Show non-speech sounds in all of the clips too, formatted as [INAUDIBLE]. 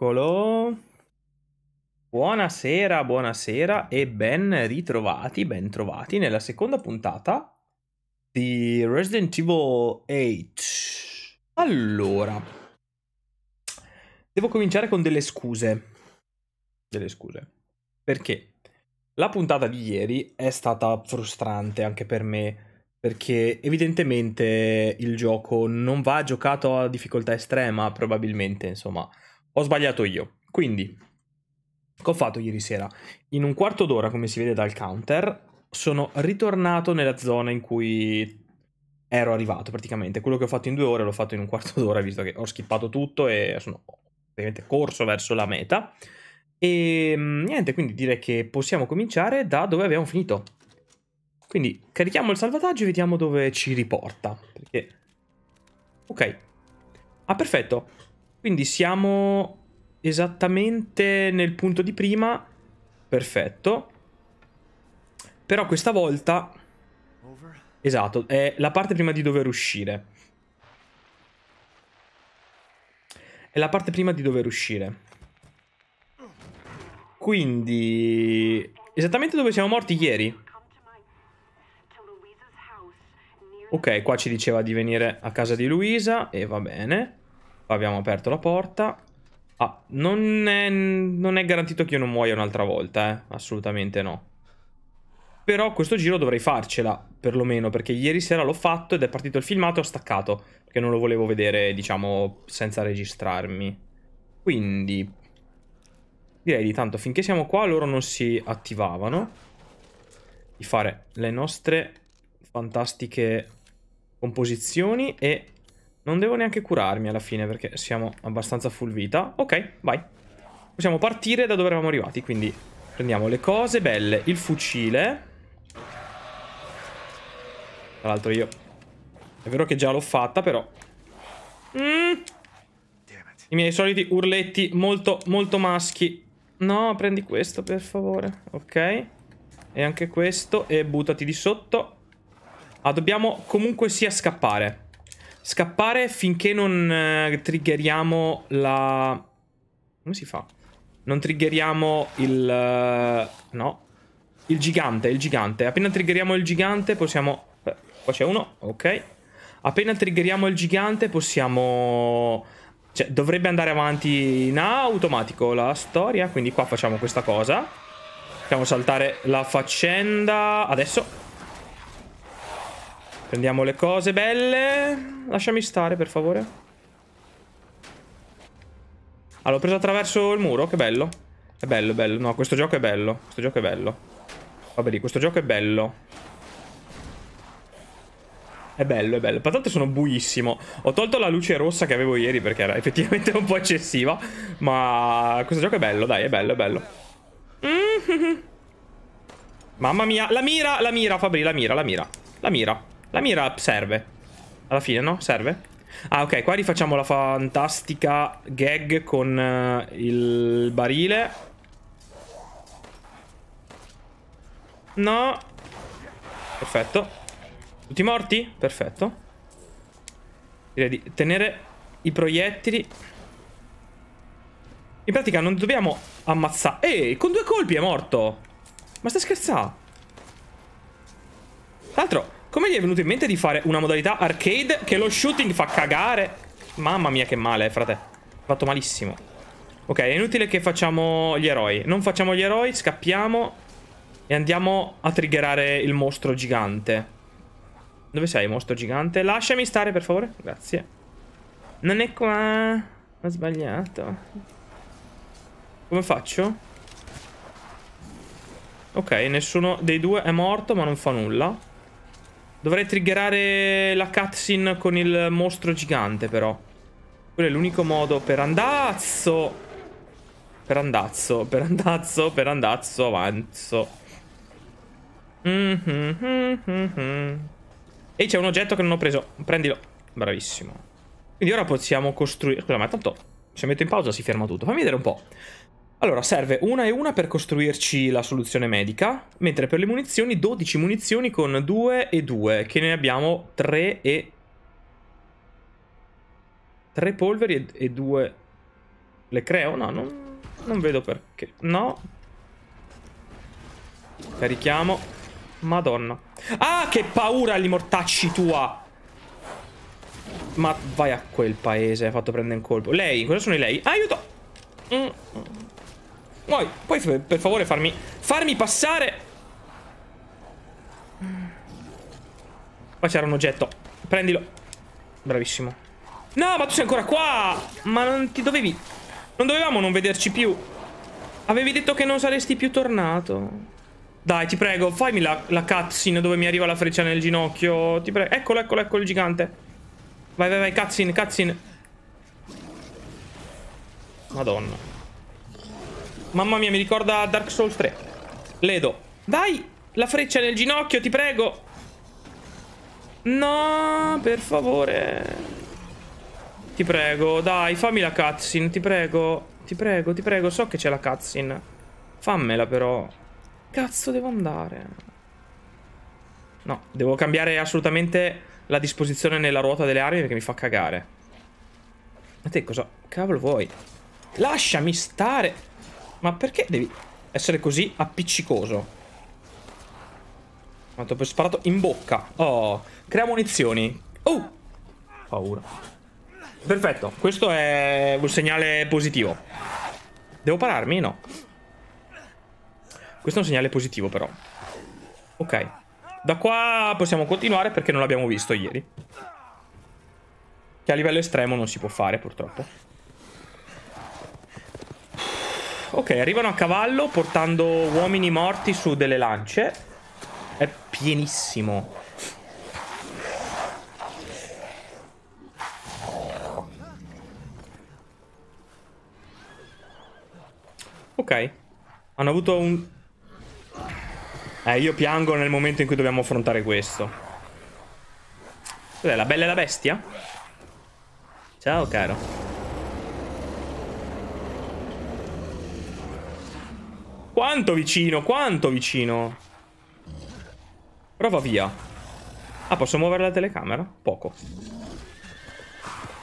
Eccolo. Buonasera, buonasera e ben ritrovati, ben trovati nella seconda puntata di Resident Evil 8. Allora, devo cominciare con delle scuse. Delle scuse. Perché la puntata di ieri è stata frustrante anche per me perché evidentemente il gioco non va giocato a difficoltà estrema, probabilmente, insomma, ho sbagliato io. Quindi, che ho fatto ieri sera? In un quarto d'ora, come si vede dal counter, sono ritornato nella zona in cui ero arrivato praticamente. Quello che ho fatto in due ore l'ho fatto in un quarto [LAUGHS] d'ora, visto che ho skippato tutto e sono praticamente corso verso la meta. E ehm, niente, quindi direi che possiamo cominciare da dove abbiamo finito. Quindi carichiamo il salvataggio e vediamo dove ci riporta. Perché... Ok. Ah, perfetto. Quindi siamo esattamente nel punto di prima. Perfetto. Però questa volta... Esatto, è la parte prima di dover uscire. È la parte prima di dover uscire. Quindi... Esattamente dove siamo morti ieri. Ok, qua ci diceva di venire a casa di Luisa e va bene. Abbiamo aperto la porta. Ah, non è, non è garantito che io non muoia un'altra volta, eh? Assolutamente no. Però questo giro dovrei farcela, perlomeno, perché ieri sera l'ho fatto ed è partito il filmato e ho staccato, perché non lo volevo vedere, diciamo, senza registrarmi. Quindi, direi di tanto, finché siamo qua loro non si attivavano, di fare le nostre fantastiche composizioni e non devo neanche curarmi alla fine perché siamo abbastanza full vita. Ok, vai. Possiamo partire da dove eravamo arrivati, quindi prendiamo le cose belle. Il fucile. Tra l'altro io... È vero che già l'ho fatta, però... Mm. I miei soliti urletti molto, molto maschi. No, prendi questo, per favore. Ok. E anche questo. E buttati di sotto. Ah, dobbiamo comunque sia scappare. Scappare finché non eh, triggeriamo la... Come si fa? Non triggeriamo il... Uh, no. Il gigante, il gigante. Appena triggeriamo il gigante possiamo... Beh, qua c'è uno, ok. Appena triggeriamo il gigante possiamo... Cioè, dovrebbe andare avanti in automatico la storia, quindi qua facciamo questa cosa. Facciamo saltare la faccenda. Adesso Prendiamo le cose belle. Lasciami stare, per favore. Ah, l'ho preso attraverso il muro, che bello. È bello, bello. No, questo gioco è bello. Questo gioco è bello. Vabbè, questo gioco è bello. È bello, è bello. Patate sono buissimo. Ho tolto la luce rossa che avevo ieri perché era effettivamente [LAUGHS] un po' eccessiva. Ma questo gioco è bello, dai, è bello, è bello. Mm [LAUGHS] -hmm. Mamma mia, la mira, la mira, Fabri, la mira, la mira. La mira. La mira serve. Alla fine, no? Serve? Ah, ok, qua rifacciamo la fantastica gag con uh, il barile. No. Perfetto. Tutti morti? Perfetto. Direi di tenere i proiettili. In pratica non dobbiamo ammazzare... Ehi, con due colpi è morto! Ma stai scherzando? Tra l'altro, come gli è venuto in mente di fare una modalità arcade che lo shooting fa cagare? Mamma mia che male, eh, frate. Ho fatto malissimo. Ok, è inutile che facciamo gli eroi. Non facciamo gli eroi, scappiamo. E andiamo a triggerare il mostro gigante. Dove sei, mostro gigante? Lasciami stare, per favore. Grazie. Non è qua. Ho sbagliato. Come faccio? Ok, nessuno dei due è morto, ma non fa nulla. Dovrei triggerare la cutscene con il mostro gigante però. Quello è l'unico modo per andazzo. Per andazzo, per andazzo, per andazzo, avanzo. Mm E c'è un oggetto che non ho preso. Prendilo. Bravissimo. Quindi ora possiamo costruire... Scusa, ma tanto se metto in pausa si ferma tutto. Fammi vedere un po'. Allora, serve una e una per costruirci la soluzione medica, mentre per le munizioni 12 munizioni con 2 e 2, che ne abbiamo 3 e... 3 polveri e 2... Le creo? No, non, non vedo perché. No. Carichiamo. Madonna. Ah, che paura gli mortacci tua! Ma vai a quel paese, ha fatto prendere un colpo. Lei, cosa sono i lei? Aiuto! Mm. mm. Poi, puoi per favore farmi, farmi passare Qua c'era un oggetto Prendilo Bravissimo No ma tu sei ancora qua Ma non ti dovevi Non dovevamo non vederci più Avevi detto che non saresti più tornato Dai ti prego Fammi la, la cutscene dove mi arriva la freccia nel ginocchio Ti prego Eccolo eccolo eccolo il gigante Vai vai vai cutscene cutscene Madonna Mamma mia, mi ricorda Dark Souls 3. Ledo. Dai! La freccia nel ginocchio, ti prego! No, per favore. Ti prego, dai, fammi la cutscene, ti prego. Ti prego, ti prego, so che c'è la cutscene. Fammela però. Cazzo devo andare? No, devo cambiare assolutamente la disposizione nella ruota delle armi perché mi fa cagare. Ma te cosa cavolo vuoi? Lasciami stare! Ma perché devi essere così appiccicoso? Quanto ho sparato in bocca. Oh, crea munizioni. Oh, paura. Perfetto, questo è un segnale positivo. Devo pararmi? No. Questo è un segnale positivo però. Ok. Da qua possiamo continuare perché non l'abbiamo visto ieri. Che a livello estremo non si può fare purtroppo. Ok, arrivano a cavallo portando uomini morti su delle lance. È pienissimo. Ok. Hanno avuto un... Eh, io piango nel momento in cui dobbiamo affrontare questo. Cos'è, la bella e la bestia? Ciao, caro. Quanto vicino, quanto vicino Però via Ah, posso muovere la telecamera? Poco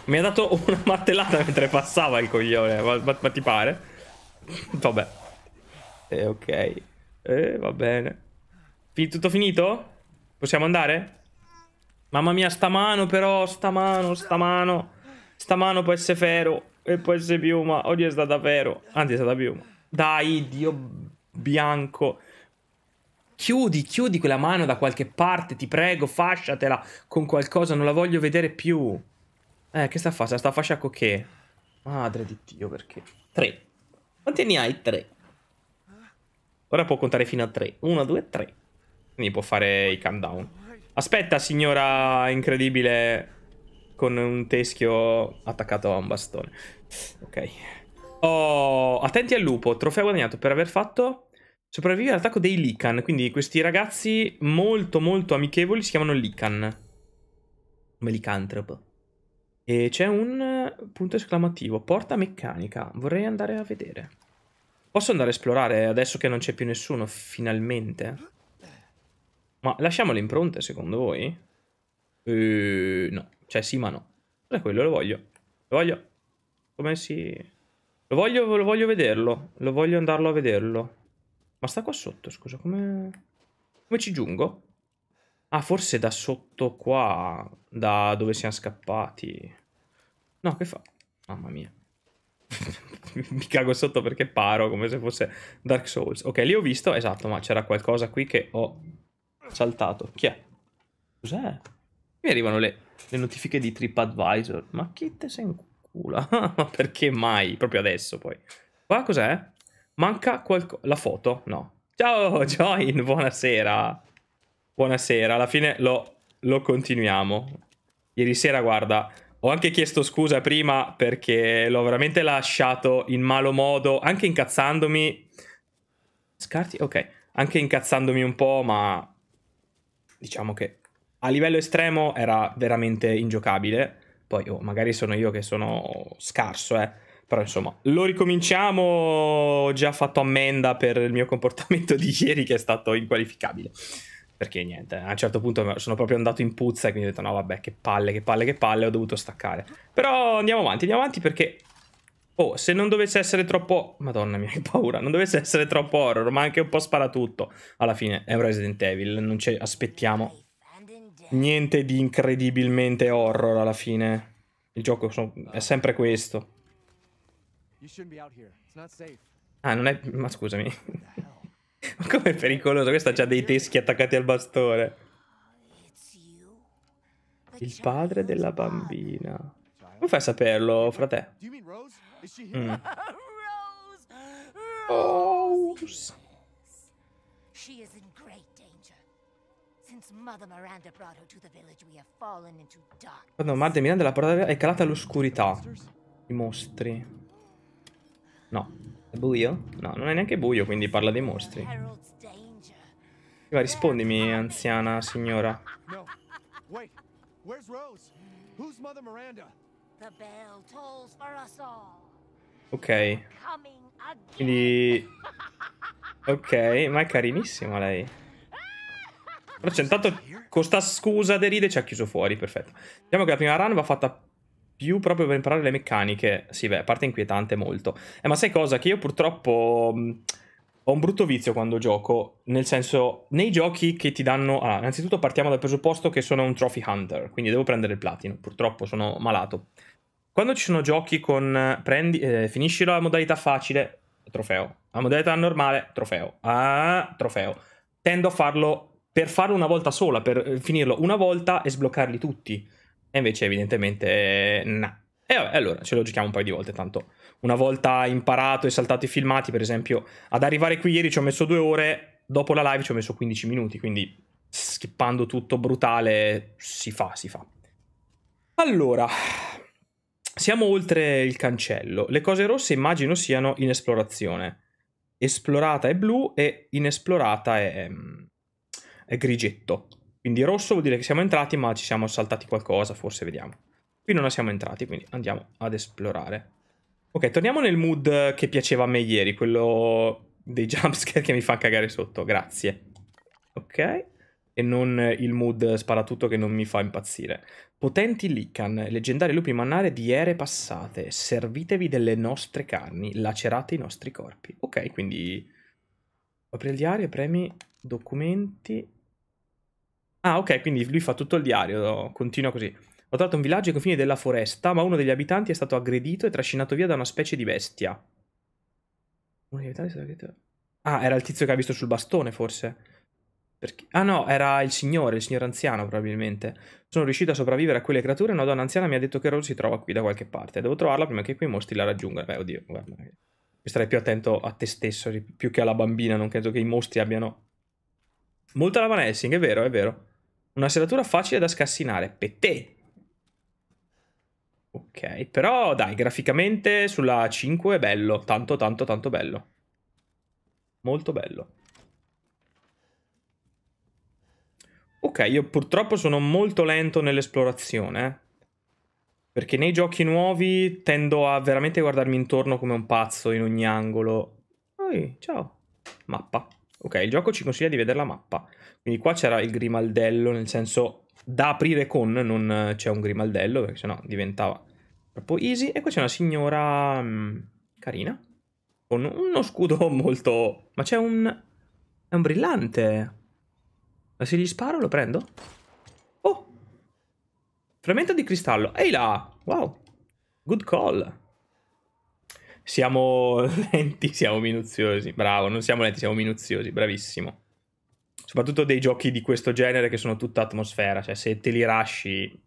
Mi ha dato [LAUGHS] una martellata mentre passava il coglione Ma, ma, ma ti pare? Vabbè eh, ok eh, va bene fin Tutto finito? Possiamo andare? Mamma mia, sta mano però, sta mano, sta mano Sta mano può essere ferro E può essere piuma Oddio, è stata ferro Anzi, è stata piuma dai, Dio bianco. Chiudi, chiudi quella mano da qualche parte, ti prego, fasciatela con qualcosa, non la voglio vedere più. Eh, che sta a fare? Sta fascia con che? Madre di Dio, perché? Tre. Quanti ne hai? Tre. Ora può contare fino a tre. Uno, due, tre. Quindi può fare i countdown. Aspetta, signora incredibile con un teschio attaccato a un bastone. Ok. Oh, attenti al lupo. Trofeo guadagnato per aver fatto... Sopravvive all'attacco dei Likan, quindi questi ragazzi molto molto amichevoli si chiamano Likan. Come Licantrop. E c'è un eh, punto esclamativo, porta meccanica, vorrei andare a vedere. Posso andare a esplorare adesso che non c'è più nessuno, finalmente? Ma lasciamo le impronte, secondo voi? Uh, no, cioè sì ma no. Cos'è quello? Lo voglio. Lo voglio. Come si... Lo voglio, lo voglio vederlo. Lo voglio andarlo a vederlo. Ma sta qua sotto, scusa, come... Come ci giungo? Ah, forse da sotto qua, da dove siamo scappati. No, che fa? Mamma mia. [LAUGHS] Mi cago sotto perché paro, come se fosse Dark Souls. Ok, lì ho visto, esatto, ma c'era qualcosa qui che ho saltato. Chi è? Cos'è? Mi arrivano le, le, notifiche di TripAdvisor. Ma chi te se incula? [LAUGHS] ma perché mai? Proprio adesso, poi. Qua cos'è? Manca qualcosa. La foto? No. Ciao, Join, [LAUGHS] buonasera. Buonasera, alla fine lo, lo continuiamo. Ieri sera, guarda, ho anche chiesto scusa prima perché l'ho veramente lasciato in malo modo, anche incazzandomi. Scarti? Ok. Anche incazzandomi un po', ma diciamo che a livello estremo era veramente ingiocabile. Poi, oh, magari sono io che sono scarso, eh però insomma, lo ricominciamo. Ho già fatto ammenda per il mio comportamento di ieri che è stato inqualificabile. Perché niente, a un certo punto sono proprio andato in puzza e quindi ho detto no vabbè che palle, che palle, che palle, ho dovuto staccare. Però andiamo avanti, andiamo avanti perché... Oh, se non dovesse essere troppo... Madonna mia, [LAUGHS] che paura. Non dovesse essere troppo horror, ma anche un po' sparatutto. Alla fine è un Resident Evil, non ci aspettiamo niente di incredibilmente horror alla fine. Il gioco è sempre questo. Ah, non è... ma scusami. ma [LAUGHS] com'è pericoloso? Questo ha già dei teschi attaccati al bastone. Il padre della bambina. Come fai a saperlo, frate? Mm. [LAUGHS] Oh. She is in great danger. Since Mother Miranda brought her to the village, we have fallen into dark. Quando Madre Miranda l'ha portata è calata all'oscurità. I mostri. No. È buio? No, non è neanche buio, quindi parla dei mostri. Va, rispondimi, anziana signora. No. Wait. Where's Rose? Who's Mother Miranda? The bell tolls for us all. Ok. Quindi... Ok, ma è carinissima lei. Però c'è intanto con sta scusa deride ci ha chiuso fuori, perfetto. Diciamo che la prima run va fatta più proprio per imparare le meccaniche. Sì, beh, parte inquietante molto. Eh, ma sai cosa? Che io purtroppo mh, mm, ho un brutto vizio quando gioco, nel senso, nei giochi che ti danno... Ah, innanzitutto partiamo dal presupposto che sono un trophy hunter, quindi devo prendere il platino, purtroppo sono malato. Quando ci sono giochi con prendi, eh, finisci la modalità facile, trofeo. La modalità normale, trofeo. Ah, trofeo. Tendo a farlo per farlo una volta sola, per eh, finirlo una volta e sbloccarli tutti. E invece evidentemente no. E vabbè, allora ce lo giochiamo un paio di volte, tanto una volta imparato e saltato i filmati, per esempio, ad arrivare qui ieri ci ho messo due ore, dopo la live ci ho messo 15 minuti, quindi skippando tutto brutale si fa, si fa. Allora, siamo oltre il cancello. Le cose rosse immagino siano in esplorazione. Esplorata è blu e inesplorata è, mm, è grigetto. Quindi rosso vuol dire che siamo entrati ma ci siamo saltati qualcosa, forse vediamo. Qui non siamo entrati, quindi andiamo ad esplorare. Ok, torniamo nel mood che piaceva a me ieri, quello dei [LAUGHS] jumpscare che mi fa cagare sotto, grazie. Ok, e non il mood sparatutto che non mi fa impazzire. Potenti Lican, leggendari lupi mannare di ere passate, servitevi delle nostre carni, lacerate i nostri corpi. Ok, quindi... Apri il diario, premi documenti, Ah, ok, quindi lui fa tutto il diario, continua così. Ho trovato un villaggio ai confini della foresta, ma uno degli abitanti è stato aggredito e trascinato via da una specie di bestia. Uno degli abitanti è stato aggredito. Ah, era il tizio che ha visto sul bastone, forse. Perché... Ah no, era il signore, il signor anziano probabilmente. Sono riuscito a sopravvivere a quelle creature e una donna anziana mi ha detto che Rose si trova qui da qualche parte. Devo trovarla prima che quei mostri la raggiungano. Beh, oddio, guarda. Stare più attento a te stesso, più che alla bambina. Non credo che i mostri abbiano... Molto la Van Helsing, è vero, è vero. Una serratura facile da scassinare, per te. Ok, però dai, graficamente sulla 5 è bello, tanto tanto tanto bello. Molto bello. Ok, io purtroppo sono molto lento nell'esplorazione. Eh. Perché nei giochi nuovi tendo a veramente guardarmi intorno come un pazzo in ogni angolo. Oi, ciao. Mappa. Ok, il gioco ci consiglia di vedere la mappa. Quindi qua c'era il grimaldello, nel senso da aprire con non c'è un grimaldello, perché sennò diventava troppo easy. E qua c'è una signora mh, mm, carina, con uno scudo [LAUGHS] molto... Ma c'è un... è un brillante. Ma se gli sparo lo prendo? Oh! Frammento di cristallo. Ehi là! Wow! Good call! Siamo [LAUGHS] lenti, siamo minuziosi. Bravo, non siamo lenti, siamo minuziosi. Bravissimo soprattutto dei giochi di questo genere che sono tutta atmosfera, cioè se te li lasci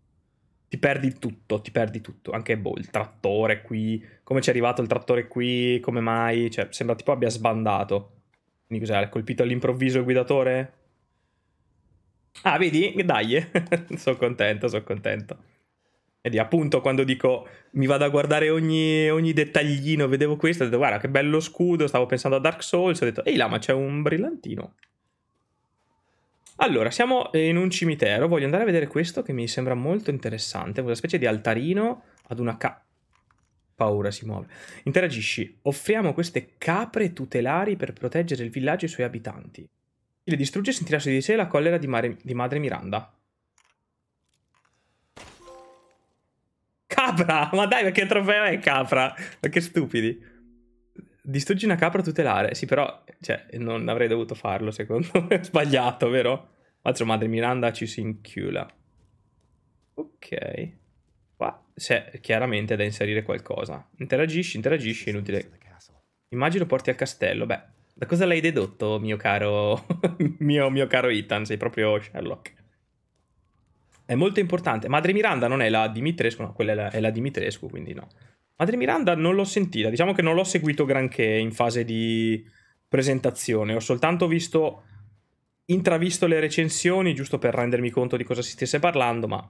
ti perdi tutto, ti perdi tutto, anche boh, il trattore qui, come c'è arrivato il trattore qui, come mai, cioè sembra tipo abbia sbandato. Quindi cos'è, ha colpito all'improvviso il guidatore? Ah, vedi? Dai, [LAUGHS] sono contento, sono contento. Vedi, appunto, quando dico mi vado a guardare ogni, ogni dettaglino, vedevo questo, ho detto guarda che bello scudo, stavo pensando a Dark Souls, ho detto ehi là, ma c'è un brillantino. Allora, siamo in un cimitero, voglio andare a vedere questo che mi sembra molto interessante, una specie di altarino ad una ca... Paura si muove. Interagisci. Offriamo queste capre tutelari per proteggere il villaggio e i suoi abitanti. Chi le distrugge sentirà su di sé la collera di, mare... di madre Miranda. Capra! Ma dai, ma che trofeo è capra? Ma che stupidi distruggi una capra tutelare. Sì, però cioè, non avrei dovuto farlo, secondo me. [LAUGHS] Sbagliato, vero? Altro madre Miranda ci si inchiula. Ok. Qua c'è chiaramente da inserire qualcosa. Interagisci, interagisci, inutile. Immagino porti al castello. Beh, da cosa l'hai dedotto, mio caro... [LAUGHS] mio, mio caro Ethan? Sei proprio Sherlock. È molto importante. Madre Miranda non è la Dimitrescu, no, quella è la, è la Dimitrescu, quindi no. Madre Miranda non l'ho sentita, diciamo che non l'ho seguito granché in fase di presentazione, ho soltanto visto, intravisto le recensioni giusto per rendermi conto di cosa si stesse parlando, ma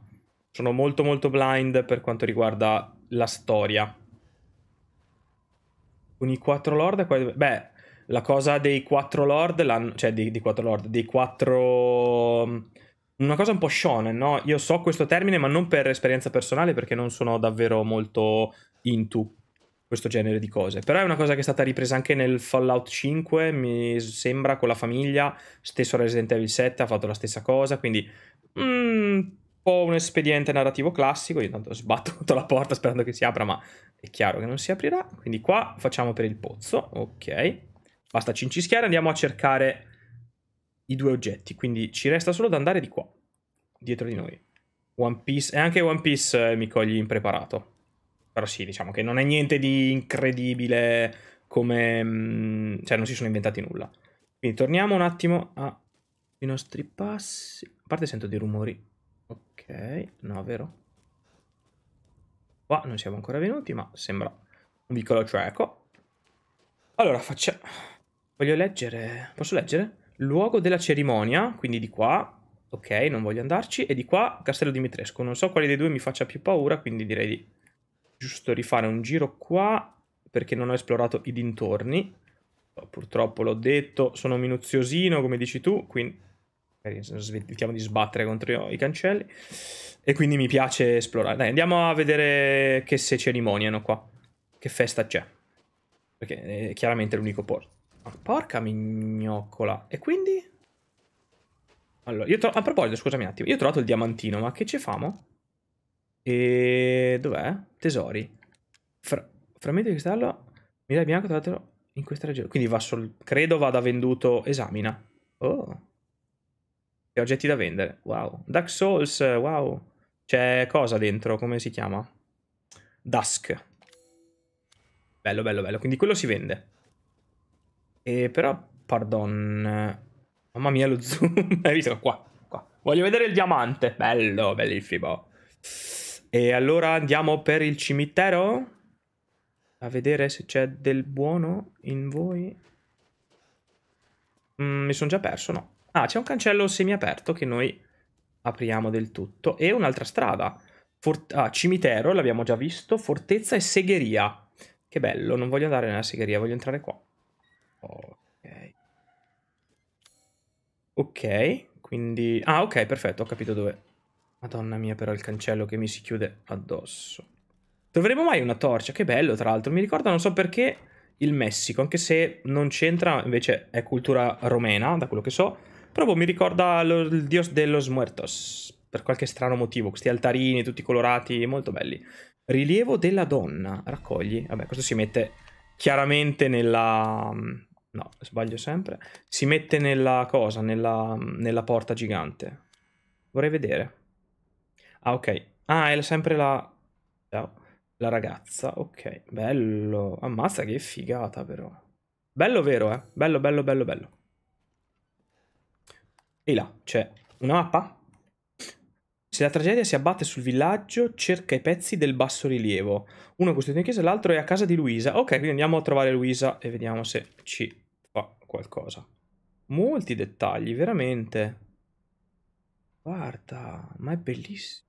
sono molto molto blind per quanto riguarda la storia. Con i quattro lord, beh, la cosa dei quattro lord, l'hanno, cioè di, dei quattro lord, dei quattro una cosa un po' shonen, no? Io so questo termine, ma non per esperienza personale, perché non sono davvero molto into questo genere di cose. Però è una cosa che è stata ripresa anche nel Fallout 5, mi sembra, con la famiglia. Stesso Resident Evil 7 ha fatto la stessa cosa, quindi... Mm, un Mm, un espediente narrativo classico. Io intanto sbatto contro [LAUGHS] la porta sperando che si apra, ma è chiaro che non si aprirà. Quindi qua facciamo per il pozzo. Ok. Basta cincischiare, andiamo a cercare i due oggetti. Quindi ci resta solo da andare di qua, dietro di noi. One Piece, e anche One Piece eh, mi cogli impreparato. Però sì, diciamo che non è niente di incredibile come... Mm, cioè non si sono inventati nulla. Quindi torniamo un attimo ai nostri passi. A parte sento dei rumori. Ok, no, vero? Qua non siamo ancora venuti, ma sembra un piccolo cieco. Allora, faccia... Voglio leggere... Posso leggere? Luogo della cerimonia, quindi di qua, ok, non voglio andarci, e di qua Castello Dimitrescu. Non so quale dei due mi faccia più paura, quindi direi di giusto rifare un giro qua perché non ho esplorato i dintorni. Purtroppo l'ho detto, sono minuziosino come dici tu, quindi evitiamo di sbattere contro i cancelli. E quindi mi piace esplorare. Dai, andiamo a vedere che se cerimoniano qua. Che festa c'è. Perché è chiaramente l'unico porto. Ah, porca mignoccola. E quindi? Allora, io a proposito, scusami un attimo, io ho trovato il diamantino, ma che ci famo? E dov'è? Tesori. Fra... Frammento di cristallo, mirare bianco trovatelo in questa regione. Quindi va sol... credo vada venduto, esamina. Oh. E oggetti da vendere. Wow. Dark Souls, wow. C'è cosa dentro, come si chiama? Dusk. Bello, bello, bello. Quindi quello si vende. E però, pardon. Mamma mia lo zoom. [LAUGHS] Hai visto qua? qua. Voglio vedere il diamante. Bello, bellissimo. E allora andiamo per il cimitero? A vedere se c'è del buono in voi. Mm, mi sono già perso, no. Ah, c'è un cancello semiaperto che noi apriamo del tutto. E un'altra strada. Fort ah, cimitero, l'abbiamo già visto. Fortezza e segheria. Che bello, non voglio andare nella segheria, voglio entrare qua. Ok. Ok, quindi... Ah, ok, perfetto, ho capito dove Madonna mia, però il cancello che mi si chiude addosso. Troveremo mai una torcia? Che bello, tra l'altro. Mi ricorda, non so perché, il Messico, anche se non c'entra, invece è cultura romena, da quello che so. Però boh, mi ricorda lo, il dios de los muertos, per qualche strano motivo. Questi altarini tutti colorati, molto belli. Rilievo della donna, raccogli. Vabbè, questo si mette chiaramente nella... No, sbaglio sempre. Si mette nella cosa, nella, nella porta gigante. Vorrei vedere. Ah, ok. Ah, è sempre la... La ragazza, ok. Bello. Ammazza che figata però. Bello vero, eh. Bello, bello, bello, bello. E là, c'è una mappa. Se la tragedia si abbatte sul villaggio, cerca i pezzi del basso rilievo. Uno è costruito in chiesa, l'altro è a casa di Luisa. Ok, quindi andiamo a trovare Luisa e vediamo se ci fa qualcosa. Molti dettagli, veramente. Guarda, ma è bellissimo.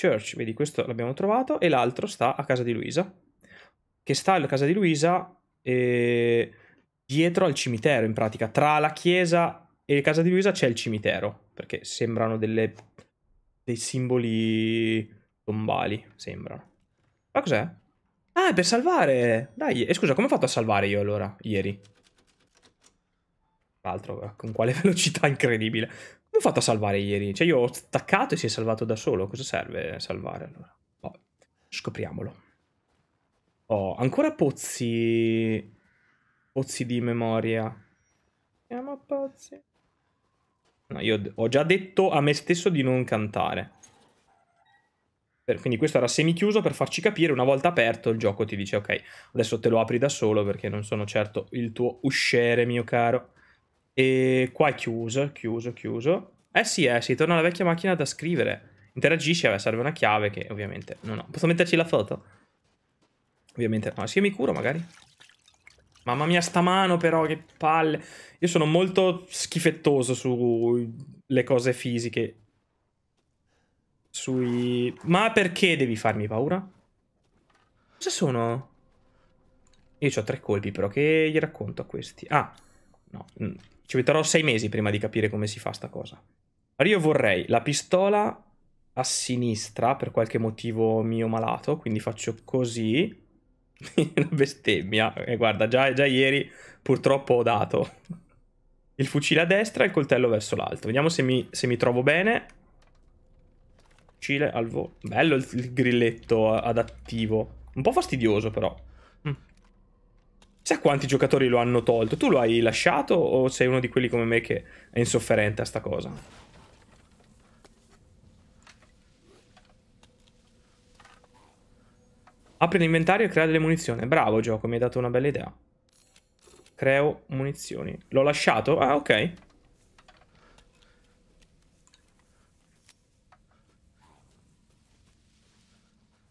Church, vedi questo l'abbiamo trovato, e l'altro sta a casa di Luisa, che sta a casa di Luisa eh, dietro al cimitero in pratica, tra la chiesa e casa di Luisa c'è il cimitero, perché sembrano delle, dei simboli tombali, sembrano. Ma cos'è? Ah, è per salvare! Dai, e scusa, come ho fatto a salvare io allora, ieri? Tra l'altro, eh, con quale [LAUGHS] velocità incredibile. L'ho fatto a salvare ieri. Cioè, io ho staccato e si è salvato da solo. Cosa serve salvare allora? Vabbè, scopriamolo. Oh, ancora pozzi. Pozzi di memoria. Siamo pozzi. No, io ho già detto a me stesso di non cantare. quindi questo era semichiuso per farci capire, una volta aperto il gioco ti dice ok, adesso te lo apri da solo perché non sono certo il tuo usciere, mio caro. E qua è chiuso, chiuso, chiuso. Eh sì, eh, si torna alla vecchia macchina da scrivere. Interagisci, vabbè, eh, serve una chiave che ovviamente non ho. Posso metterci la foto? Ovviamente no. Sì, mi curo magari. Mamma mia, sta mano però, che palle. Io sono molto schifettoso sulle cose fisiche. Sui... Ma perché devi farmi paura? Cosa sono? Io ho tre colpi però, che gli racconto a questi? Ah, no. Mm. Ci metterò sei mesi prima di capire come si fa sta cosa. Allora io vorrei la pistola a sinistra per qualche motivo mio malato, quindi faccio così. Una [LAUGHS] bestemmia. E guarda, già, già ieri purtroppo ho dato. Il fucile a destra e il coltello verso l'alto. Vediamo se mi, se mi trovo bene. Fucile al volo. Bello il, il grilletto adattivo. Un po' fastidioso però. Chissà quanti giocatori lo hanno tolto. Tu lo hai lasciato o sei uno di quelli come me che è insofferente a sta cosa? Apri l'inventario e crea delle munizioni. Bravo gioco, mi hai dato una bella idea. Creo munizioni. L'ho lasciato? Ah, ok.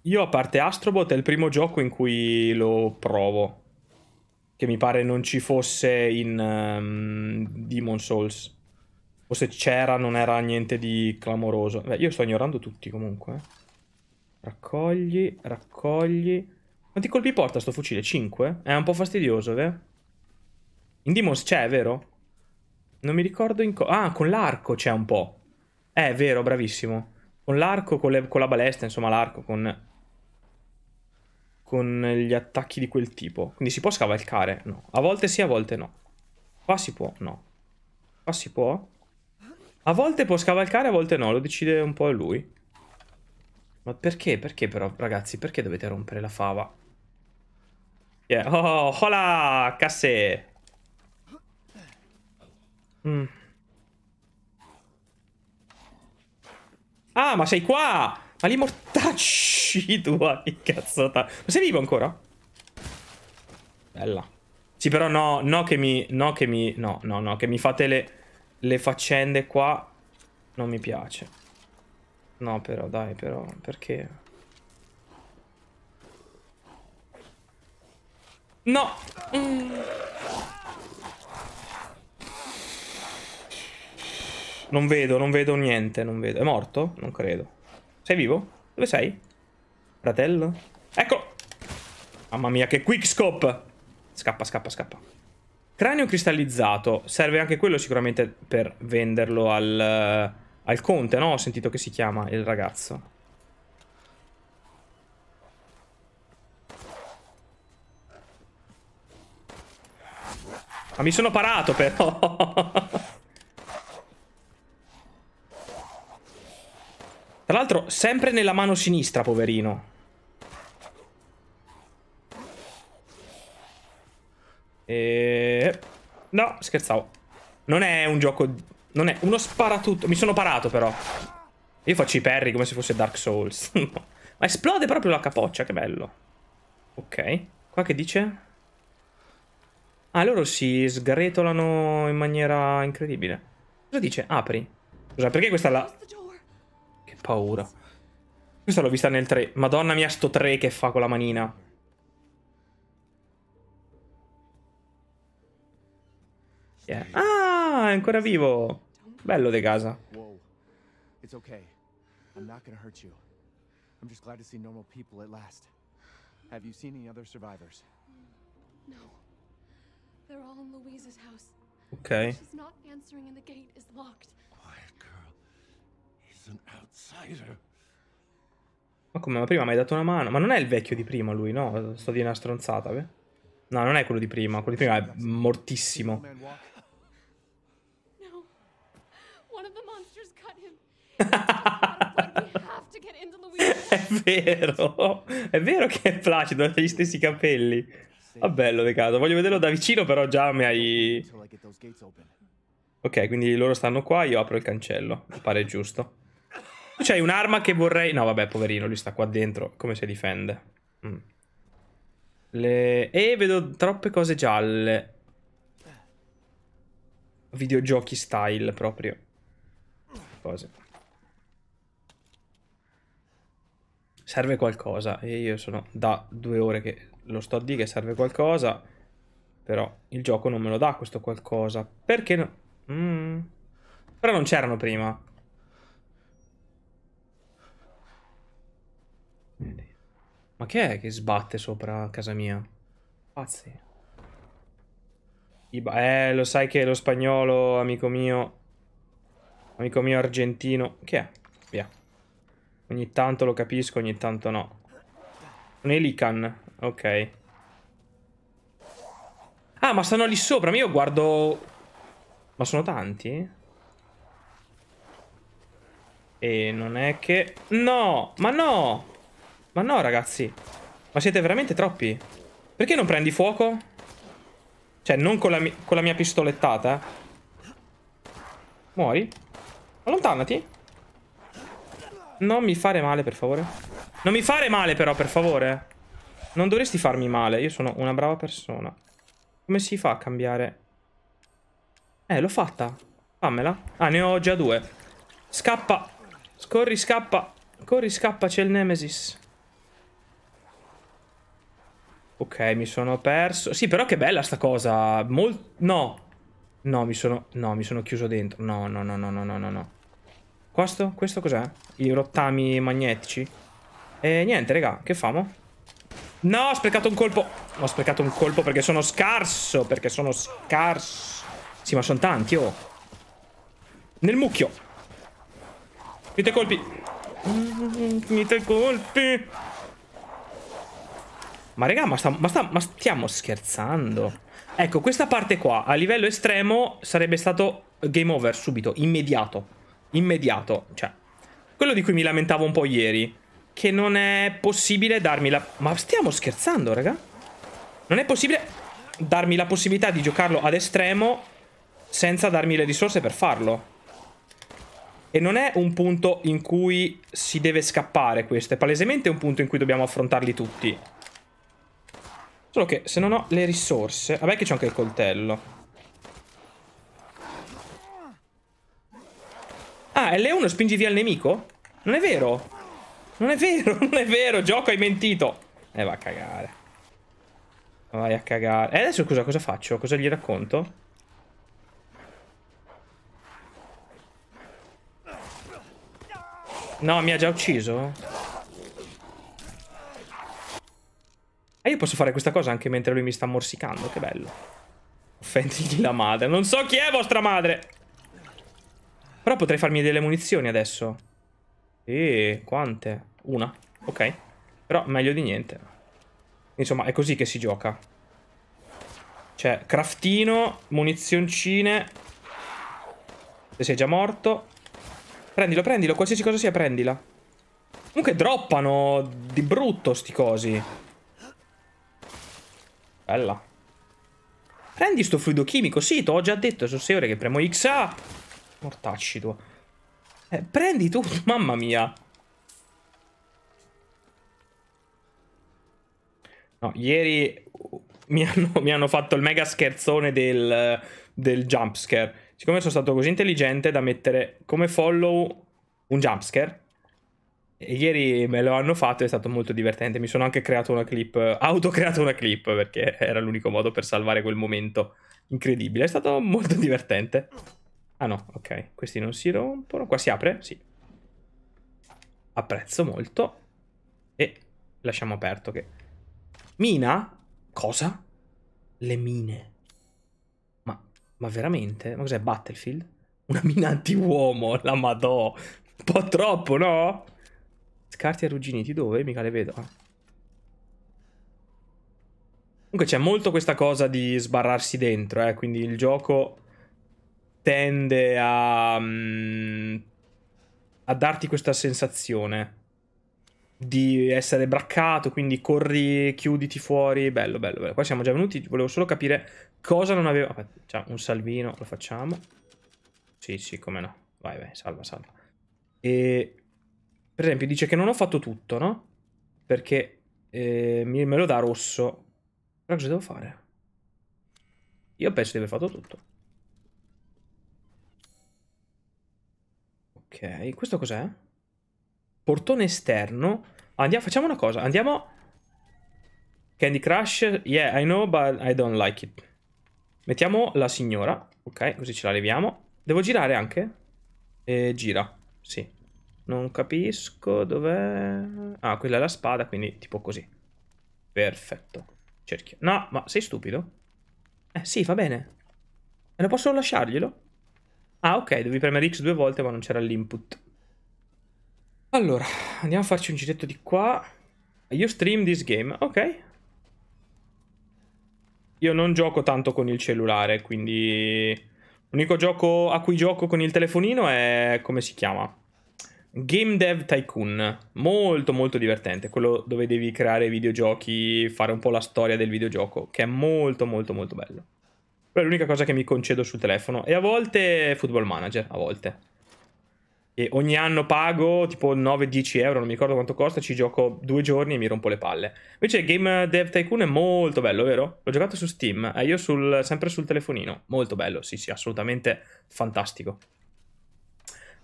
Io, a parte Astrobot, è il primo gioco in cui lo provo che mi pare non ci fosse in um, Demon Souls. O se c'era non era niente di clamoroso. Beh, io sto ignorando tutti comunque. Eh. Raccogli, raccogli. Quanti colpi porta sto fucile? 5? È un po' fastidioso, vero? In Demons c'è, vero? Non mi ricordo in... ah, con l'arco c'è un po'. È vero, bravissimo. Con l'arco, con, con la balestra, insomma, l'arco, con con gli attacchi di quel tipo. Quindi si può scavalcare? No. A volte sì, a volte no. Qua si può? No. Qua si può? A volte può scavalcare, a volte no. Lo decide un po' lui. Ma perché? Perché però, ragazzi? Perché dovete rompere la fava? Yeah. Oh, hola! Casse! Mm. Ah, ma sei qua! Ma li mortacci [LAUGHS] tua, che cazzata. Ma sei vivo ancora? Bella. Sì, però no, no che mi... No, che mi... No, no, no, che mi fate le, le faccende qua. Non mi piace. No, però, dai, però, perché... No! Mm. Non vedo, non vedo niente, non vedo. È morto? Non credo. Sei vivo? Dove sei? Fratello? Ecco! Mamma mia, che quickscope! Scappa, scappa, scappa. Cranio cristallizzato. Serve anche quello sicuramente per venderlo al, eh, al conte, no? Ho sentito che si chiama il ragazzo. Ma mi sono parato però. [LAUGHS] Tra l'altro, sempre nella mano sinistra, poverino. E... No, scherzavo. Non è un gioco... Non è uno sparatutto. Mi sono parato, però. Io faccio i perri come se fosse Dark Souls. [LAUGHS] Ma esplode proprio la capoccia, che bello. Ok. Qua che dice? Ah, loro si sgretolano in maniera incredibile. Cosa dice? Apri. Scusa, perché questa è la paura. Questa l'ho vista nel 3. Madonna mia, sto 3 che fa con la manina. Yeah. Ah, è ancora vivo. Bello di casa. Wow. It's okay. I'm not gonna hurt you. I'm just glad to see normal people at last. Have you seen any other survivors? No. They're all in Louise's house. Okay. She's not answering and the gate is locked. Ma come? Ma prima mi hai dato una mano? Ma non è il vecchio di prima lui, no? Sto di una stronzata, beh. No, non è quello di prima. Quello di prima è mortissimo. [LAUGHS] è vero. È vero che è placido, ha gli stessi capelli. Va ah, bello, peccato. Voglio vederlo da vicino, però già mi hai... Ok, quindi loro stanno qua, io apro il cancello. Mi pare giusto. C'è un'arma che vorrei... No, vabbè, poverino, lui sta qua dentro. Come si difende? Mm. Le... E vedo troppe cose gialle. Videogiochi style, proprio. Cose. Serve qualcosa. E io sono da due ore che lo sto a dire che serve qualcosa. Però il gioco non me lo dà questo qualcosa. Perché no? Mm. Però non c'erano prima. Ma che è che sbatte sopra casa mia? Pazzi. Eh, lo sai che è lo spagnolo, amico mio... Amico mio argentino... Che è? Via. Ogni tanto lo capisco, ogni tanto no. Un Elican. Ok. Ah, ma stanno lì sopra. Ma io guardo... Ma sono tanti? E non è che... No! Ma no! Ma no, ragazzi. Ma siete veramente troppi. Perché non prendi fuoco? Cioè, non con la, mi con la mia pistolettata. Muori. Allontanati. Non mi fare male, per favore. Non mi fare male, però, per favore. Non dovresti farmi male. Io sono una brava persona. Come si fa a cambiare? Eh, l'ho fatta. Fammela. Ah, ne ho già due. Scappa. Corri, scappa. Corri, scappa, c'è il Nemesis. Ok, mi sono perso. Sì, però che bella sta cosa. Mol... No. No, mi sono... No, mi sono chiuso dentro. No, no, no, no, no, no, no. Questo? Questo cos'è? I rottami magnetici? E eh, niente, raga, che famo? No, ho sprecato un colpo. Ho sprecato un colpo perché sono scarso. Perché sono scarso. Sì, ma sono tanti, oh. Nel mucchio. Finite colpi. Finite colpi. Ma raga, ma, sta, ma, sta, ma stiamo scherzando? Ecco, questa parte qua, a livello estremo, sarebbe stato game over subito, immediato. Immediato, cioè... Quello di cui mi lamentavo un po' ieri. Che non è possibile darmi la... Ma stiamo scherzando, raga? Non è possibile darmi la possibilità di giocarlo ad estremo senza darmi le risorse per farlo. E non è un punto in cui si deve scappare questo, è palesemente un punto in cui dobbiamo affrontarli tutti. Solo che se non ho le risorse... Vabbè che c'è anche il coltello. Ah, L1 spingi via il nemico? Non è vero. Non è vero, [LAUGHS] non è vero. Gioco, hai mentito. E eh, va a cagare. Vai a cagare. E eh, adesso scusa, cosa faccio? Cosa gli racconto? No, mi ha già ucciso? E io posso fare questa cosa anche mentre lui mi sta morsicando, che bello. Offendigli la madre. Non so chi è vostra madre! Però potrei farmi delle munizioni adesso. E quante? Una. Ok. Però meglio di niente. Insomma, è così che si gioca. Cioè, craftino, munizioncine. Se sei già morto. Prendilo, prendilo, qualsiasi cosa sia, prendila. Comunque droppano di brutto sti cosi. Bella. Prendi sto fluido chimico. Sì, te l'ho già detto. Sono 6 ore che premo X. Ah! Mortacci tu. Eh, prendi tu, [LAUGHS] mamma mia. No, ieri mi hanno, mi hanno, fatto il mega scherzone del, del jumpscare. Siccome sono stato così intelligente da mettere come follow un jumpscare e ieri me lo hanno fatto, è stato molto divertente. Mi sono anche creato una clip, autocreato una clip perché era l'unico modo per salvare quel momento incredibile. È stato molto [LAUGHS] divertente. Ah no, ok, questi non si rompono. Qua si apre? Sì. Apprezzo molto. E lasciamo aperto che... Mina? Cosa? Le mine. Ma, ma veramente? Ma cos'è Battlefield? Una mina anti-uomo, la madò. Un po' troppo, no? Scarti arrugginiti, dove? Mica le vedo. Ah. Comunque c'è molto questa cosa di sbarrarsi dentro, eh, quindi il gioco tende a, mm, a darti questa sensazione di essere braccato, quindi corri, chiuditi fuori, bello, bello, bello. Qua siamo già venuti, volevo solo capire cosa non avevo... Aspetta, c'è un salvino, lo facciamo. Sì, sì, come no. Vai, vai, salva, salva. E per esempio dice che non ho fatto tutto, no? Perché eh, me lo dà rosso. Però cosa devo fare? Io penso di aver fatto tutto. Ok, questo cos'è? Portone esterno. Andiamo, facciamo una cosa. Andiamo... Candy Crush, yeah, I know, but I don't like it. Mettiamo la signora. Ok, così ce la leviamo. Devo girare anche? E eh, gira, sì. Non capisco dov'è... Ah, quella è la spada, quindi tipo così. Perfetto. Cerchio. No, ma sei stupido? Eh, sì, va bene. E lo posso lasciarglielo? Ah, ok, devi premere X due volte, ma non c'era l'input. Allora, andiamo a farci un giretto di qua. Io stream this game, ok. Io non gioco tanto con il cellulare, quindi... L'unico gioco a cui gioco con il telefonino è... come si chiama? Game Dev Tycoon, molto molto divertente, quello dove devi creare videogiochi, fare un po' la storia del videogioco, che è molto molto molto bello. Però è l'unica cosa che mi concedo sul telefono e a volte Football Manager, a volte. E ogni anno pago tipo 9-10 euro, non mi ricordo quanto costa, ci gioco due giorni e mi rompo le palle. Invece Game Dev Tycoon è molto bello, vero? L'ho giocato su Steam, e eh, io sul, sempre sul telefonino, molto bello, sì sì, assolutamente fantastico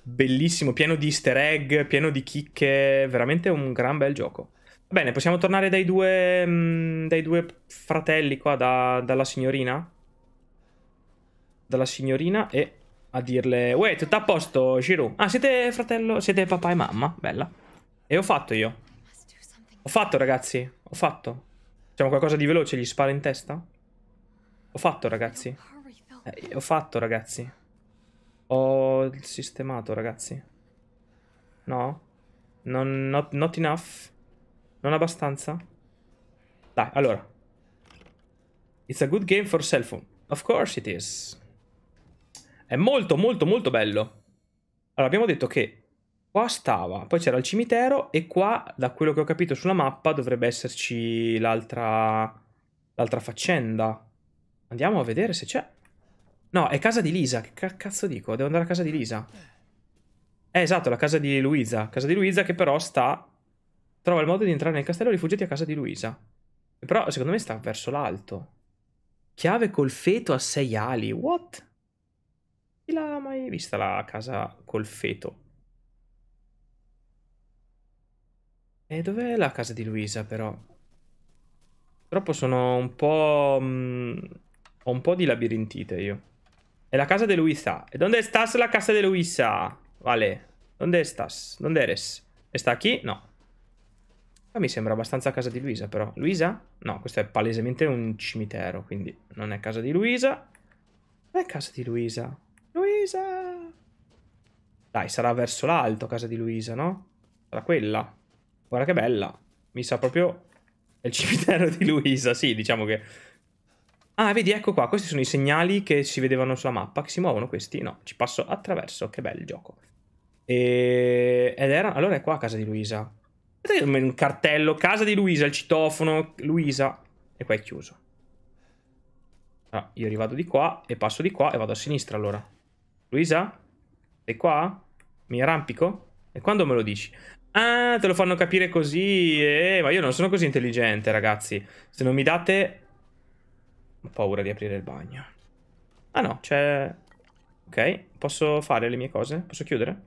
bellissimo, pieno di easter egg, pieno di chicche, veramente un gran bel gioco. Bene, possiamo tornare dai due, mm, dai due fratelli qua, da, dalla signorina? Dalla signorina e a dirle Wait, tutto a posto, Shiru? Ah, siete fratello, siete papà e mamma? Bella. E ho fatto io. Ho fatto, ragazzi. Ho fatto. Facciamo qualcosa di veloce, gli spara in testa? Ho fatto, ragazzi. Eh, ho fatto, ragazzi. Ho sistemato, ragazzi. No? Non, not, not enough? Non abbastanza? Dai, allora. It's a good game for cell phone. Of course it is. È molto, molto, molto bello. Allora, abbiamo detto che qua stava, poi c'era il cimitero e qua, da quello che ho capito sulla mappa, dovrebbe esserci l'altra... l'altra faccenda. Andiamo a vedere se c'è. No, è casa di Lisa. Che cazzo dico? Devo andare a casa di Lisa. Eh, esatto, la casa di Luisa. Casa di Luisa che però sta... Trova il modo di entrare nel castello rifugiati a casa di Luisa. Però, secondo me, sta verso l'alto. Chiave col feto a sei ali. What? Chi l'ha mai vista la casa col feto? E eh, dov'è la casa di Luisa, però? Purtroppo sono un po'... Mh, mm, ho un po' di labirintite io. È la casa di Luisa. E dove estás la casa di Luisa? Vale. ¿Dónde estás? ¿Dónde eres? ¿Está qui? No. Ah, mi sembra abbastanza casa di Luisa, però. Luisa? No, questo è palesemente un cimitero, quindi non è casa di Luisa. Non è casa di Luisa. Luisa! Dai, sarà verso l'alto casa di Luisa, no? Sarà quella. Guarda che bella. Mi sa proprio... È il cimitero di Luisa, sì, diciamo che... Ah, vedi, ecco qua, questi sono i segnali che si vedevano sulla mappa, che si muovono questi, no, ci passo attraverso, che bel gioco. E... Ed era, allora è qua a casa di Luisa. Vedete Un cartello, casa di Luisa, il citofono, Luisa, e qua è chiuso. Ah, io rivado di qua e passo di qua e vado a sinistra allora. Luisa? Sei qua? Mi arrampico? E quando me lo dici? Ah, te lo fanno capire così, eh, ma io non sono così intelligente ragazzi. Se non mi date ho paura di aprire il bagno. Ah no, c'è... Ok, posso fare le mie cose? Posso chiudere?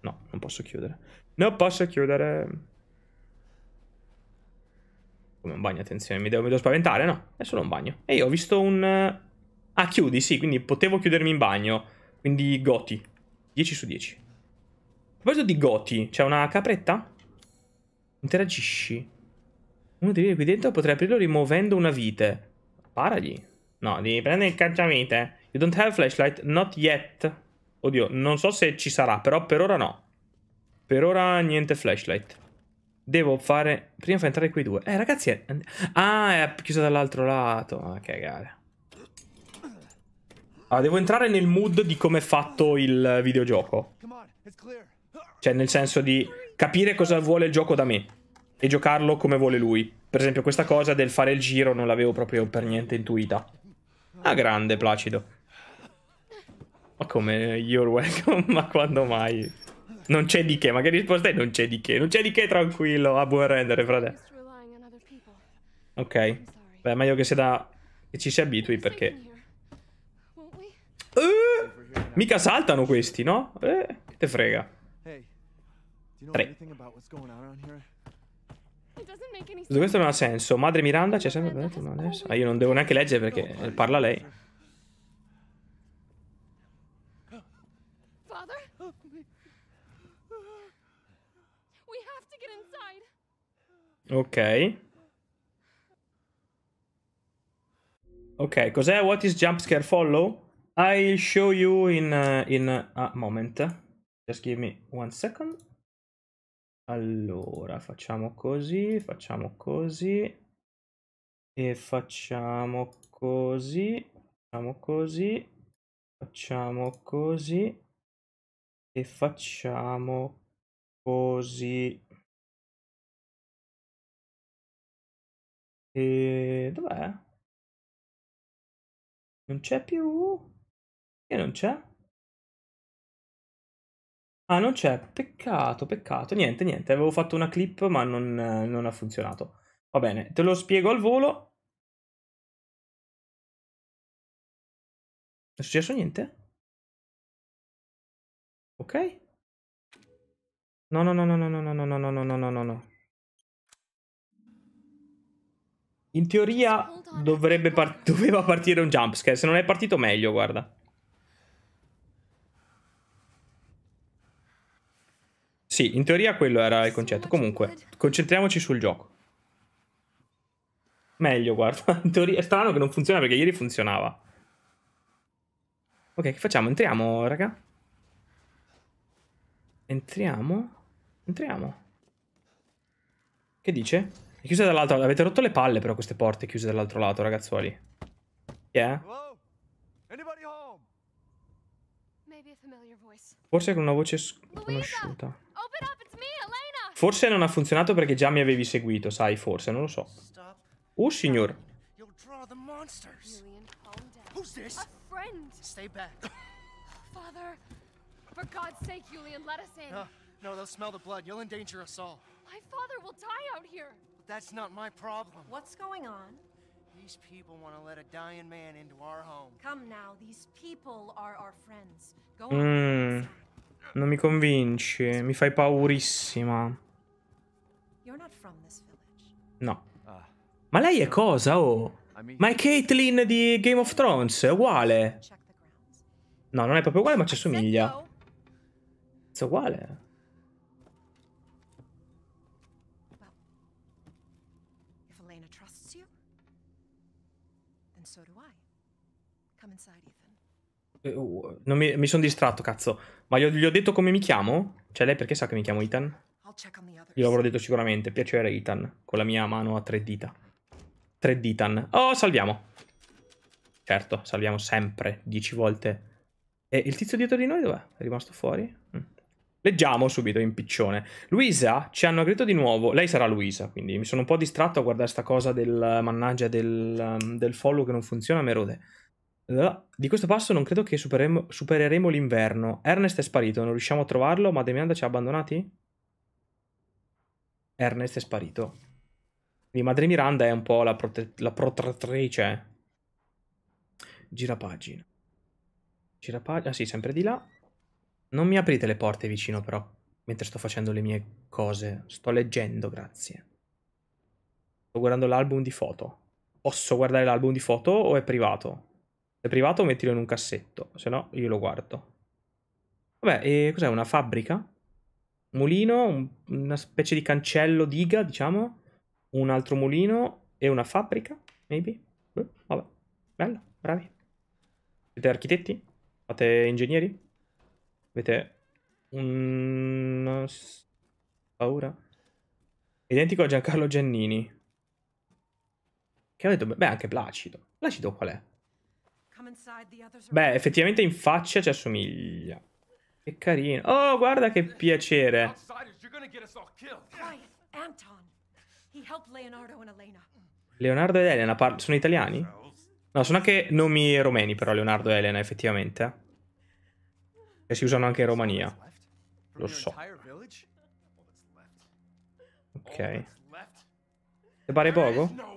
No, non posso chiudere. Non posso chiudere. Come un bagno, attenzione, mi devo, mi devo spaventare? No, è solo un bagno. E io ho visto un... Ah, chiudi, sì, quindi potevo chiudermi in bagno. Quindi goti. 10 su 10. A proposito di goti, c'è una capretta? Interagisci. Uno dei qui dentro potrei aprirlo rimuovendo una vite. Sparagli. No, devi prendere il cacciamite. You don't have flashlight, not yet. Oddio, non so se ci sarà, però per ora no. Per ora niente flashlight. Devo fare... Prima fa entrare quei due. Eh, ragazzi... È... Ah, è chiusa dall'altro lato. Ok, ah, che gara. Allora, ah, devo entrare nel mood di come è fatto il videogioco. Cioè, nel senso di capire cosa vuole il gioco da me e giocarlo come vuole lui. Per esempio questa cosa del fare il giro non l'avevo proprio per niente intuita. Ah, grande Placido. Ma come, you're welcome, [LAUGHS] ma quando mai? Non c'è di che, ma che risposta è non c'è di che? Non c'è di che, tranquillo, a buon rendere, frate. Ok. Beh, meglio che, da... che ci si abitui perché... Eh, mica saltano questi, no? Eh, che te frega. Tre. Tutto questo non ha senso. Madre Miranda c'è sempre detto, no, adesso. Ah, io non devo neanche leggere perché parla lei. Ok. Ok, cos'è What is Jumpscare Follow? I'll show you in, uh, in uh, a moment. Just give me one second. Allora, facciamo così, facciamo così e facciamo così, facciamo così, facciamo così e facciamo così. E dov'è? Non c'è più? E non c'è? Ah, non c'è. Peccato, peccato. Niente, niente. Avevo fatto una clip, ma non, non ha funzionato. Va bene, te lo spiego al volo. Non è successo niente? Ok. No, no, no, no, no, no, no, no, no, no, no, no, no, no. In teoria dovrebbe par doveva partire un jumpscare. Se non è partito, meglio, guarda. Sì, in teoria quello era il concetto. Comunque, concentriamoci sul gioco. Meglio, guarda. [LAUGHS] In teoria è strano che non funziona perché ieri funzionava. Ok, che facciamo? Entriamo, raga. Entriamo. Entriamo. Che dice? È chiusa dall'altro lato. Avete rotto le palle però queste porte chiuse dall'altro lato, ragazzuoli. Chi è? Forse con una voce sconosciuta. Forse non ha funzionato perché già mi avevi seguito, sai, forse, non lo so. Oh, signor. No, they'll smell the blood. You'll endanger us all. My father will die out here. That's not my problem. What's going on? These people want to let a dying man into our home. Come now, these people are our friends. Go on. Hmm. non mi convince, mi fai paurissima. No. Ah. Ma lei è cosa, oh? Ma è Caitlyn di Game of Thrones, è uguale. No, non è proprio uguale, ma ci assomiglia. È uguale. Uh, mi, mi sono distratto, cazzo. Ma gli ho, gli ho detto come mi chiamo? Cioè, lei perché sa che mi chiamo Ethan? Io avrò detto sicuramente. Piacere, Ethan. Con la mia mano a tre dita. Tre ditan. Oh, salviamo. Certo, salviamo sempre. Dieci volte. E il tizio dietro di noi dov'è? È rimasto fuori? Mm. Leggiamo subito in piccione. Luisa, ci hanno aggredito di nuovo. Lei sarà Luisa, quindi mi sono un po' distratto a guardare sta cosa del mannaggia del, um, del follow che non funziona, Merode. Di questo passo non credo che supereremo, supereremo l'inverno. Ernest è sparito, non riusciamo a trovarlo, ma Demianda ci ha abbandonati? Ernest è sparito. Quindi Madre Miranda è un po' la, prote- la protrattrice. Gira pagina. Gira pagina. Ah sì, sempre di là. Non mi aprite le porte vicino però, mentre sto facendo le mie cose. Sto leggendo, grazie. Sto guardando l'album di foto. Posso guardare l'album di foto o è privato? Se è privato mettilo in un cassetto, se no io lo guardo. Vabbè, e cos'è una fabbrica? mulino, un- una specie di cancello diga, diciamo, un altro mulino e una fabbrica, maybe. Eh, vabbè, bello, bravi. Siete architetti? Fate ingegneri? Avete un... paura? Identico a Giancarlo Giannini. Che ho detto, beh, anche Placido. Placido qual è? Beh, effettivamente in faccia ci assomiglia. Che carino. Oh, guarda che piacere. Leonardo ed Elena sono italiani? No, sono anche nomi romeni però, Leonardo e Elena, effettivamente. E si usano anche in Romania. Lo so. Ok. Te pare poco? No.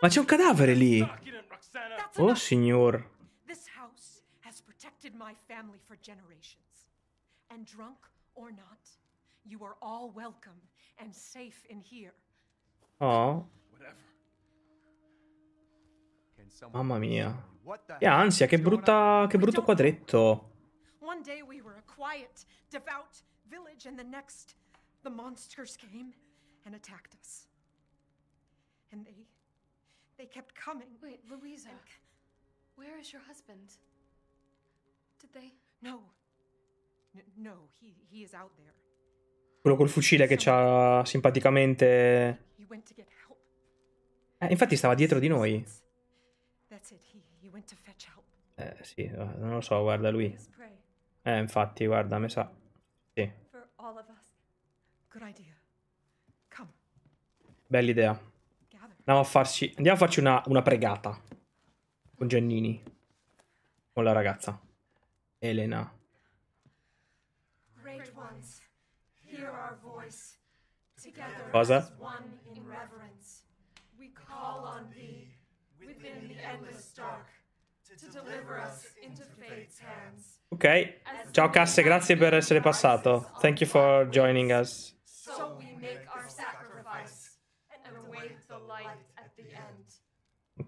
Ma c'è un cadavere lì. Oh signor. This house has protected my family for generations. And drunk or not, you are all welcome and safe in here. Oh. Mamma mia. Che ansia, che brutta che brutto quadretto. One day we were a quiet, devout village and the next the monsters came and attacked us. And they. they kept coming. Wait, Louisa. And... Where is your husband? Did they. No. N no, he, he is out there. Quello col fucile che c'ha simpaticamente. Eh, infatti stava dietro di noi. Eh, sì, eh, non lo so, guarda lui. Eh, infatti, guarda, mi sa. Sì. Bella idea. Andiamo a farci, andiamo a farci una, una pregata con Giannini, con la ragazza, Elena. Cosa? Ok, ciao Casse, grazie per essere passato. Thank you for joining us.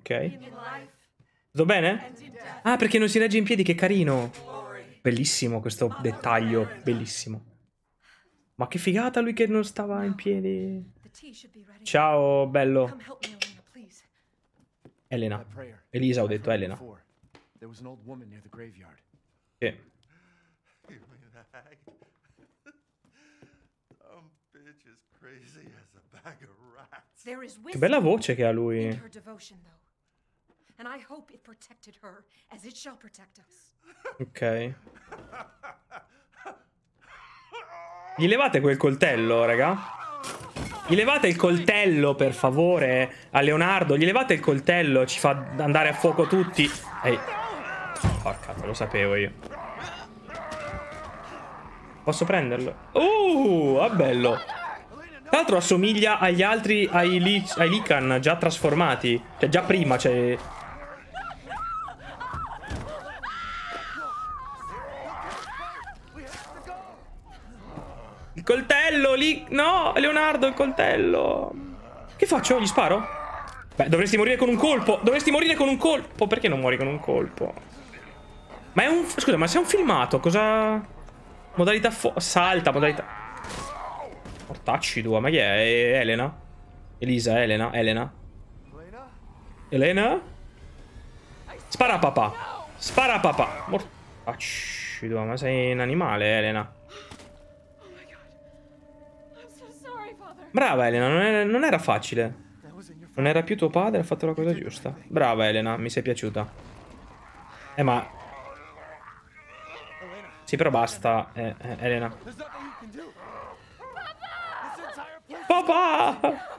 Ok. Sto bene? Ah, perché non si regge in piedi, che carino. Bellissimo questo dettaglio, bellissimo. Ma che figata lui che non stava in piedi. Ciao, bello. Elena. Elisa ho detto Elena. Sì. Che bella voce che ha lui and I hope it protected her as it shall protect us. Ok. Gli levate quel coltello, raga. Gli levate il coltello, per favore, a Leonardo. Gli levate il coltello, ci fa andare a fuoco tutti. Ehi. Porca, lo sapevo io. Posso prenderlo? Uh, ah bello. Tra l'altro assomiglia agli altri, ai, li, ai Likan già trasformati. Cioè, già prima, cioè... Il coltello lì. No, Leonardo, il coltello. Che faccio? Gli sparo? Beh, dovresti morire con un colpo. Dovresti morire con un colpo. Perché non muori con un colpo? Ma è un... Scusa, ma sei un filmato, cosa... Modalità fo... Salta, modalità... Mortacci due, ma chi è? è Elena? Elisa, Elena, Elena. Elena? Spara papà. Spara papà. Mortacci due, ma sei un animale, Elena. Brava Elena, non era, non era facile. Non era più tuo padre, ha fatto la cosa giusta. Brava Elena, mi sei piaciuta. Eh ma... Sì però basta, eh, eh Elena. Papà!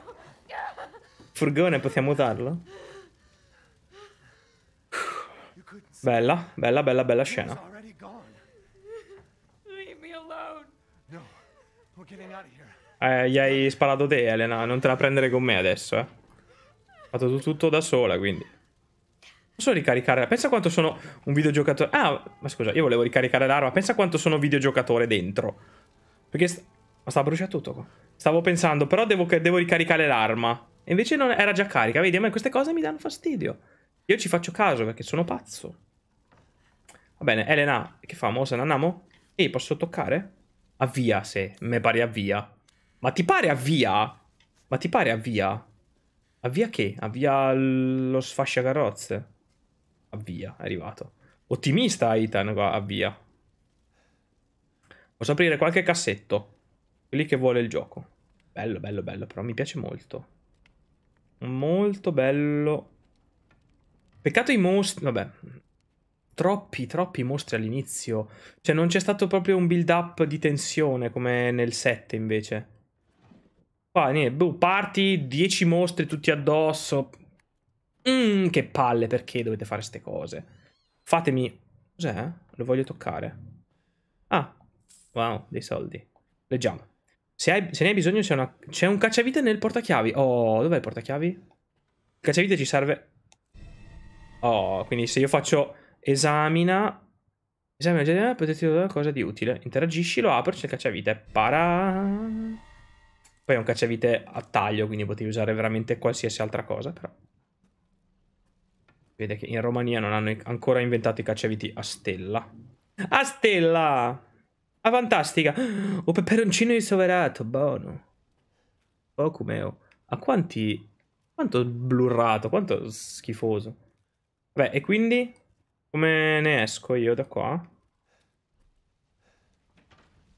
Furgone, possiamo usarlo? Bella, bella, bella, bella scena. Leave me alone. No, we're getting out of here. Eh, gli hai sparato te, Elena. Non te la prendere con me adesso, eh. Ho fatto tu tutto da sola, quindi. Posso ricaricare? Pensa quanto sono un videogiocatore. Ah, ma scusa, io volevo ricaricare l'arma. Pensa quanto sono videogiocatore dentro. Perché. St ma sta bruciando tutto qua. Stavo pensando, però devo, devo ricaricare l'arma. E invece non era già carica. Vedi, a me queste cose mi danno fastidio. Io ci faccio caso perché sono pazzo. Va bene, Elena, che famo? se ne andiamo? Ehi, posso toccare? Avvia se, me pare avvia. Ma ti pare avvia? Ma ti pare avvia? Avvia che? Avvia lo sfascia carrozze? Avvia, è arrivato. Ottimista Ethan qua, avvia. Posso aprire qualche cassetto. Quelli che vuole il gioco. Bello, bello, bello, però mi piace molto. Molto bello. Peccato i mostri... Vabbè. Troppi, troppi mostri all'inizio. Cioè non c'è stato proprio un build up di tensione come nel 7 invece. Qua, ne, boh, parti, 10 mostri tutti addosso. Mm, che palle, perché dovete fare queste cose? Fatemi... Cos'è? Lo voglio toccare. Ah, wow, dei soldi. Leggiamo. Se, hai, se ne hai bisogno c'è, una, c'è un cacciavite nel portachiavi. Oh, dov'è il portachiavi? Il cacciavite ci serve... Oh, quindi se io faccio esamina... Esamina generale, potete dire qualcosa di utile. Interagisci, lo apro, c'è il cacciavite. Para... Poi è un cacciavite a taglio, quindi potevi usare veramente qualsiasi altra cosa, però. Vede che in Romania non hanno ancora inventato i cacciaviti a stella. A stella! Ah, fantastica! Oh, peperoncino di soverato, buono. Oh, com'eo. Oh. A quanti... Quanto blurrato, quanto schifoso. Vabbè, e quindi? Come ne esco io da qua?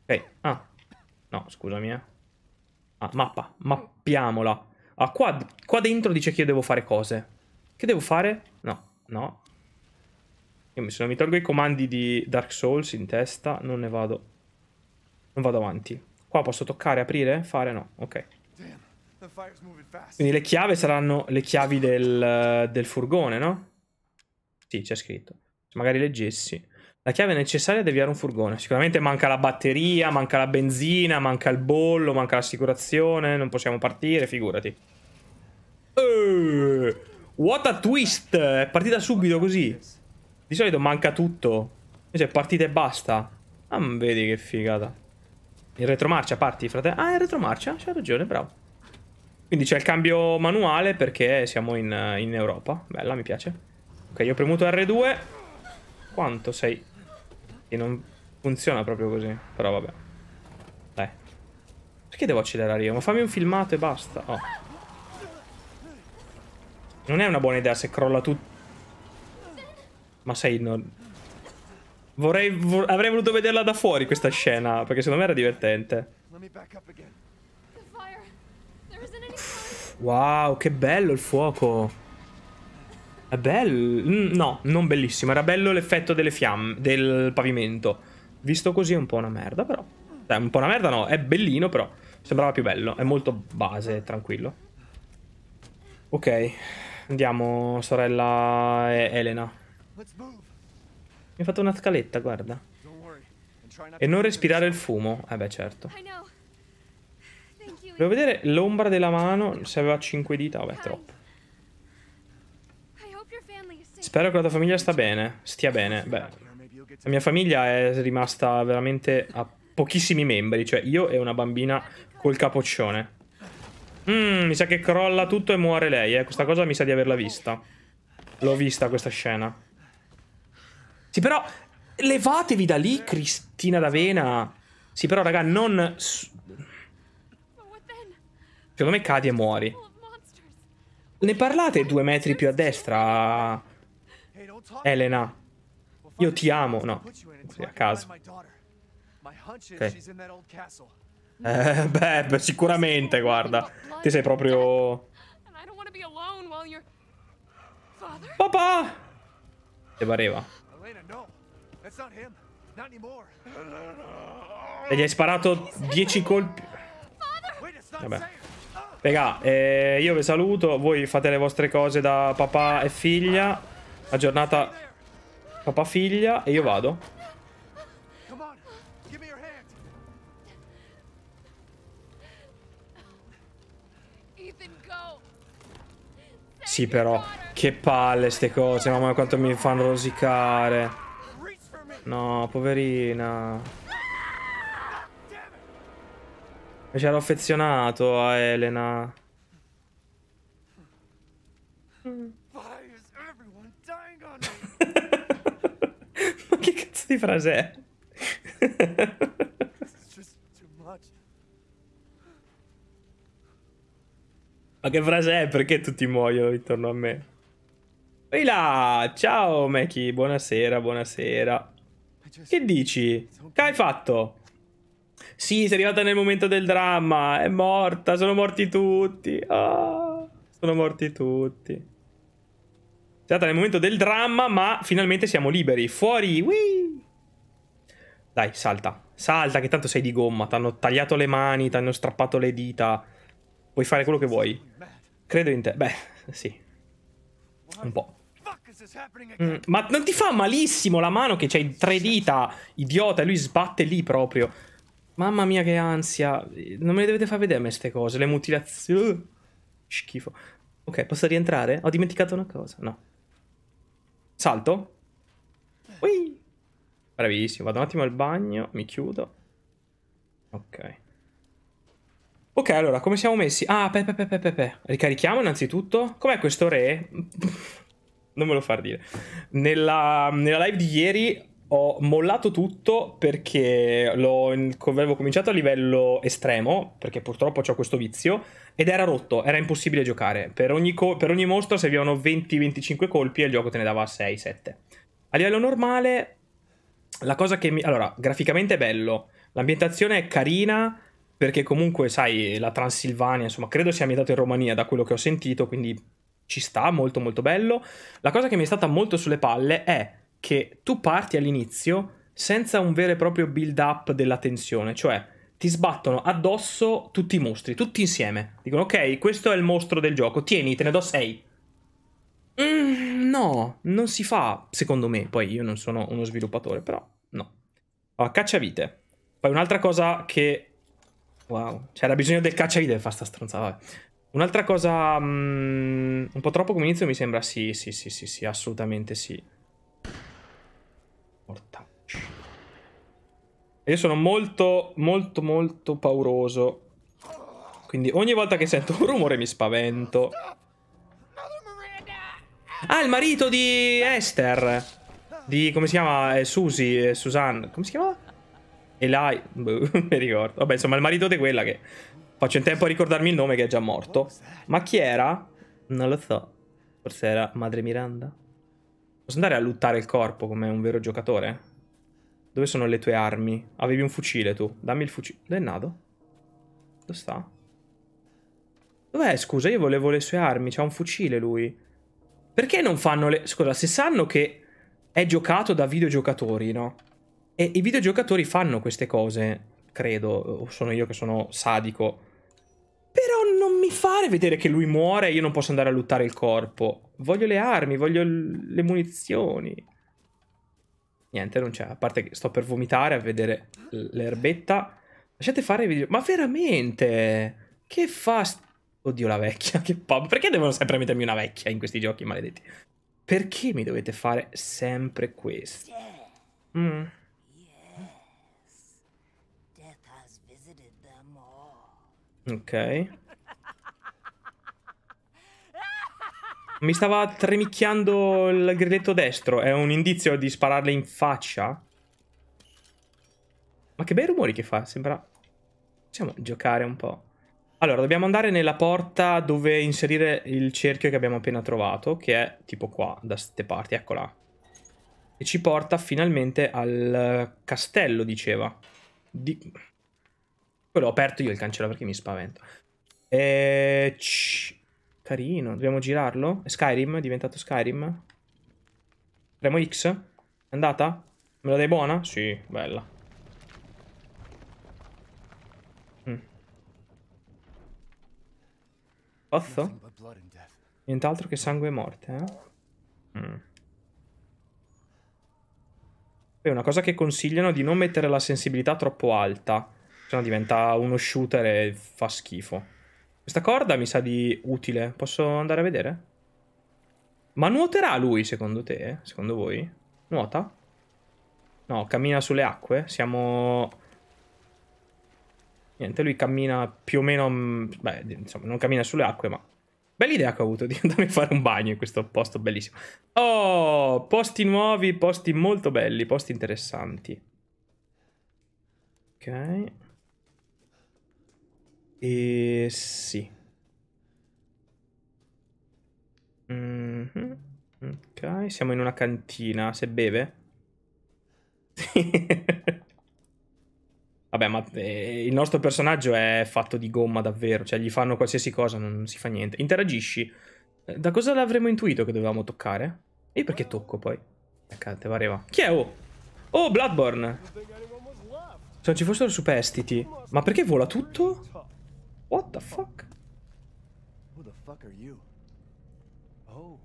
Ok, ah. No, scusami, eh. Ah, mappa, mappiamola. Ah, qua, qua dentro dice che io devo fare cose. Che devo fare? No, no. Io se non mi tolgo i comandi di Dark Souls in testa, non ne vado. Non vado avanti. Qua posso toccare, aprire? Fare? No, ok. Quindi le chiavi saranno le chiavi del, del furgone, no? Sì, c'è scritto. Se magari leggessi. La chiave necessaria ad avviare un furgone. Sicuramente manca la batteria, manca la benzina, manca il bollo, manca l'assicurazione. Non possiamo partire, figurati. Uh, what a twist! È partita subito così. Di solito manca tutto. Invece è partita e basta. Ah, vedi che figata. In retromarcia parti, fratello. Ah, in retromarcia? C'ha ragione, bravo. Quindi c'è il cambio manuale perché siamo in, in Europa. Bella, mi piace. Ok, io ho premuto R2. Quanto sei che non funziona proprio così. Però vabbè. Dai. Perché devo accelerare io? Ma fammi un filmato e basta. Oh. Non è una buona idea se crolla tutto. Ma sei... Non... Vorrei... Vor... Avrei voluto vederla da fuori questa scena. Perché secondo me era divertente. Wow, che bello il fuoco. È Bello. Mm, no, non bellissimo. Era bello l'effetto delle fiamme del pavimento. Visto così è un po' una merda, però. Cioè, un po' una merda no, è bellino, però. Sembrava più bello. È molto base, tranquillo. Ok. Andiamo, sorella Elena. Mi ha fatto una scaletta, guarda. E non respirare il fumo. Eh beh, certo. Devo vedere l'ombra della mano, se aveva 5 dita, vabbè, troppo. Spero che la tua famiglia sta bene, stia bene. Beh, la mia famiglia è rimasta veramente a pochissimi membri, cioè io e una bambina col capoccione. Mm, mi sa che crolla tutto e muore lei, eh. Questa cosa mi sa di averla vista. L'ho vista questa scena. Sì, però levatevi da lì, Cristina d'Avena. Sì, però, raga, non... Secondo me cadi e muori. Ne parlate due metri più a destra Elena, io ti amo. No, a caso. Ok. Eh, beh, sicuramente, guarda. Ti sei proprio... Papà! Te pareva. E gli hai sparato 10 colpi. Vabbè. Ah. Raga, eh, io vi saluto. Voi fate le vostre cose da papà e figlia. La giornata papà figlia e io vado. Sì però, che palle ste cose, mamma mia quanto mi fanno rosicare. No, poverina. Mi c'ero affezionato a Elena. Mm. cazzo di frase Ma che frase è? Perché tutti muoiono intorno a me? Ehi là! Ciao Meki, buonasera, buonasera. Che dici? Che hai fatto? Sì, sei arrivata nel momento del dramma. È morta, sono morti tutti. Ah, sono morti tutti. Sei arrivata nel momento del dramma, ma finalmente siamo liberi. Fuori, Whee! Dai, salta. Salta, che tanto sei di gomma. Ti hanno tagliato le mani, ti hanno strappato le dita. Puoi fare quello che vuoi. Credo in te. Beh, [LAUGHS] sì. Un po'. Mm, ma non ti fa malissimo la mano che c'hai tre dita, idiota, e lui sbatte lì proprio. Mamma mia che ansia. Non me le dovete far vedere a me queste cose, le mutilazioni. schifo. Ok, posso rientrare? Ho dimenticato una cosa. No. Salto? Ui. Bravissimo, vado un attimo al bagno, mi chiudo. Ok. Ok, allora, come siamo messi? Ah, pepe, pepe, pepe. Ricarichiamo innanzitutto. Com'è questo re? [LAUGHS] non me lo far dire. Nella, nella, live di ieri ho mollato tutto perché avevo cominciato a livello estremo, perché purtroppo ho questo vizio, ed era rotto, era impossibile giocare. Per ogni, per ogni mostro servivano 20-25 colpi e il gioco te ne dava 6-7. A livello normale la cosa che mi... Allora, graficamente è bello, l'ambientazione è carina, perché comunque, sai, la Transilvania, insomma, credo sia ambientata in Romania da quello che ho sentito, quindi ci sta, molto molto bello. La cosa che mi è stata molto sulle palle è che tu parti all'inizio senza un vero e proprio build up della tensione, cioè ti sbattono addosso tutti i mostri, tutti insieme. Dicono "Ok, questo è il mostro del gioco, tieni, te ne do 6". Mm, no, non si fa, secondo me. Poi io non sono uno sviluppatore, però no. Allora, cacciavite. Poi un'altra cosa che... Wow, c'era bisogno del cacciavite per fare sta stronzata, vabbè. Un'altra cosa um, un po' troppo come inizio mi sembra sì, sì, sì, sì, sì, assolutamente sì. Morta. Io sono molto, molto, molto pauroso. Quindi ogni volta che sento un rumore mi spavento. Ah, il marito di Esther. Di, come si chiama? Eh, Susie, eh, Susan. Come si chiama? Eli. Boh, [LAUGHS] mi ricordo. Vabbè, insomma, il marito di quella che... Faccio in tempo a ricordarmi il nome che è già morto. Ma chi era? Non lo so. Forse era Madre Miranda? Posso andare a luttare il corpo come un vero giocatore? Dove sono le tue armi? Avevi un fucile tu. Dammi il fucile. Dove è nato? Dove sta? Dov'è, scusa? Io volevo le sue armi. C'ha un fucile lui. Perché non fanno le... Scusa, se sanno che è giocato da videogiocatori, no? E i videogiocatori fanno queste cose, credo, o sono io che sono sadico. Però non mi fare vedere che lui muore e io non posso andare a luttare il corpo. Voglio le armi, voglio le munizioni. Niente, non c'è. A parte che sto per vomitare a vedere l'erbetta. Lasciate fare i video. Ma veramente? Che fa Oddio, la vecchia, [LAUGHS] che pop. Perché devono sempre mettermi una vecchia in questi giochi maledetti? Perché mi dovete fare sempre questo? Mm. Ok. Mi stava tremicchiando il grilletto destro. È un indizio di spararle in faccia? Ma che bei rumori che fa, sembra... Possiamo giocare un po'. Allora, dobbiamo andare nella porta dove inserire il cerchio che abbiamo appena trovato, che è tipo qua, da queste parti, eccola. E ci porta finalmente al castello, diceva. Di... Quello ho aperto io il cancello perché mi spavento. E... Carino, dobbiamo girarlo? È Skyrim? È diventato Skyrim? Premo X? È andata? Me la dai buona? Sì, bella. Pozzo? Nient'altro che sangue e morte, eh? Mm. Poi una cosa che consigliano di non mettere la sensibilità troppo alta, sennò diventa uno shooter e fa schifo. Questa corda mi sa di utile, posso andare a vedere? Ma nuoterà lui secondo te? Secondo voi? Nuota? No, cammina sulle acque? Siamo niente, lui cammina più o meno, mm, beh, insomma, non cammina sulle acque, ma bella idea che ho avuto [LAUGHS] di andare a fare un bagno in questo posto bellissimo. Oh, posti nuovi, posti molto belli, posti interessanti. Ok. E sì. Mm -hmm. Ok, siamo in una cantina, se beve. Sì. [LAUGHS] Vabbè, ma eh, il nostro personaggio è fatto di gomma davvero, cioè gli fanno qualsiasi cosa, non, si fa niente. Interagisci. Eh, da cosa l'avremmo intuito che dovevamo toccare? E perché tocco poi? Eccate, pareva. Chi è? Oh! Oh, Bloodborne! Se non ci fossero superstiti. Ma perché vola tutto? What the fuck? Oh,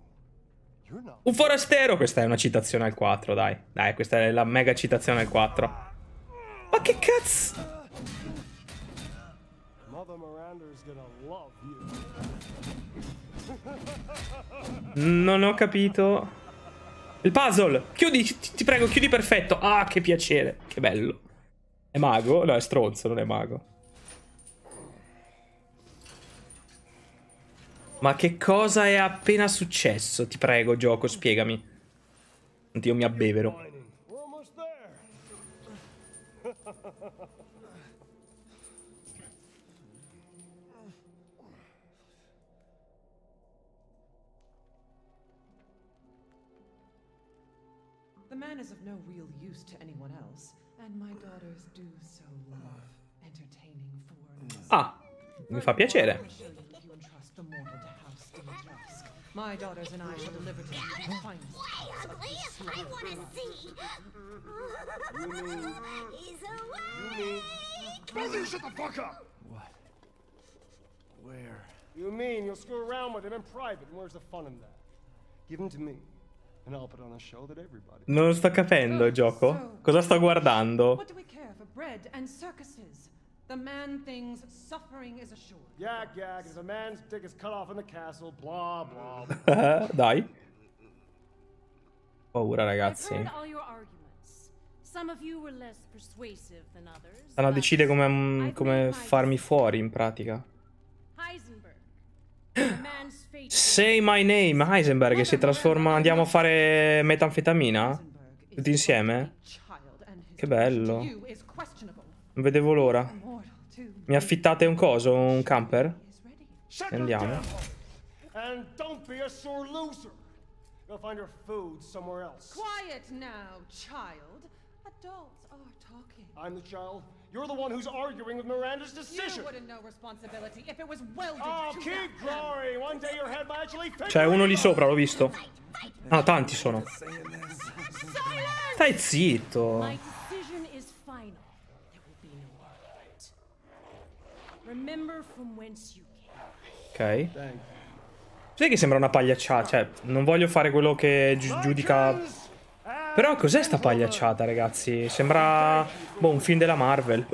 Un forastero! Questa è una citazione al 4, dai. Dai, questa è la mega citazione al 4. Ma che cazzo? Non ho capito. Il puzzle! Chiudi, ti, ti prego, chiudi perfetto. Ah, che piacere. Che bello. È mago? No, è stronzo, non è mago. Ma che cosa è appena successo? Ti prego, gioco, spiegami. Oddio, mi abbevero. man is of no real use to anyone else, and my daughters do so love entertaining foreigners. Ah, mi fa piacere. My daughters and I shall deliver to you the finest Way ugly! I want to see! He's awake! Brother, shut the fuck up! What? Where? You mean you'll screw around with him in private, and where's the fun in that? Give him to me. Non sto capendo il oh, gioco. Cosa sto guardando? The man thing's suffering is assured. Yak yak, as man's dick is cut off in the castle, blah blah. [LAUGHS] Dai. Paura, ragazzi. Stanno a decidere come, come farmi fuori in pratica. Say my name, Heisenberg, si trasforma... Andiamo a fare metanfetamina? Tutti insieme? Che bello. Non vedevo l'ora. Mi affittate un coso, un camper? E andiamo. Go find her food somewhere else. Quiet now, child. Adults are talking. I'm the child. You're the one who's arguing with Miranda's decision. You wouldn't know responsibility if it was welded oh, to keep glory. One day your head might actually C'è uno lì sopra, l'ho visto. Ah, tanti sono. Stai zitto. Ok. Sai che sembra una pagliacciata, cioè, non voglio fare quello che gi giudica però cos'è sta pagliacciata, ragazzi? Sembra boh, un film della Marvel.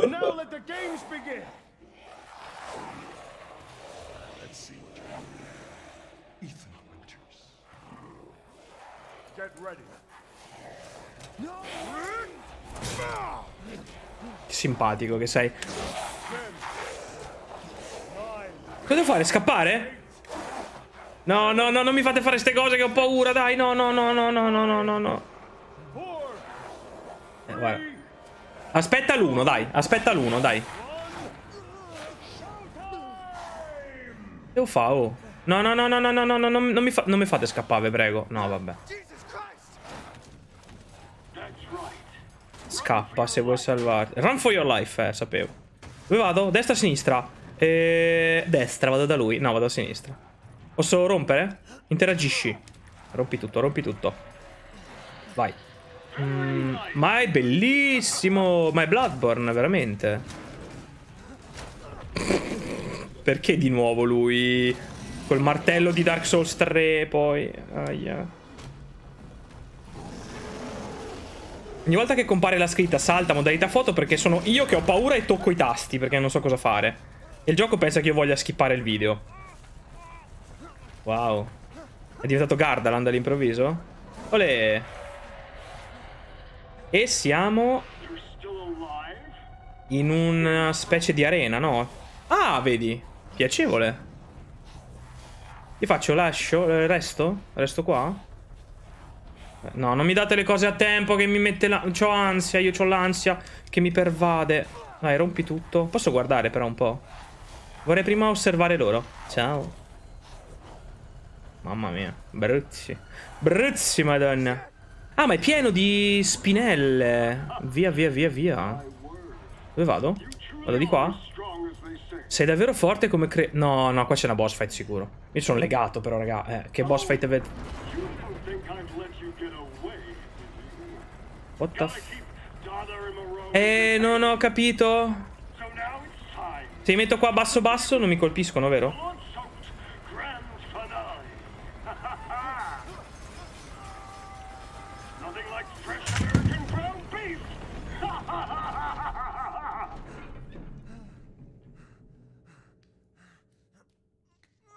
Simpatico che sei. Cosa devo fare? Scappare? No, no, no, non mi fate fare queste cose che ho paura, dai. No, no, no, no, no, no, no, no. Eh, guarda. Aspetta l'uno, dai. Aspetta l'uno, dai. Che fare, oh. No, no, no, no, no, no, no, no, non mi, fa non mi fate scappare, prego. No, vabbè. Scappa se vuoi salvarti. Run for your life, eh, sapevo. Dove vado? Destra o sinistra? E... Eh, destra, vado da lui. No, vado a sinistra. Posso rompere? Interagisci. Rompi tutto, rompi tutto. Vai. Mm, ma è bellissimo! Ma è Bloodborne, veramente. Perché di nuovo lui? Col martello di Dark Souls 3, poi... Aia. Ogni volta che compare la scritta salta modalità foto perché sono io che ho paura e tocco i tasti perché non so cosa fare. E il gioco pensa che io voglia skippare il video. Wow. È diventato Gardaland all'improvviso? Olè. E siamo in una eh, specie di arena, no? Ah, vedi. Piacevole. Ti faccio, lascio, eh, resto? Resto qua? Eh, no, non mi date le cose a tempo che mi mette la... C'ho ansia, io ho l'ansia che mi pervade. Dai, rompi tutto. Posso guardare però un po'? Vorrei prima osservare loro. Ciao. Mamma mia, bruzzi. Bruzzi, madonna. Ah, ma è pieno di spinelle. Via, via, via, via. Dove vado? Vado di qua? Sei davvero forte come cre... No, no, qua c'è una boss fight sicuro. Io sono legato però, raga. Eh, che boss fight avete... What the f... Eh, non ho capito. Se mi metto qua basso basso non mi colpiscono, vero?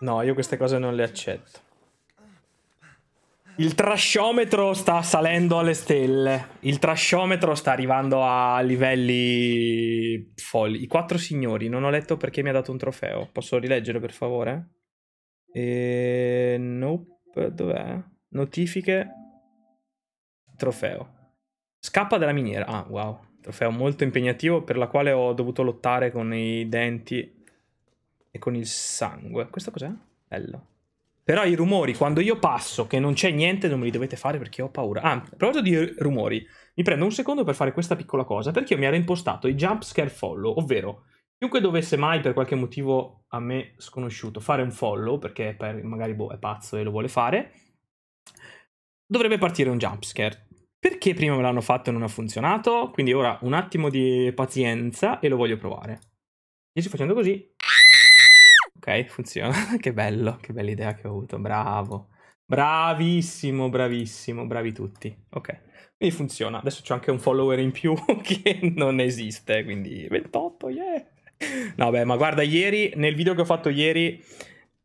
No, io queste cose non le accetto. Il trasciometro sta salendo alle stelle. Il trasciometro sta arrivando a livelli folli. I quattro signori, non ho letto perché mi ha dato un trofeo. Posso rileggere per favore? E... Nope, dov'è? Notifiche. Trofeo. Scappa dalla miniera. Ah, wow. Trofeo molto impegnativo per la quale ho dovuto lottare con i denti e con il sangue. Questo cos'è? Bello. Però i rumori, quando io passo, che non c'è niente, non me li dovete fare perché ho paura. Ah, a proposito di rumori, mi prendo un secondo per fare questa piccola cosa, perché io mi ero impostato i jump scare follow, ovvero chiunque dovesse mai, per qualche motivo a me sconosciuto, fare un follow, perché per, magari boh, è pazzo e lo vuole fare, dovrebbe partire un jump scare. Perché prima me l'hanno fatto e non ha funzionato? Quindi ora un attimo di pazienza e lo voglio provare. Io sto facendo così Ok, funziona. [LAUGHS] che bello, che bella idea che ho avuto. Bravo. Bravissimo, bravissimo, bravi tutti. Ok, quindi funziona. Adesso c'è anche un follower in più [LAUGHS] che non esiste, quindi 28, yeah. No, beh, ma guarda, ieri, nel video che ho fatto ieri,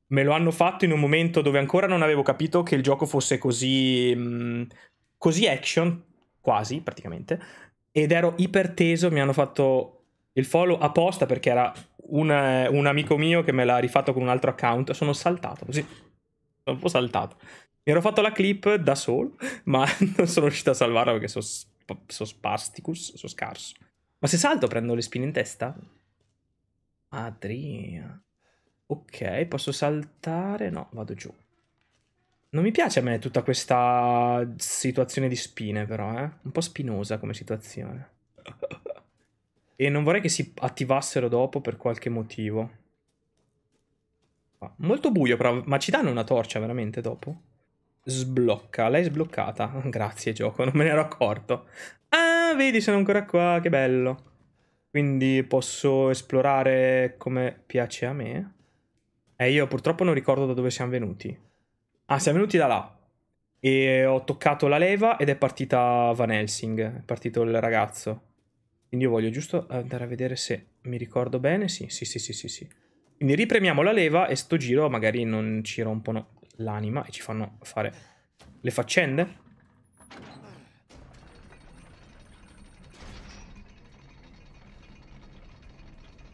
me lo hanno fatto in un momento dove ancora non avevo capito che il gioco fosse così... Mh, mm, così action, quasi, praticamente. Ed ero iperteso, mi hanno fatto il follow apposta perché era un, eh, un amico mio che me l'ha rifatto con un altro account. Sono saltato così. Sono un po' saltato. Mi ero fatto la clip da solo, [LAUGHS] ma non sono riuscito a salvarla perché sono sp- so spasticus, sono scarso. Ma se salto prendo le spine in testa? Adria. Ok, posso saltare? No, vado giù. Non mi piace a me tutta questa situazione di spine, però, eh. Un po' spinosa come situazione. [LAUGHS] E non vorrei che si attivassero dopo per qualche motivo. Ah, molto buio però, ma ci danno una torcia veramente dopo? Sblocca, l'hai sbloccata. [LAUGHS] Grazie gioco, non me ne ero accorto. Ah, vedi, sono ancora qua, che bello. Quindi posso esplorare come piace a me. E eh, io purtroppo non ricordo da dove siamo venuti. Ah, siamo venuti da là. E ho toccato la leva ed è partita Van Helsing, è partito il ragazzo. Quindi io voglio giusto andare a vedere se mi ricordo bene. Sì, sì, sì, sì, sì. sì. Quindi ripremiamo la leva e sto giro magari non ci rompono l'anima e ci fanno fare le faccende.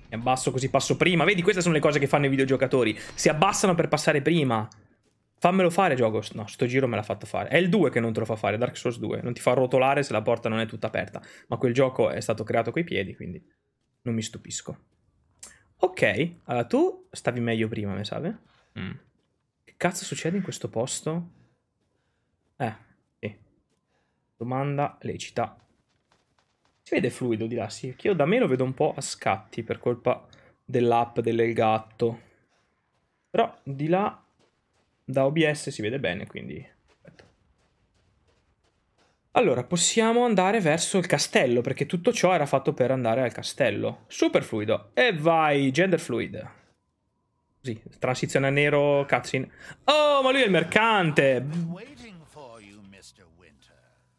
Mi abbasso così passo prima. Vedi, queste sono le cose che fanno i videogiocatori. Si abbassano per passare prima. Fammelo fare gioco. No, sto giro me l'ha fatto fare. È il 2 che non te lo fa fare, Dark Souls 2. Non ti fa rotolare se la porta non è tutta aperta. Ma quel gioco è stato creato coi piedi, quindi non mi stupisco. Ok, allora tu stavi meglio prima, mi sa? Eh? Mm. Che cazzo succede in questo posto? Eh, sì. Domanda lecita. Si vede fluido di là, sì. Che io da me lo vedo un po' a scatti per colpa dell'app dell'Elgatto. Però di là da OBS si vede bene, quindi... Allora, possiamo andare verso il castello, perché tutto ciò era fatto per andare al castello. Super fluido. E vai, gender fluid. Così, transizione a nero, cutscene. Oh, ma lui è il mercante!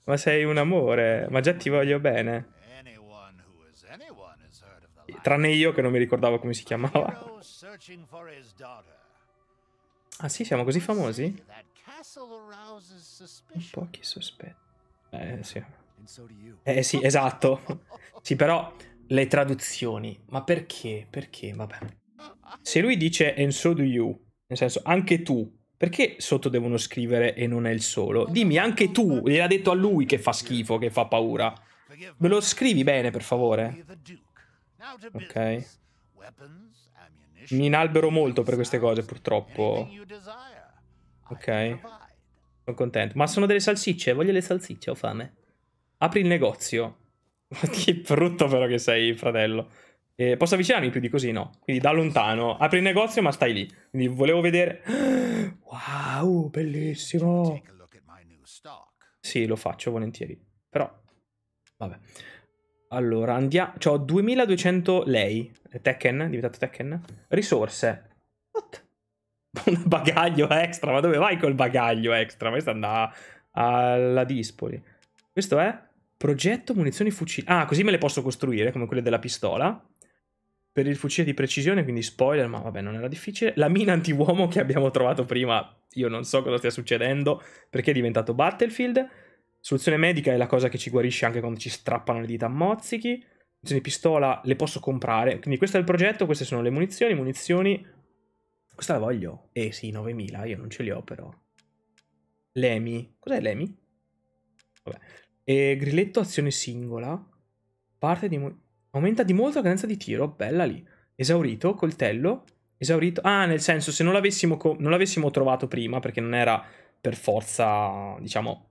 Ma sei un amore, ma già ti voglio bene. Tranne io che non mi ricordavo come si chiamava. Ah sì, siamo così famosi? Un pochi sospetti. Eh sì. Eh sì, esatto. [LAUGHS] sì, però le traduzioni. Ma perché? Perché? Vabbè. Se lui dice and so do you, nel senso anche tu, perché sotto devono scrivere e non è il solo? Dimmi anche tu, gliel'ha detto a lui che fa schifo, che fa paura. Me lo scrivi bene, per favore. Ok. Mi inalbero molto per queste cose, purtroppo. Ok. Sono contento. Ma sono delle salsicce? Voglio le salsicce, ho fame. Apri il negozio. [LAUGHS] che brutto però che sei, fratello. Eh, posso avvicinarmi più di così? No. Quindi da lontano. Apri il negozio ma stai lì. Quindi volevo vedere... [GASPS] Wow, bellissimo. Sì, lo faccio volentieri. Però... Vabbè. Allora, andiamo... ho 2200 lei. Tekken, diventato Tekken. Risorse. What? [LAUGHS] Un bagaglio extra, ma dove vai col bagaglio extra? Ma questa andava alla Dispoli. Questo è progetto munizioni fucili. Ah, così me le posso costruire, come quelle della pistola. Per il fucile di precisione, quindi spoiler, ma vabbè, non era difficile. La mina antiuomo che abbiamo trovato prima, io non so cosa stia succedendo, perché è diventato Battlefield. Soluzione medica è la cosa che ci guarisce anche quando ci strappano le dita a mozzichi munizioni pistola le posso comprare. Quindi questo è il progetto, queste sono le munizioni, munizioni. Questa la voglio. Eh sì, 9000, io non ce li ho però. Lemi. Cos'è Lemi? Vabbè. E grilletto azione singola. Parte di aumenta di molto la cadenza di tiro, bella lì. Esaurito, coltello, esaurito. Ah, nel senso, se non l'avessimo, non l'avessimo trovato prima, perché non era per forza, diciamo,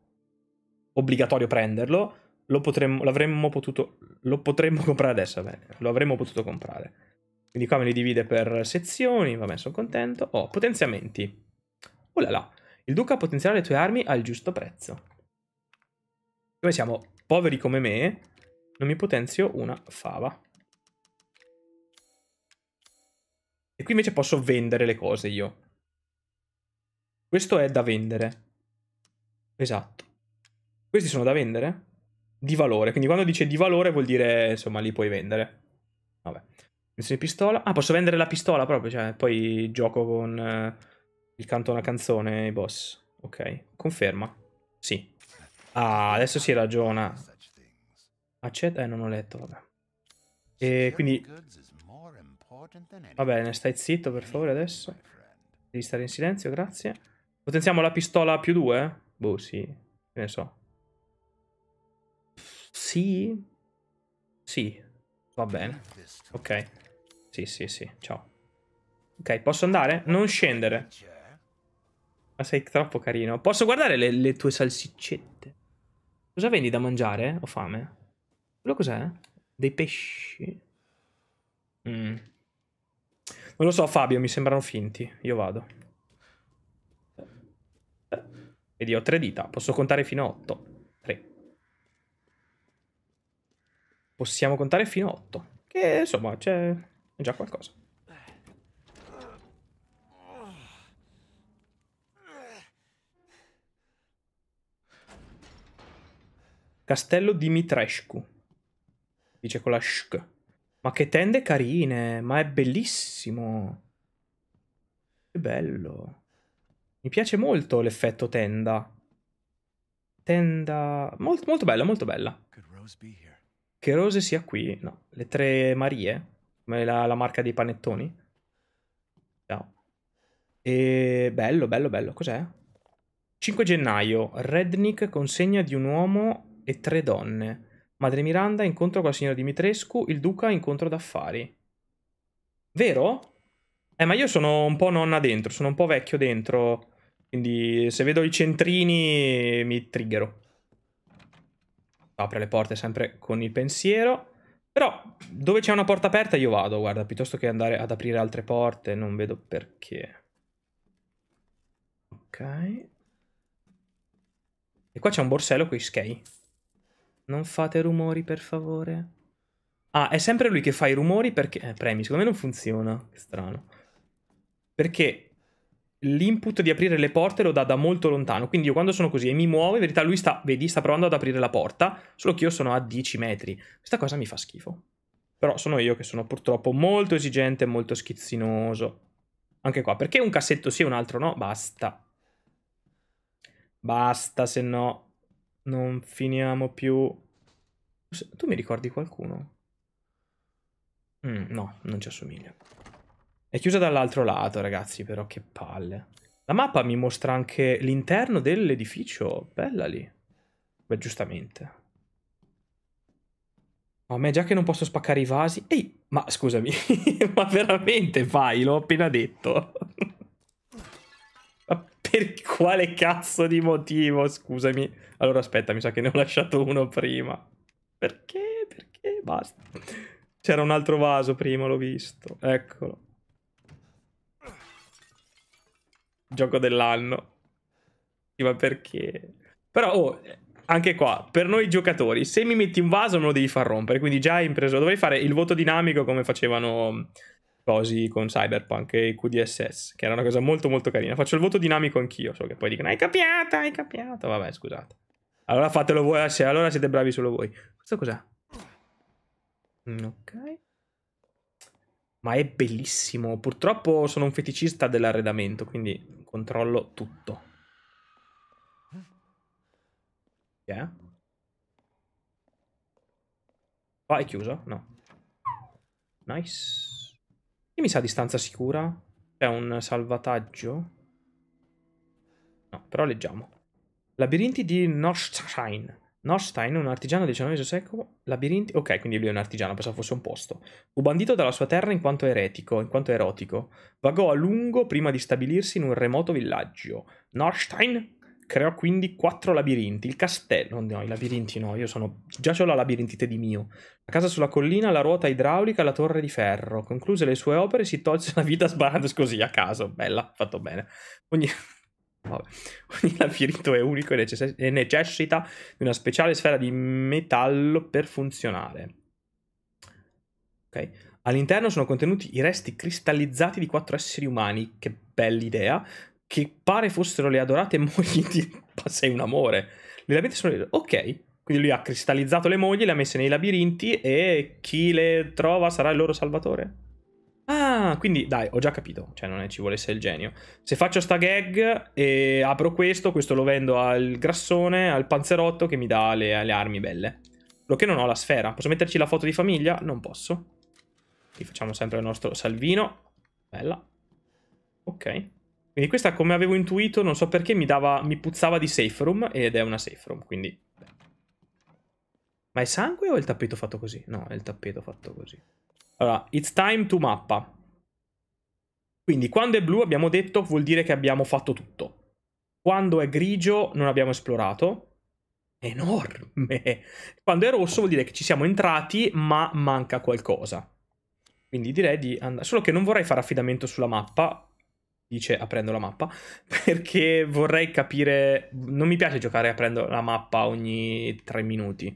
obbligatorio prenderlo, lo potremmo, l'avremmo potuto, lo potremmo [LAUGHS] comprare adesso, bene, lo avremmo potuto comprare. Quindi qua me li divide per sezioni, vabbè, sono contento. Oh, potenziamenti. Oh là là, il duca potenzierà le tue armi al giusto prezzo. Come siamo poveri come me, non mi potenzio una fava. E qui invece posso vendere le cose io. Questo è da vendere. Esatto. Questi sono da vendere? di valore. Quindi quando dice di valore vuol dire, insomma, li puoi vendere. Vabbè. Munizioni pistola. Ah, posso vendere la pistola proprio, cioè poi gioco con eh, il canto a una canzone, i boss. Ok, conferma. Sì. Ah, adesso si ragiona. Accetta? Eh, non ho letto, vabbè. E quindi... Va bene, stai zitto per favore adesso. Devi stare in silenzio, grazie. Potenziamo la pistola più 2? Boh, sì. Che ne so. Sì. Sì. Va bene. Ok. Sì, sì, sì. Ciao. Ok, posso andare? Non scendere. Ma sei troppo carino. Posso guardare le, le tue salsiccette? Cosa vendi da mangiare? Ho fame. Quello cos'è? Dei pesci? Mm. Non lo so, Fabio, mi sembrano finti. Io vado. Vedi, ho tre dita. Posso contare fino a otto. Possiamo contare fino a 8. Che insomma, c'è già qualcosa. Castello Dimitrescu. Mitrescu. Dice con la shk. Ma che tende carine, ma è bellissimo. Che bello. Mi piace molto l'effetto tenda. Tenda... Molto, molto bella, molto bella. Could Rose be here? Che Rose sia qui, no. Le Tre Marie, come la, la marca dei panettoni. No. E bello, bello, bello. Cos'è? 5 gennaio, Rednick consegna di un uomo e tre donne. Madre Miranda incontro con la signora Dimitrescu, il duca incontro d'affari. Vero? Eh, ma io sono un po' nonna dentro, sono un po' vecchio dentro. Quindi se vedo i centrini mi triggero apre le porte sempre con il pensiero. Però dove c'è una porta aperta io vado, guarda, piuttosto che andare ad aprire altre porte, non vedo perché. Ok. E qua c'è un borsello con i skei. Non fate rumori, per favore. Ah, è sempre lui che fa i rumori perché... Eh, premi, secondo me non funziona. Che strano. Perché l'input di aprire le porte lo dà da molto lontano. Quindi io quando sono così e mi muovo, in verità lui sta, vedi, sta provando ad aprire la porta, solo che io sono a 10 metri. Questa cosa mi fa schifo. Però sono io che sono purtroppo molto esigente e molto schizzinoso. Anche qua, perché un cassetto sì e un altro no? Basta. Basta, se no non finiamo più. Tu mi ricordi qualcuno? Mm, no, non ci assomiglia. È chiusa dall'altro lato, ragazzi, però che palle. La mappa mi mostra anche l'interno dell'edificio. Bella lì. Beh, giustamente. A me già che non posso spaccare i vasi... Ehi, ma scusami, [LAUGHS] ma veramente vai, l'ho appena detto. [LAUGHS] ma per quale cazzo di motivo, scusami? Allora aspetta, mi sa che ne ho lasciato uno prima. Perché? Perché? Basta. C'era un altro vaso prima, l'ho visto. Eccolo. gioco dell'anno. Ma perché? Però, oh, anche qua, per noi giocatori, se mi metti un vaso me lo devi far rompere, quindi già hai impreso, dovrei fare il voto dinamico come facevano cosi con Cyberpunk e QDSS, che era una cosa molto molto carina. Faccio il voto dinamico anch'io, so che poi dicono hai capiato, hai capiato, vabbè scusate. Allora fatelo voi, allora siete bravi solo voi. Questo cos'è? Mm, ok. Ma è bellissimo, purtroppo sono un feticista dell'arredamento, quindi Controllo tutto. Yeah. Oh, Qua è chiuso? No. Nice. Che mi sa distanza sicura? C'è un salvataggio? No, però leggiamo. Labirinti di Norsheim. Nostein, un artigiano del XIX secolo, labirinti... Ok, quindi lui è un artigiano, pensavo fosse un posto. Fu bandito dalla sua terra in quanto eretico, in quanto erotico. Vagò a lungo prima di stabilirsi in un remoto villaggio. Nostein creò quindi quattro labirinti. Il castello... No, i labirinti no, io sono... Già ho la labirintite di mio. La casa sulla collina, la ruota idraulica, la torre di ferro. Concluse le sue opere, si tolse la vita sbarrando così a caso. Bella, fatto bene. Ogni... Vabbè. Ogni [LAUGHS] labirinto è unico e, necess- e necessita di una speciale sfera di metallo per funzionare. Ok. All'interno sono contenuti i resti cristallizzati di quattro esseri umani, che bella idea, che pare fossero le adorate mogli di [LAUGHS] Sei un amore. Le labirinti sono... Ok, quindi lui ha cristallizzato le mogli, le ha messe nei labirinti e chi le trova sarà il loro salvatore? Ah, quindi dai, ho già capito. Cioè, non è ci volesse il genio. Se faccio sta gag e apro questo, questo lo vendo al grassone, al panzerotto che mi dà le, le armi belle. Lo che non ho la sfera. Posso metterci la foto di famiglia? Non posso. Qui facciamo sempre il nostro salvino. Bella. Ok. Quindi questa, come avevo intuito, non so perché, mi, dava, mi puzzava di safe room ed è una safe room, quindi... Ma è sangue o è il tappeto fatto così? No, è il tappeto fatto così. Allora, it's time to mappa. Quindi quando è blu abbiamo detto vuol dire che abbiamo fatto tutto. Quando è grigio non abbiamo esplorato. Enorme. Quando è rosso vuol dire che ci siamo entrati ma manca qualcosa. Quindi direi di andare... Solo che non vorrei fare affidamento sulla mappa, dice aprendo la mappa, [LAUGHS] perché vorrei capire... Non mi piace giocare aprendo la mappa ogni 3 minuti.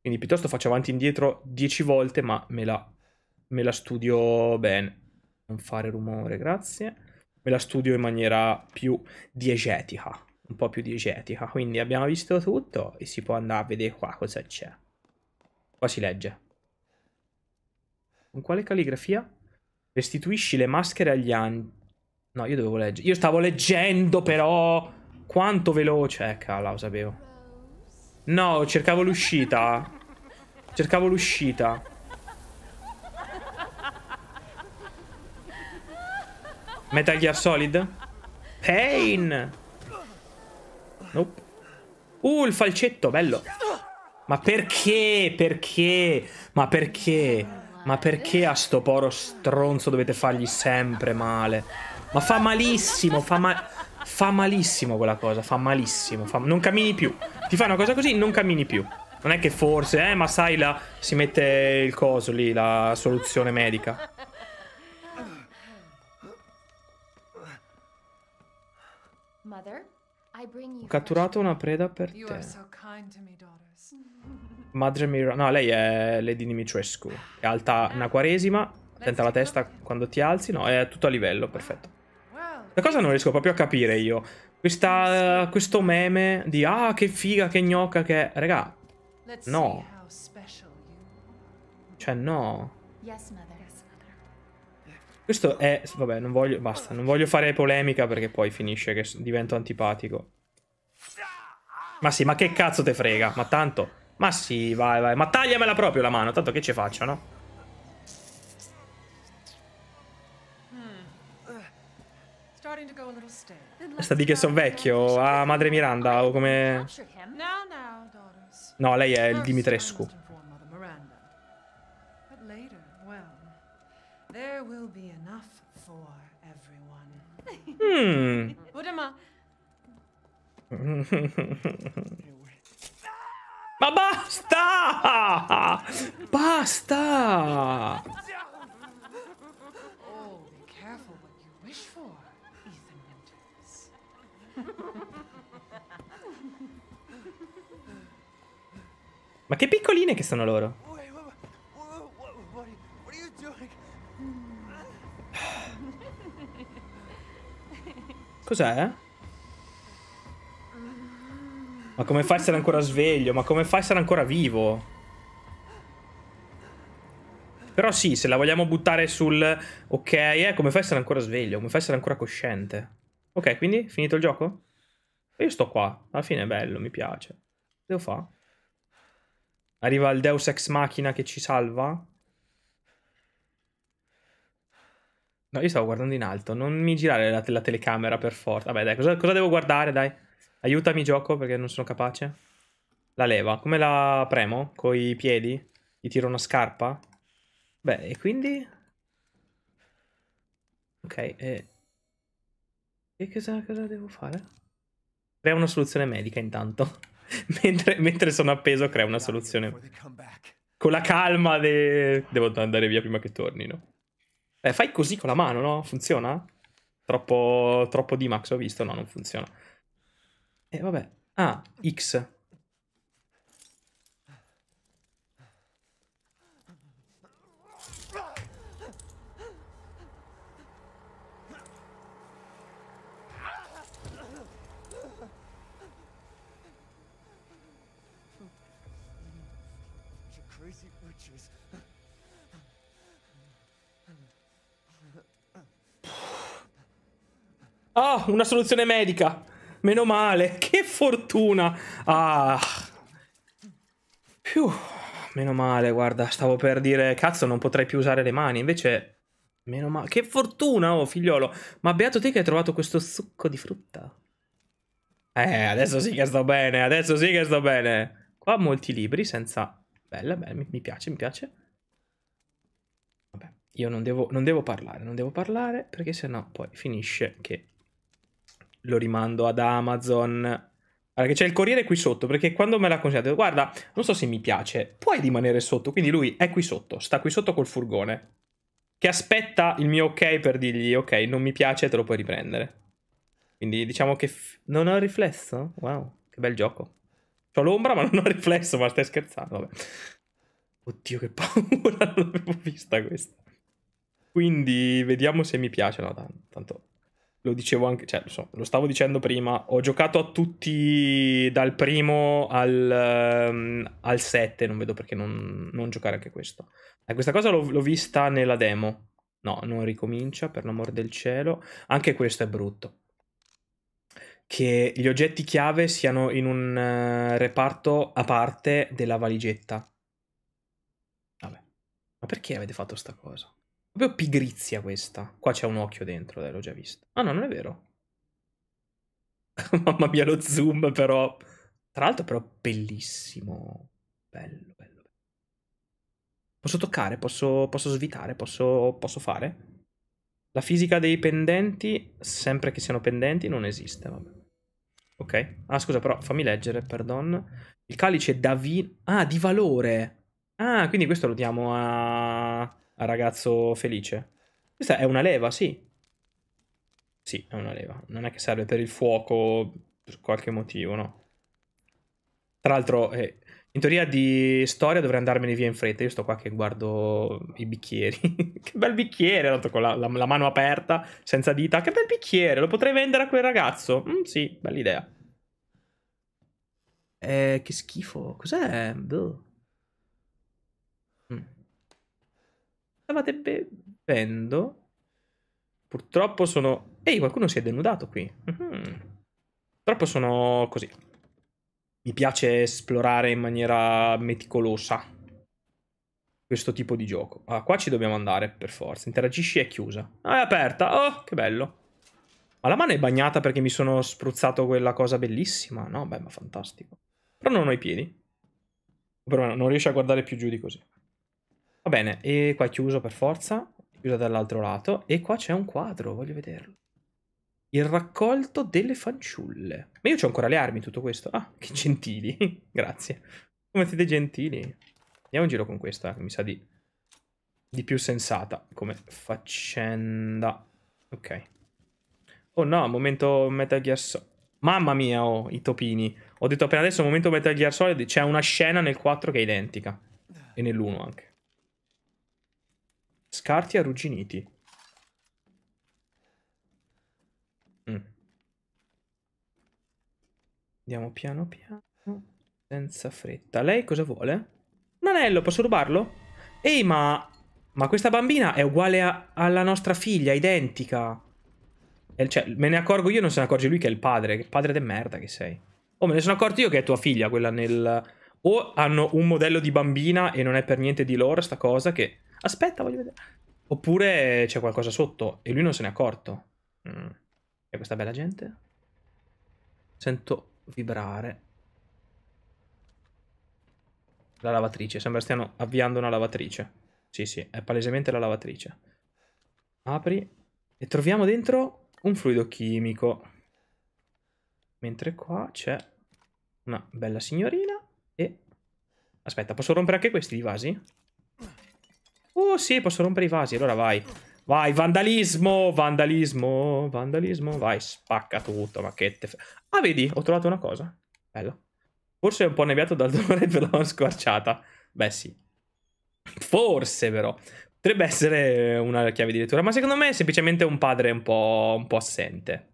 Quindi piuttosto faccio avanti e indietro 10 volte ma me la me la studio bene. Non fare rumore, grazie. Me la studio in maniera più diegetica, un po' più diegetica. Quindi abbiamo visto tutto e si può andare a vedere qua cosa c'è. Qua si legge. Con quale calligrafia? Restituisci le maschere agli anni. No, io dovevo leggere. Io stavo leggendo però! Quanto veloce! Eh, cala, lo sapevo. No, cercavo l'uscita. Cercavo l'uscita. Metal Gear Solid? Pain! Nope. Uh, il falcetto, bello. Ma perché? Perché? Ma perché? Ma perché a sto poro stronzo dovete fargli sempre male? Ma fa malissimo, fa, ma fa malissimo quella cosa, fa malissimo. Fa non cammini più. Ti fa una cosa così, non cammini più. Non è che forse, eh, ma sai, la, si mette il coso lì, la soluzione medica. Ho catturato una preda per te. Madre mia, no, lei è Lady Dimitrescu. È alta una quaresima, attenta la testa quando ti alzi, no, è tutto a livello, perfetto. La cosa non riesco proprio a capire io. Questa, questo meme di ah che figa, che gnocca, che... è. Raga, no. Cioè no. Yes, mother. Questo è... Vabbè, non voglio... Basta, non voglio fare polemica perché poi finisce che divento antipatico. Ma sì, ma che cazzo te frega? Ma tanto... Ma sì, vai, vai. Ma tagliamela proprio la mano, tanto che ci faccio, no? Sta di che sono vecchio, a ah, madre Miranda o come... No, lei è il Dimitrescu. There will be enough for everyone. Hmm. [LAUGHS] Ma basta! Basta! Oh, be careful what you for, Ma che piccoline che sono loro! Cos'è? Ma come fa a essere ancora sveglio? Ma come fa a essere ancora vivo? Però sì, se la vogliamo buttare sul... Ok, eh, come fa a essere ancora sveglio? Come fa a essere ancora cosciente? Ok, quindi finito il gioco? Io sto qua. Alla fine è bello, mi piace. Devo fare. Arriva il Deus Ex Machina che ci salva. No, io stavo guardando in alto. Non mi girare la, la telecamera per forza. Vabbè, dai, cosa, cosa, devo guardare? Dai, aiutami, gioco, perché non sono capace. La leva. Come la premo? Con i piedi? Gli tiro una scarpa? Beh, e quindi. Ok, e. E cosa, cosa devo fare? Crea una soluzione medica intanto. [LAUGHS] mentre, mentre sono appeso, crea una soluzione. Con la calma de... Devo andare via prima che tornino. Eh, fai così con la mano, no? Funziona? Troppo, troppo D-Max, ho visto? No, non funziona. E eh, vabbè. Ah, X. Ah, una soluzione medica. Meno male, [LAUGHS] che fortuna. Ah. Più. Meno male, guarda, stavo per dire, cazzo, non potrei più usare le mani. Invece, meno male. Che fortuna, oh figliolo. Ma beato te che hai trovato questo succo di frutta. Eh, adesso sì che sto bene, adesso sì che sto bene. Qua molti libri senza... Bella, bella, mi, mi piace, mi piace. Vabbè, io non devo, non devo parlare, non devo parlare perché sennò poi finisce che lo rimando ad Amazon. Allora, c'è il corriere qui sotto, perché quando me l'ha consegnato, guarda, non so se mi piace, puoi rimanere sotto. Quindi lui è qui sotto, sta qui sotto col furgone, che aspetta il mio ok per dirgli, ok, non mi piace, te lo puoi riprendere. Quindi diciamo che... F- non ho riflesso? Wow, che bel gioco. Ho l'ombra, ma non ho riflesso, ma stai scherzando. Vabbè. Oddio, che paura, [LAUGHS] non l'avevo vista questa. Quindi vediamo se mi piace, no, tanto lo dicevo anche, cioè, so, lo stavo dicendo prima, ho giocato a tutti dal primo al, um, al 7, non vedo perché non, non giocare anche questo. Eh, questa cosa l'ho, l'ho, vista nella demo. No, non ricomincia, per l'amor del cielo. Anche questo è brutto. Che gli oggetti chiave siano in un uh, reparto a parte della valigetta. Vabbè. Ma perché avete fatto sta cosa? Proprio pigrizia questa. Qua c'è un occhio dentro, dai, l'ho già visto. Ah no, non è vero. [LAUGHS] Mamma mia, lo zoom però. Tra l'altro però bellissimo. Bello, bello, Posso toccare, posso, posso svitare, posso, posso fare. La fisica dei pendenti, sempre che siano pendenti, non esiste, vabbè. Ok. Ah, scusa, però fammi leggere, perdon. Il calice da vino... Ah, di valore. Ah, quindi questo lo diamo a a ragazzo felice. Questa è una leva, sì. Sì, è una leva. Non è che serve per il fuoco per qualche motivo, no? Tra l'altro, eh, in teoria di storia dovrei andarmene via in fretta. Io sto qua che guardo i bicchieri. [LAUGHS] che bel bicchiere, tanto con la, la, la, mano aperta, senza dita. Che bel bicchiere, lo potrei vendere a quel ragazzo. Mm, sì, bella idea. Eh, che schifo. Cos'è? Boh. stavate bevendo? Purtroppo sono... Ehi, qualcuno si è denudato qui. Mm-hmm. Purtroppo sono così. Mi piace esplorare in maniera meticolosa questo tipo di gioco. Ah, qua ci dobbiamo andare per forza. Interagisci è chiusa. Ah, è aperta. Oh, che bello. Ma la mano è bagnata perché mi sono spruzzato quella cosa bellissima. No, beh, ma fantastico. Però non ho i piedi. Però non riesce a guardare più giù di così. Va bene, e qua è chiuso per forza, chiuso dall'altro lato, e qua c'è un quadro, voglio vederlo. Il raccolto delle fanciulle. Ma io ho ancora le armi, tutto questo. Ah, che gentili, [LAUGHS] grazie. Come siete gentili. Andiamo in giro con questa, che mi sa di, di più sensata come faccenda. Ok. Oh no, momento Metal Gear Solid. Mamma mia, oh, i topini. Ho detto appena adesso, momento Metal Gear Solid, c'è una scena nel 4 che è identica. E nell'1 anche. Scarti arrugginiti. Mm. Andiamo piano piano. Senza fretta. Lei cosa vuole? Un anello, posso rubarlo? Ehi, ma... Ma questa bambina è uguale a... alla nostra figlia, identica. E cioè, me ne accorgo io, non se ne accorge lui che è il padre. Che padre de merda che sei. Oh, me ne sono accorto io che è tua figlia, quella nel... O hanno un modello di bambina e non è per niente di loro sta cosa che aspetta, voglio vedere. Oppure c'è qualcosa sotto e lui non se n'è accorto. Mm. E questa bella gente? Sento vibrare. La lavatrice, sembra stiano avviando una lavatrice. Sì, sì, è palesemente la lavatrice. Apri e troviamo dentro un fluido chimico. Mentre qua c'è una bella signorina e... Aspetta, posso rompere anche questi vasi? Oh sì, posso rompere i vasi, allora vai. Vai, vandalismo, vandalismo, vandalismo. Vai, spacca tutto, ma che te... Ah, vedi, ho trovato una cosa. Bello. Forse è un po' neviato dal [LAUGHS] dolore per la squarciata. Beh, sì. Forse, però. Potrebbe essere una chiave di lettura, ma secondo me è semplicemente un padre un po', un po assente.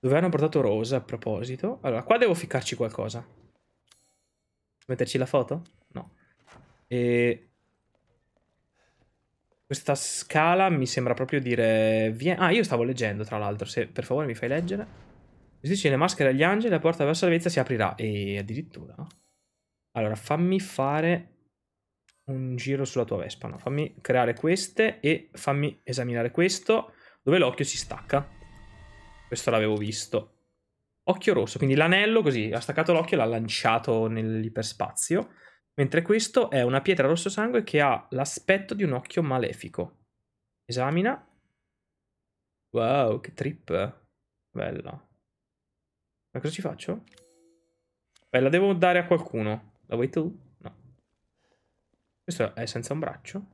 Dove hanno portato Rose, a proposito? Allora, qua devo ficcarci qualcosa. Metterci la foto? No. E... Questa scala mi sembra proprio dire... Vien ah, io stavo leggendo, tra l'altro, se per favore mi fai leggere. Vestirci le maschere agli angeli, la porta verso la salvezza si aprirà. E addirittura... Allora, fammi fare un giro sulla tua Vespa, no? Fammi creare queste e fammi esaminare questo, dove l'occhio si stacca. Questo l'avevo visto. Occhio rosso, quindi l'anello così, ha staccato l'occhio e l'ha lanciato nell'iperspazio mentre questo è una pietra rosso sangue che ha l'aspetto di un occhio malefico. Esamina. Wow, che trip. Eh. Bella. Ma cosa ci faccio? Beh, la devo dare a qualcuno. La vuoi tu? No. Questo è senza un braccio?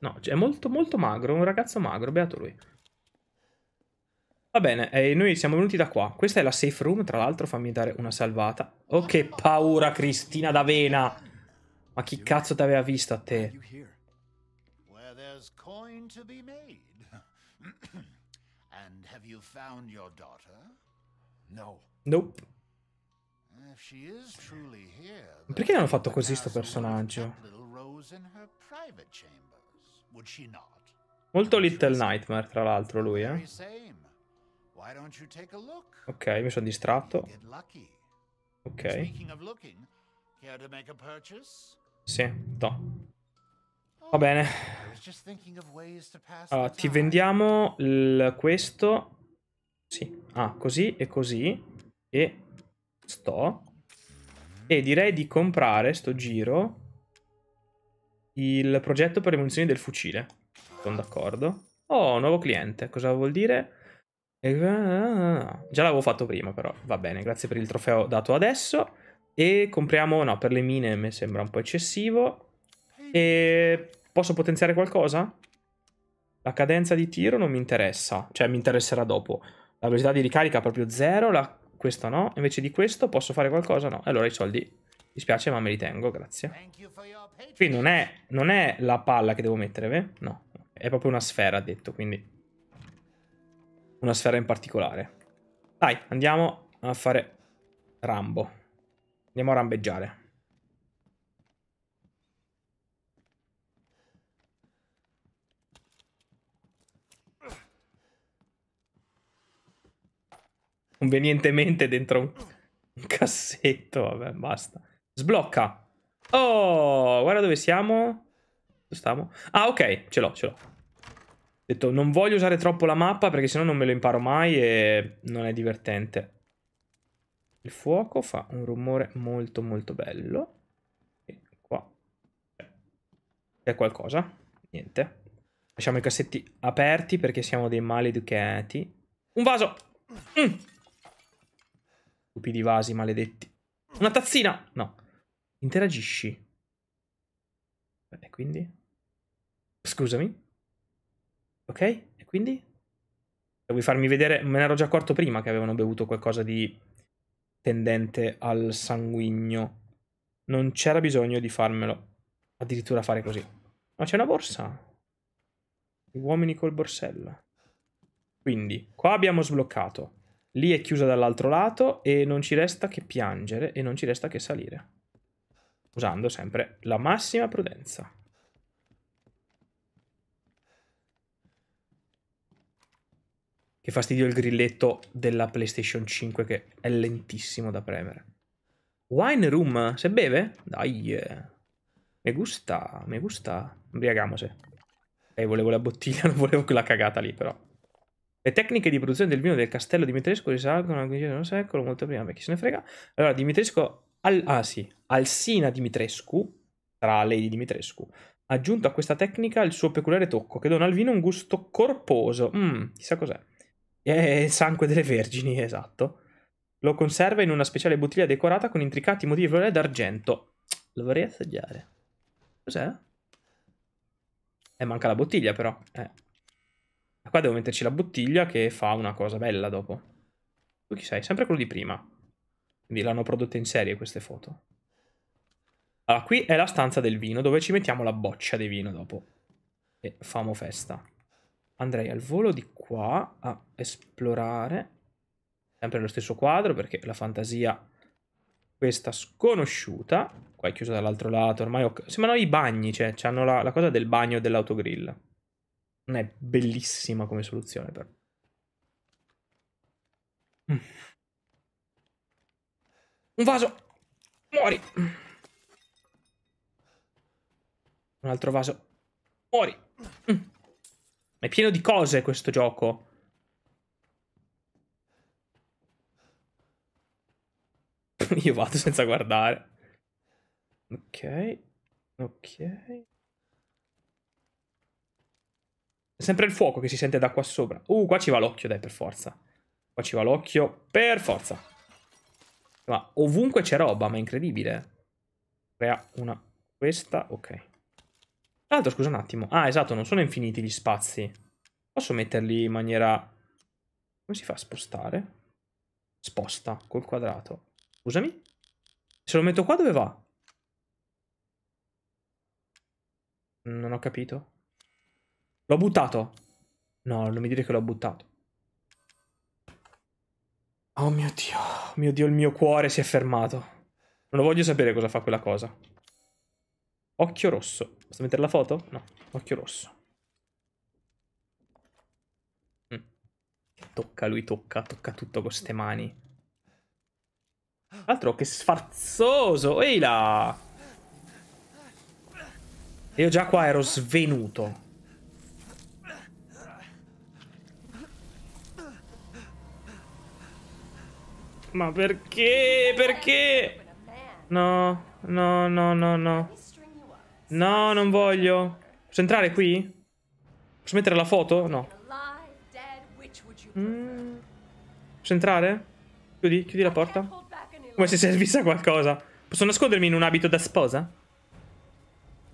No, è molto, molto magro, un ragazzo magro, beato lui. Va bene, eh, noi siamo venuti da qua. Questa è la safe room, tra l'altro fammi dare una salvata. Oh che paura Cristina d'Avena! Ma chi cazzo t'aveva visto a te? [CLEARS THROAT] Nope. Perché non hanno fatto così sto personaggio? Molto Little Nightmare, tra l'altro, lui, eh? Ok, mi sono distratto. Ok. Sì, oh, to. Va bene. Allora, ti vendiamo il, questo. Sì. Ah, così e così. E sto. E direi di comprare sto giro il progetto per le munizioni del fucile. Sono d'accordo. Oh, nuovo cliente. Cosa vuol dire? Ah, ah, ah, Già l'avevo fatto prima, però va bene. Grazie per il trofeo dato adesso. E compriamo. No, per le mine mi sembra un po' eccessivo. E posso potenziare qualcosa? La cadenza di tiro non mi interessa. Cioè, mi interesserà dopo. La velocità di ricarica proprio zero. La... Questo no. Invece di questo posso fare qualcosa? No. Allora i soldi. Mi spiace, ma me li tengo. Grazie. Qui non è, non è la palla che devo mettere, beh? No. È proprio una sfera, ha detto. Quindi una sfera in particolare. Dai, andiamo a fare Rambo. Andiamo a rambeggiare. Convenientemente dentro un, un cassetto, vabbè, basta. Sblocca. Oh, guarda dove siamo. Dove stiamo? Ah, ok, ce l'ho, ce l'ho detto non voglio usare troppo la mappa perché sennò non me lo imparo mai e non è divertente. Il fuoco fa un rumore molto molto bello. E qua c'è qualcosa. Niente. Lasciamo i cassetti aperti perché siamo dei maleducati. Un vaso! Mm. Stupidi vasi maledetti. Una tazzina! No. Interagisci. E quindi? Scusami. Ok? E quindi? Se vuoi farmi vedere, me ne ero già accorto prima che avevano bevuto qualcosa di tendente al sanguigno. Non c'era bisogno di farmelo. Addirittura fare così. Ma c'è una borsa. Uomini col borsello. Quindi, qua abbiamo sbloccato. Lì è chiusa dall'altro lato e non ci resta che piangere e non ci resta che salire. Usando sempre la massima prudenza. Che fastidio il grilletto della PlayStation 5 che è lentissimo da premere. Wine Room, se beve? Dai. Yeah. Me gusta, me gusta. Ubriagamose. Eh, volevo la bottiglia, [LAUGHS] non volevo quella cagata lì, però. Le tecniche di produzione del vino del castello Dimitrescu risalgono al XV secolo, molto prima, beh, chi se ne frega. Allora, Dimitrescu... Al, ah, sì. Alsina Dimitrescu, tra Lady Dimitrescu, ha aggiunto a questa tecnica il suo peculiare tocco, che dona al vino un gusto corposo. Mmm, chissà cos'è. È il sangue delle vergini, esatto. Lo conserva in una speciale bottiglia decorata con intricati motivi d'argento. Lo vorrei assaggiare. Cos'è? Eh, manca la bottiglia però. Eh. Qua devo metterci la bottiglia che fa una cosa bella dopo. Tu chi sei? Sempre quello di prima. Quindi l'hanno prodotta in serie queste foto. Allora, qui è la stanza del vino dove ci mettiamo la boccia di vino dopo. E famo festa andrei al volo di qua a esplorare sempre lo stesso quadro perché la fantasia questa sconosciuta qua è chiusa dall'altro lato ormai ho... sembrano i bagni cioè hanno la, la, cosa del bagno dell'autogrill non è bellissima come soluzione però mm. un vaso muori un altro vaso muori mm. È pieno di cose questo gioco. [LAUGHS] Io vado senza guardare. Ok. Ok. È sempre il fuoco che si sente da qua sopra. Uh, qua ci va l'occhio, dai, per forza. Qua ci va l'occhio, per forza. Ma ovunque c'è roba, ma è incredibile. Crea una... Questa, ok. Tra l'altro, scusa un attimo. Ah, esatto, non sono infiniti gli spazi. Posso metterli in maniera... Come si fa a spostare? Sposta col quadrato. Scusami. Se lo metto qua dove va? Non ho capito. L'ho buttato. No, non mi dire che l'ho buttato. Oh mio Dio, oh mio Dio, il mio cuore si è fermato. Non lo voglio sapere cosa fa quella cosa. Occhio rosso. Posso mettere la foto? No, occhio rosso. Mm. Tocca, lui tocca, tocca tutto con ste mani. Altro che sfarzoso! Ehi là! Io già qua ero svenuto. Ma perché? Perché? No, no, no, no, no. No, non voglio. Posso entrare qui? Posso mettere la foto? No. Mm. Posso entrare? Chiudi, chiudi la porta. Come se servisse a qualcosa. Posso nascondermi in un abito da sposa?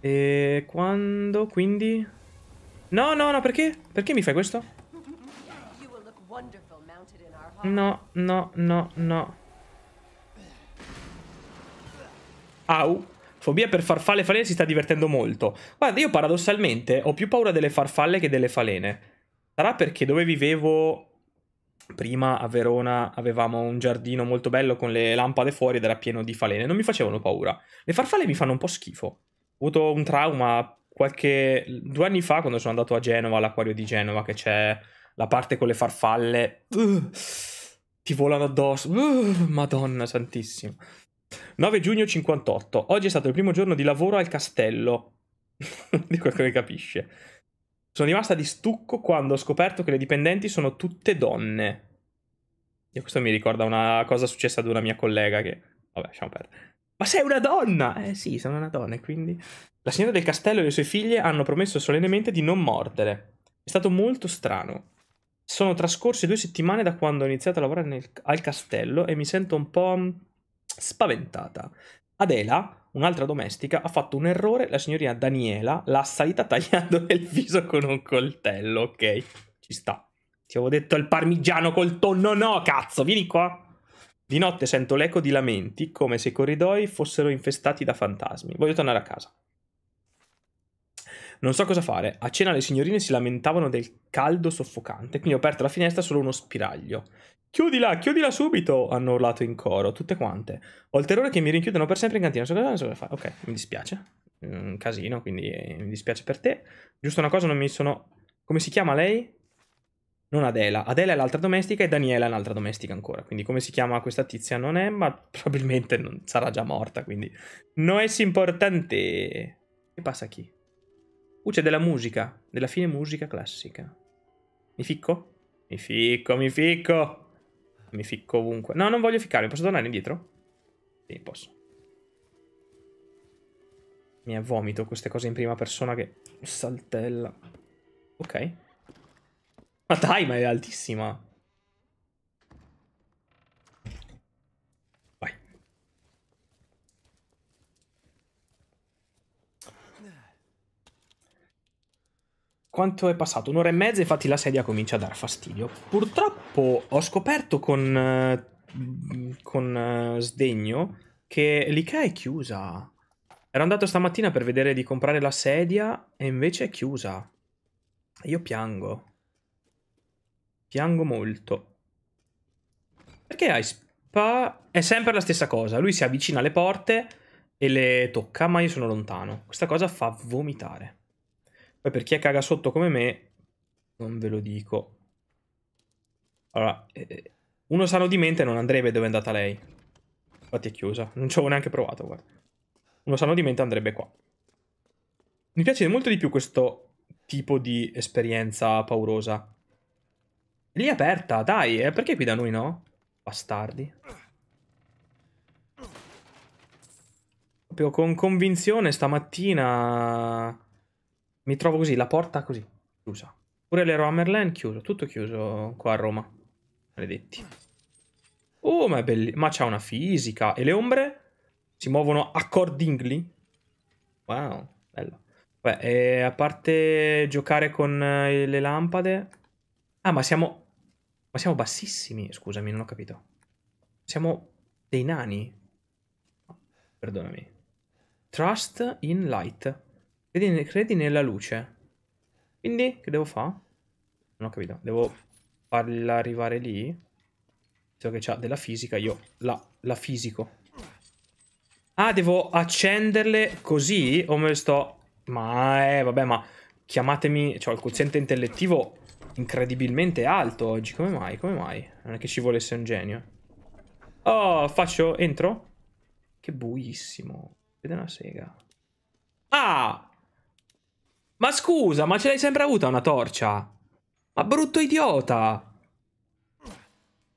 E quando? Quindi? No, no, no, perché? Perché mi fai questo? No, no, no, no. Au. Fobia per farfalle e falene si sta divertendo molto. Guarda, io paradossalmente ho più paura delle farfalle che delle falene. Sarà perché dove vivevo prima a Verona avevamo un giardino molto bello con le lampade fuori ed era pieno di falene. Non mi facevano paura. Le farfalle mi fanno un po' schifo. Ho avuto un trauma qualche... due anni fa quando sono andato a Genova, all'acquario di Genova, che c'è la parte con le farfalle. Uh, ti volano addosso. Uh, Madonna santissima. 9 giugno 58. Oggi è stato il primo giorno di lavoro al castello. [LAUGHS] di qualcuno che capisce. Sono rimasta di stucco quando ho scoperto che le dipendenti sono tutte donne. E questo mi ricorda una cosa successa ad una mia collega che... Vabbè, lasciamo perdere. Ma sei una donna! Eh sì, sono una donna e quindi... La signora del castello e le sue figlie hanno promesso solennemente di non mordere. È stato molto strano. Sono trascorse due settimane da quando ho iniziato a lavorare nel... al castello e mi sento un po' Spaventata, Adela, un'altra domestica, ha fatto un errore, la signorina Daniela l'ha assalita tagliando il [LAUGHS] viso con un coltello, ok? Ci sta. Ti avevo detto il parmigiano col tonno, no cazzo, vieni qua. Di notte sento l'eco di lamenti, come se i corridoi fossero infestati da fantasmi. Voglio tornare a casa. Non so cosa fare. A cena le signorine si lamentavano del caldo soffocante, quindi ho aperto la finestra solo uno spiraglio. Chiudila, chiudila subito! hanno urlato in coro, tutte quante. Ho il terrore che mi rinchiudano per sempre in cantina. So cosa, non so cosa fare. Ok, mi dispiace. Un mm, casino, quindi eh, mi dispiace per te. Giusto una cosa, non mi sono. Come si chiama lei? Non Adela. Adela è l'altra domestica e Daniela è un'altra domestica ancora. Quindi come si chiama questa tizia non è, ma [LAUGHS] probabilmente non sarà già morta. Quindi. No es importante. E passa a chi? Uh, c'è della musica, della fine musica classica. Mi ficco? Mi ficco, mi ficco. Mi ficco ovunque. No, non voglio ficcare, posso tornare indietro? Sì, posso. Mi avvomito queste cose in prima persona che saltella. Ok. Ma dai, ma è altissima. quanto è passato? Un'ora e mezza, infatti la sedia comincia a dar fastidio. Purtroppo ho scoperto con, eh, con eh, sdegno che l'IKEA è chiusa. Ero andato stamattina per vedere di comprare la sedia e invece è chiusa. Io piango. Piango molto. Perché hai spa... È sempre la stessa cosa. Lui si avvicina alle porte e le tocca, ma io sono lontano. Questa cosa fa vomitare. Poi per chi è caga sotto come me, non ve lo dico. Allora, eh, eh, uno sano di mente non andrebbe dove è andata lei. Infatti è chiusa, non ci avevo neanche provato, guarda. Uno sano di mente andrebbe qua. Mi piace molto di più questo tipo di esperienza paurosa. Lì è aperta, dai, eh, perché qui da noi no? Bastardi. Proprio con convinzione stamattina mi trovo così, la porta così, chiusa. Pure le Merlin chiuso, tutto chiuso qua a Roma. Maledetti. Oh, ma è bellissimo. Ma c'è una fisica. E le ombre si muovono accordingly? Wow, bello. Beh, a parte giocare con eh, le lampade... Ah, ma siamo... Ma siamo bassissimi, scusami, non ho capito. Siamo dei nani. Perdonami. Trust in light. Credi, credi nella luce. Quindi, che devo fare? Non ho capito. Devo farla arrivare lì? Visto che c'ha della fisica, io la, la fisico. Ah, devo accenderle così? O me lo sto... Ma eh, vabbè, ma chiamatemi... Cioè, il quoziente intellettivo incredibilmente alto oggi. Come mai? Come mai? Non è che ci volesse un genio. Oh, faccio... Entro? Che buissimo. Vede una sega. Ah! Ma scusa, ma ce l'hai sempre avuta una torcia? Ma brutto idiota!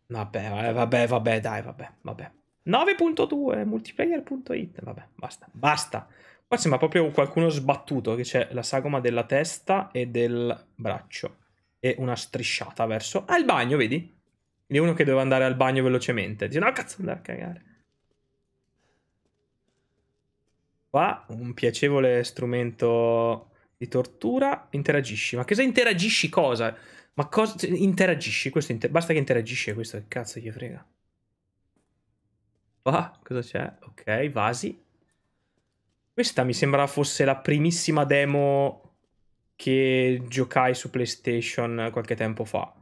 Vabbè, eh, vabbè, vabbè, dai, vabbè, vabbè. 9.2, multiplayer.it, vabbè, basta, basta. Qua sembra proprio qualcuno sbattuto, che c'è la sagoma della testa e del braccio. E una strisciata verso... Ah, il bagno, vedi? Di uno che deve andare al bagno velocemente. Dice, no, cazzo, andare a cagare. Qua, un piacevole strumento di tortura, interagisci. Ma cosa interagisci cosa? Ma cosa interagisci? Inter... basta che interagisci questo, che cazzo gli frega. Qua cosa c'è? Ok, vasi. Questa mi sembra fosse la primissima demo che giocai su PlayStation qualche tempo fa.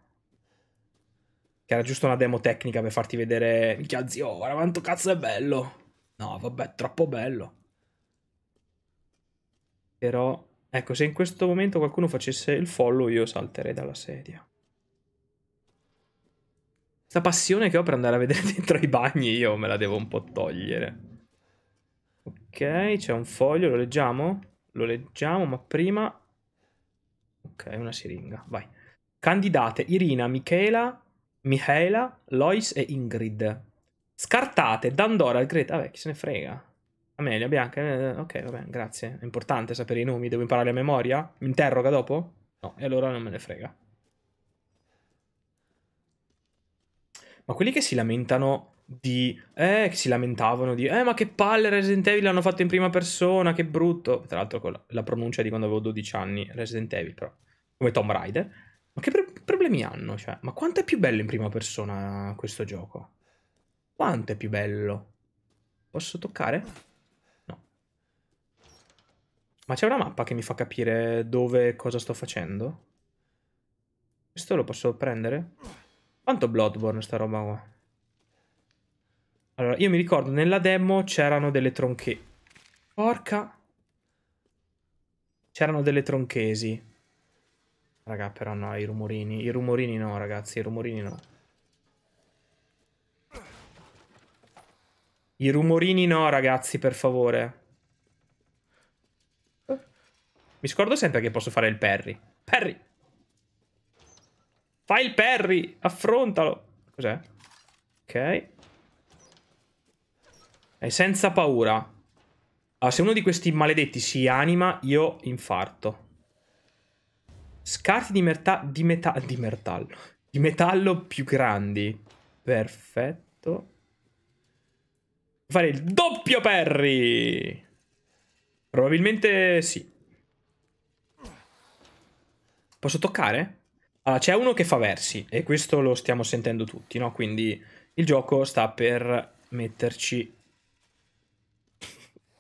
Che era giusto una demo tecnica per farti vedere. Minchia zio, guarda quanto cazzo è bello. No, vabbè, troppo bello. Però Ecco, se in questo momento qualcuno facesse il follow io salterei dalla sedia. Questa passione che ho per andare a vedere [LAUGHS] dentro i bagni io me la devo un po' togliere. Ok, c'è un foglio, lo leggiamo? Lo leggiamo, ma prima... Ok, una siringa, vai. Candidate Irina, Michela, Michela, Lois e Ingrid. Scartate Dandora, Greta, vabbè chi se ne frega. Amelia, Bianca, eh, ok, vabbè, grazie. È importante sapere i nomi, devo imparare a memoria? Mi interroga dopo? No, e allora non me ne frega. Ma quelli che si lamentano di... Eh, che si lamentavano di... Eh, ma che palle Resident Evil l'hanno fatto in prima persona, che brutto. Tra l'altro con la, pronuncia di quando avevo 12 anni, Resident Evil però. Come Tom Rider. Ma che pro problemi hanno? Cioè, ma quanto è più bello in prima persona questo gioco? Quanto è più bello? Posso toccare? Ma c'è una mappa che mi fa capire dove e cosa sto facendo? Questo lo posso prendere? Quanto Bloodborne sta roba qua? Allora, io mi ricordo nella demo c'erano delle tronche... Porca... C'erano delle tronchesi. Raga, però no, i rumorini. I rumorini no, ragazzi, i rumorini no. I rumorini no, ragazzi, per favore. Mi scordo sempre che posso fare il Perry. Perry! Fai il Perry! Affrontalo! Cos'è? Ok. E senza paura. Ah, se uno di questi maledetti si anima, io infarto. Scarti di, metà... di, meta di metallo. Di metallo più grandi. Perfetto. Fare il doppio Perry! Probabilmente sì. Posso toccare? Allora, ah, c'è uno che fa versi e questo lo stiamo sentendo tutti, no? Quindi il gioco sta per metterci...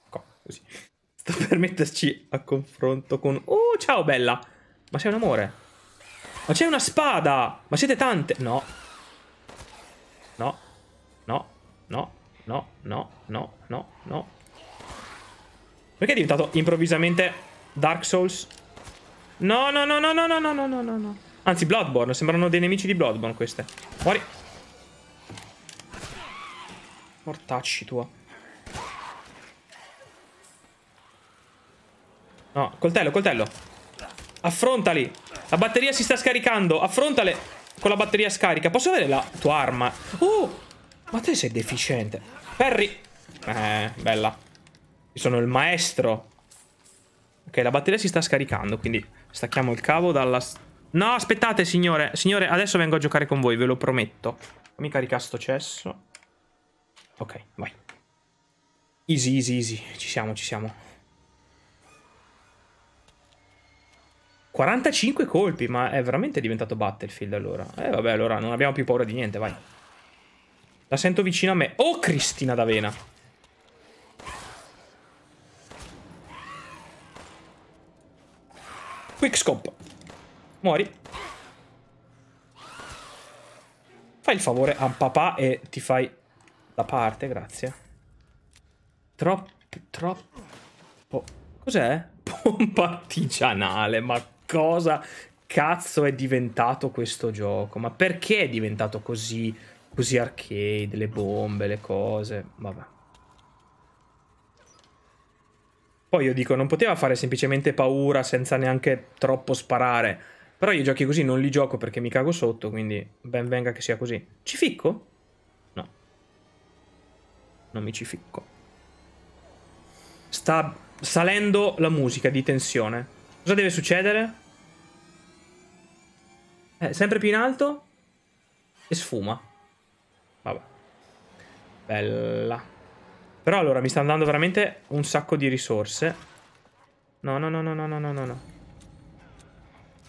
Così. Sta per metterci a confronto con... Oh, ciao bella! Ma sei un amore! Ma c'è una spada! Ma siete tante! No. No. No. No. No. No. No. No. No. Perché è diventato improvvisamente Dark Souls No, no, no, no, no, no, no, no, no, no. Anzi, Bloodborne. Sembrano dei nemici di Bloodborne queste. Muori. Mortacci tua. No, coltello, coltello. Affrontali. La batteria si sta scaricando. Affrontale con la batteria scarica. Posso avere la tua arma? Oh, ma te sei deficiente. Perry. Eh, bella. Io sono il maestro Ok, la batteria si sta scaricando, quindi stacchiamo il cavo dalla... No, aspettate, signore. Signore, adesso vengo a giocare con voi, ve lo prometto. Mi carica sto cesso. Ok, vai. Easy, easy, easy. Ci siamo, ci siamo. 45 colpi, ma è veramente diventato Battlefield allora. Eh, vabbè, allora non abbiamo più paura di niente, vai. La sento vicino a me. Oh, Cristina d'Avena. Quick Quickscope. Muori. Fai il favore a papà e ti fai la parte, grazie. Troppo, troppo... Cos'è? [LAUGHS] Pompa artigianale, ma cosa cazzo è diventato questo gioco? Ma perché è diventato così, così arcade, le bombe, le cose? Vabbè. Poi io dico, non poteva fare semplicemente paura senza neanche troppo sparare. Però io giochi così non li gioco perché mi cago sotto, quindi ben venga che sia così. Ci ficco? No. Non mi ci ficco. Sta salendo la musica di tensione. Cosa deve succedere? Eh, sempre più in alto? E sfuma. Vabbè. Bella. Però allora mi stanno dando veramente un sacco di risorse. No, no, no, no, no, no, no, no.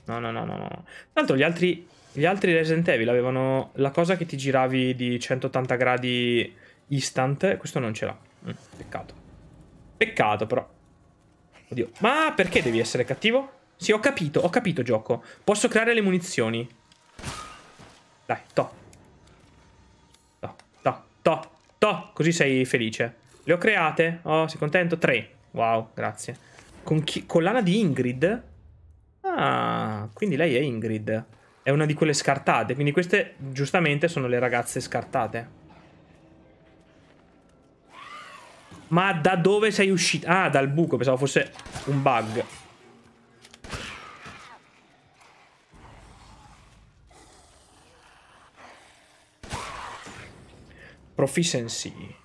No, no, no, no, no. Tanto gli altri, gli altri Resident Evil avevano la cosa che ti giravi di 180 gradi instant. Questo non ce l'ha. Mm, peccato. Peccato però. Oddio. Ma perché devi essere cattivo? Sì, ho capito, ho capito gioco. Posso creare le munizioni. Dai, to. To, to, to, to. Così sei felice. Le ho create? Oh, sei contento? Tre. Wow, grazie. Con chi... Collana di Ingrid? Ah, quindi lei è Ingrid. È una di quelle scartate. Quindi queste, giustamente, sono le ragazze scartate. Ma da dove sei uscita? Ah, dal buco. Pensavo fosse un bug. Proficiency.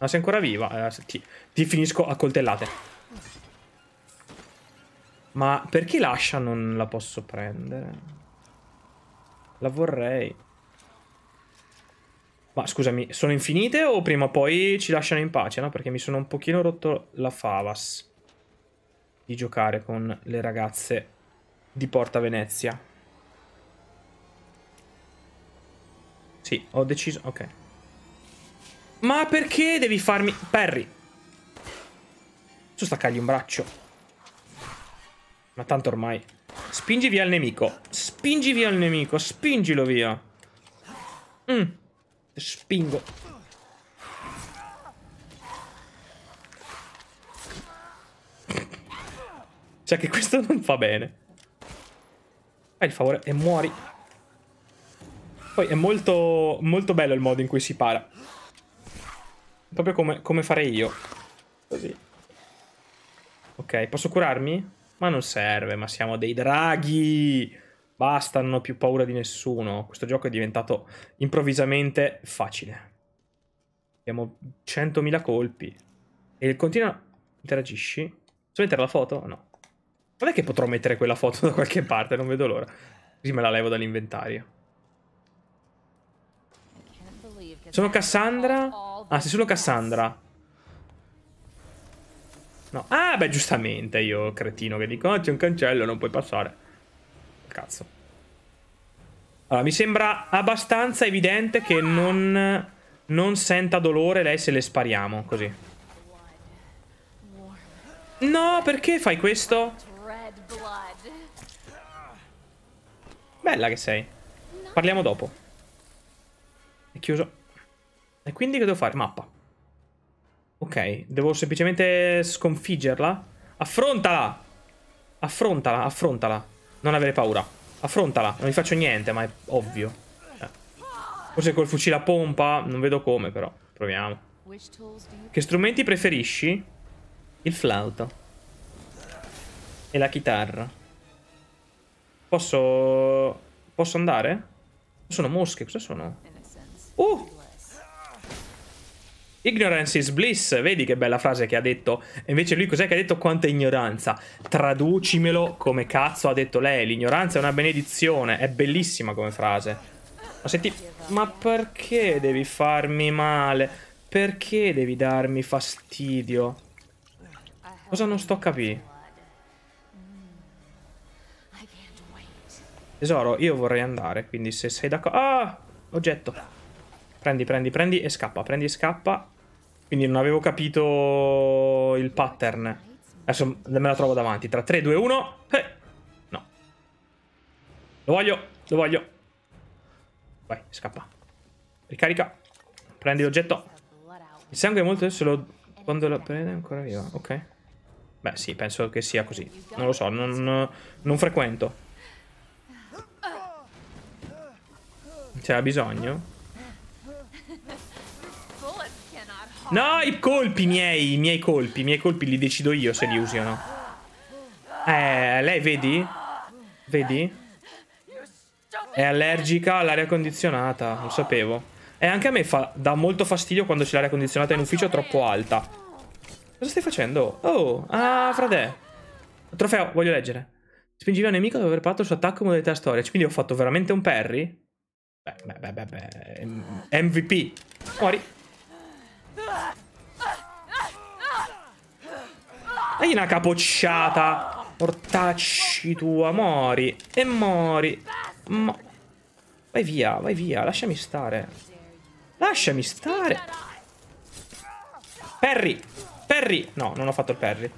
Ma sei ancora viva? Eh, ti, ti, finisco a coltellate. Ma perché l'ascia non la posso prendere? La vorrei. Ma scusami, sono infinite o prima o poi ci lasciano in pace? No, perché mi sono un pochino rotto la favas di giocare con le ragazze di Porta Venezia. Sì, ho deciso... Ok. Ma perché devi farmi... Perry. Su staccargli un braccio. Ma tanto ormai... Spingi via il nemico. Spingi via il nemico. Spingilo via. Mm. Spingo. Cioè che questo non fa bene. Fai il favore e muori. Poi è molto, molto bello il modo in cui si para. Proprio come, come farei io. Così. Ok, posso curarmi? Ma non serve, ma siamo dei draghi! Basta, non ho più paura di nessuno. Questo gioco è diventato improvvisamente facile. Abbiamo 100.000 colpi. E continua... Interagisci? Posso mettere la foto? No. Non è che potrò mettere quella foto da qualche parte, non vedo l'ora. Così me la levo dall'inventario. Sono Cassandra Ah, sei solo Cassandra. No. Ah, beh, giustamente io, cretino, che dico, oh, c'è un cancello, non puoi passare. Cazzo. Allora, mi sembra abbastanza evidente che non, non senta dolore lei se le spariamo, così. No, perché fai questo? Bella che sei. Parliamo dopo. È chiuso. E quindi che devo fare? Mappa. Ok, devo semplicemente sconfiggerla. Affrontala! Affrontala, affrontala. Non avere paura. Affrontala. Non gli faccio niente, ma è ovvio. Eh. Forse col fucile a pompa, non vedo come però. Proviamo. Che strumenti preferisci? Il flauto. E la chitarra. Posso... Posso andare? Sono mosche, cosa sono? Oh! Ignorance is bliss, vedi che bella frase che ha detto. E invece lui cos'è che ha detto? Quanta ignoranza. Traducimelo come cazzo ha detto lei. L'ignoranza è una benedizione. È bellissima come frase. Ma senti, ma perché devi farmi male? Perché devi darmi fastidio? Cosa non sto a capire? Tesoro, io vorrei andare, quindi se sei d'accordo... Ah! Oggetto. Prendi, prendi, prendi e scappa, prendi e scappa. Quindi non avevo capito il pattern. Adesso me la trovo davanti. Tra 3, 2, 1... Eh. No. Lo voglio, lo voglio. Vai, scappa. Ricarica. Prendi l'oggetto. Il sangue è molto adesso lo... Quando la prende è ancora viva. Ok. Beh, sì, penso che sia così. Non lo so, non, non frequento. C'era bisogno? No, i colpi miei, i miei colpi, i miei colpi li decido io se li usi o no. Eh, lei vedi? Vedi? È allergica all'aria condizionata, lo sapevo. E anche a me fa, dà molto fastidio quando c'è l'aria condizionata in ufficio troppo alta. Cosa stai facendo? Oh, ah, frate. Trofeo, voglio leggere. Spingiva un nemico dopo aver fatto il suo attacco modalità storia. Quindi ho fatto veramente un parry? Beh, beh, beh, beh, beh. MVP. Muori. Dai una capocciata. Portacci tua, mori. E mori. Mo vai via, vai via, lasciami stare. Lasciami stare. Perry, Perry. No, non ho fatto il Perry.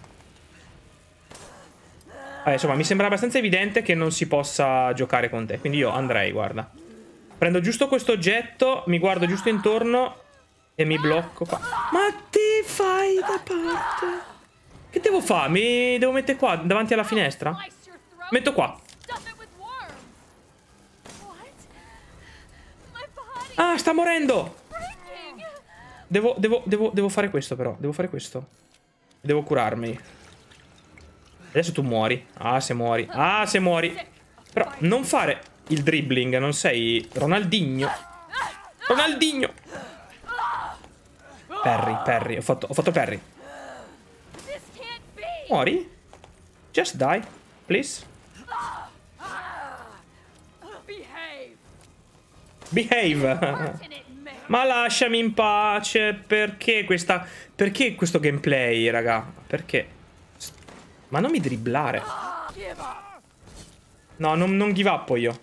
Vabbè, insomma, mi sembra abbastanza evidente che non si possa giocare con te. Quindi io andrei, guarda. Prendo giusto questo oggetto, mi guardo giusto intorno e mi blocco qua. Ma ti fai da parte? Che devo fare? Mi devo mettere qua, davanti alla finestra? Metto qua. Ah, sta morendo! Devo, devo, devo, devo fare questo però. Devo fare questo. Devo curarmi. Adesso tu muori. Ah, se muori. Ah, se muori. Però non fare il dribbling. Non sei Ronaldinho. Ronaldinho! Perry, Perry, ho fatto, ho fatto Perry. Muori? Just die, please. Behave! [LAUGHS] Ma lasciami in pace, perché questa... Perché questo gameplay, raga? Perché? Ma non mi dribblare. No, non, non give up io.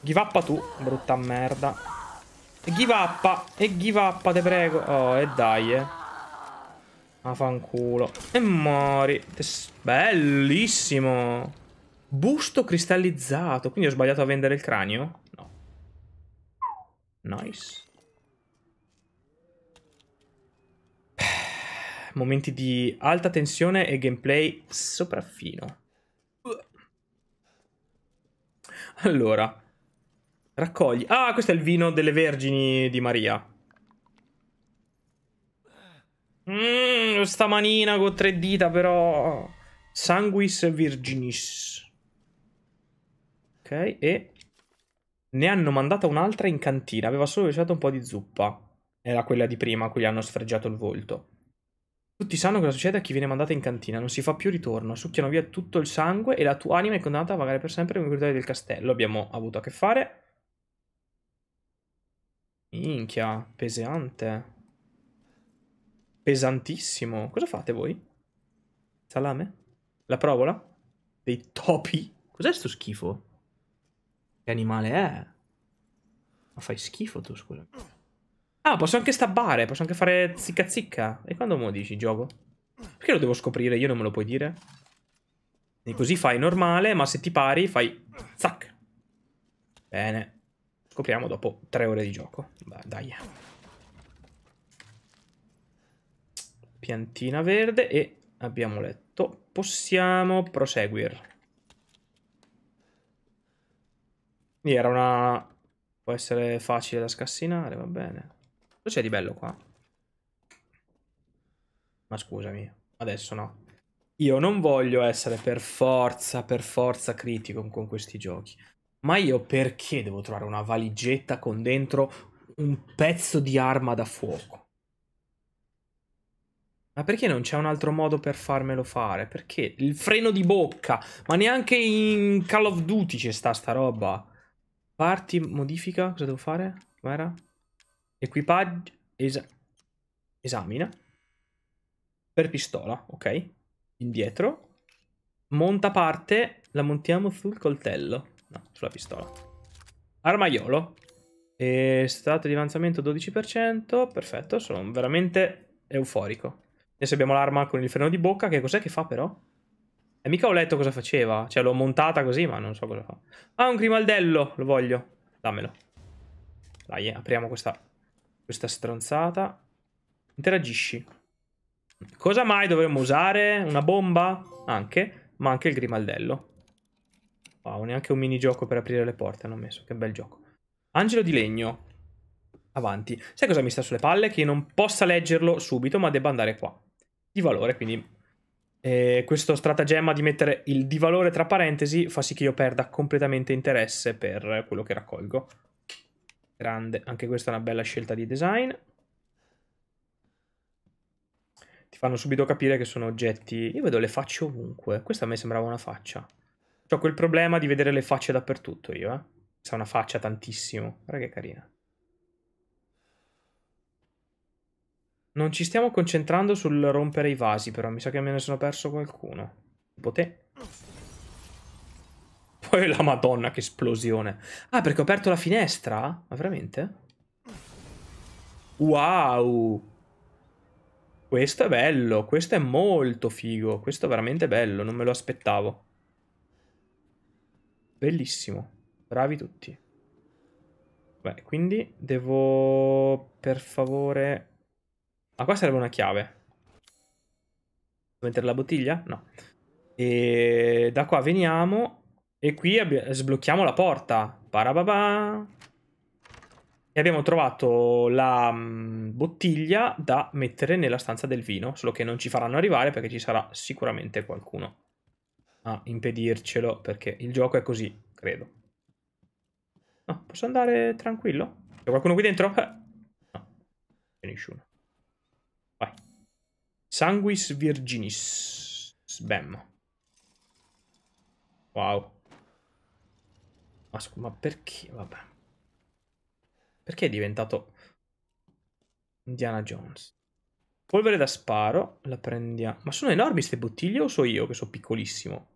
Give up tu, brutta merda. E give up. E give up, te prego. Oh, e dai, eh. Ma fanculo. E mori. Bellissimo. Busto cristallizzato. Quindi ho sbagliato a vendere il cranio? No. Nice. [SIGHS] Momenti di alta tensione e gameplay sopraffino. Allora, Raccogli. Ah, questo è il vino delle vergini di Maria. Mmm, sta manina con tre dita però. Sanguis virginis. Ok, e... Ne hanno mandata un'altra in cantina. Aveva solo lasciato un po' di zuppa. Era quella di prima a cui gli hanno sfregiato il volto. Tutti sanno cosa succede a chi viene mandata in cantina, non si fa più ritorno, succhiano via tutto il sangue e la tua anima è condannata a vagare per sempre nei corridoi del castello. Abbiamo avuto a che fare Minchia, pesante. Pesantissimo. Cosa fate voi? Salame? La provola? Dei topi? Cos'è sto schifo? Che animale è? Ma fai schifo tu, scusa. Ah, posso anche stabbare, posso anche fare zicca zicca. E quando mo dici, gioco? Perché lo devo scoprire? Io non me lo puoi dire? E così fai normale, ma se ti pari fai... Zac. Bene. Scopriamo dopo tre ore di gioco. Bah, dai. Piantina verde e abbiamo letto. Possiamo proseguire. Era una... Può essere facile da scassinare, va bene. Cosa c'è di bello qua? Ma scusami, adesso no. Io non voglio essere per forza, per forza critico con questi giochi ma io perché devo trovare una valigetta con dentro un pezzo di arma da fuoco? Ma perché non c'è un altro modo per farmelo fare? Perché il freno di bocca? Ma neanche in Call of Duty c'è sta sta roba. Parti, modifica, cosa devo fare? Com'era? Equipaggio, es esamina. Per pistola, ok. Indietro. Monta parte, la montiamo sul coltello. No, sulla pistola. Armaiolo. E stato di avanzamento 12%. Perfetto, sono veramente euforico. Adesso abbiamo l'arma con il freno di bocca. Che cos'è che fa però? E eh, mica ho letto cosa faceva. Cioè l'ho montata così ma non so cosa fa. Ah, un grimaldello. Lo voglio. Dammelo. Dai, eh, apriamo questa, questa stronzata. Interagisci. Cosa mai dovremmo usare? Una bomba? Anche. Ma anche il grimaldello. Wow, neanche un minigioco per aprire le porte hanno messo, che bel gioco. Angelo di legno. Avanti. Sai cosa mi sta sulle palle? Che non possa leggerlo subito, ma debba andare qua. Di valore, quindi... Eh, questo stratagemma di mettere il di valore tra parentesi fa sì che io perda completamente interesse per quello che raccolgo. Grande, anche questa è una bella scelta di design. Ti fanno subito capire che sono oggetti... Io vedo le facce ovunque. Questa a me sembrava una faccia. Ho quel problema di vedere le facce dappertutto io, eh. C'è una faccia tantissimo. Guarda che carina. Non ci stiamo concentrando sul rompere i vasi, però. Mi sa che me ne sono perso qualcuno. Tipo te. Poi la madonna, che esplosione. Ah, perché ho aperto la finestra? Ma veramente? Wow! Questo è bello, questo è molto figo, questo è veramente bello, non me lo aspettavo. Bellissimo. Bravi tutti. Beh, quindi devo per favore... Ah, qua serve una chiave. mettere la bottiglia? No. E da qua veniamo e qui sblocchiamo la porta. Parababa. E abbiamo trovato la mm, bottiglia da mettere nella stanza del vino, solo che non ci faranno arrivare perché ci sarà sicuramente qualcuno a impedircelo perché il gioco è così, credo. No, posso andare tranquillo? C'è qualcuno qui dentro? Eh. No, c'è nessuno. Vai. Sanguis Virginis. Sbam. Wow. Ma, ma perché? Vabbè. Perché è diventato Indiana Jones? Polvere da sparo, la prendiamo. Ma sono enormi queste bottiglie o so io che sono piccolissimo?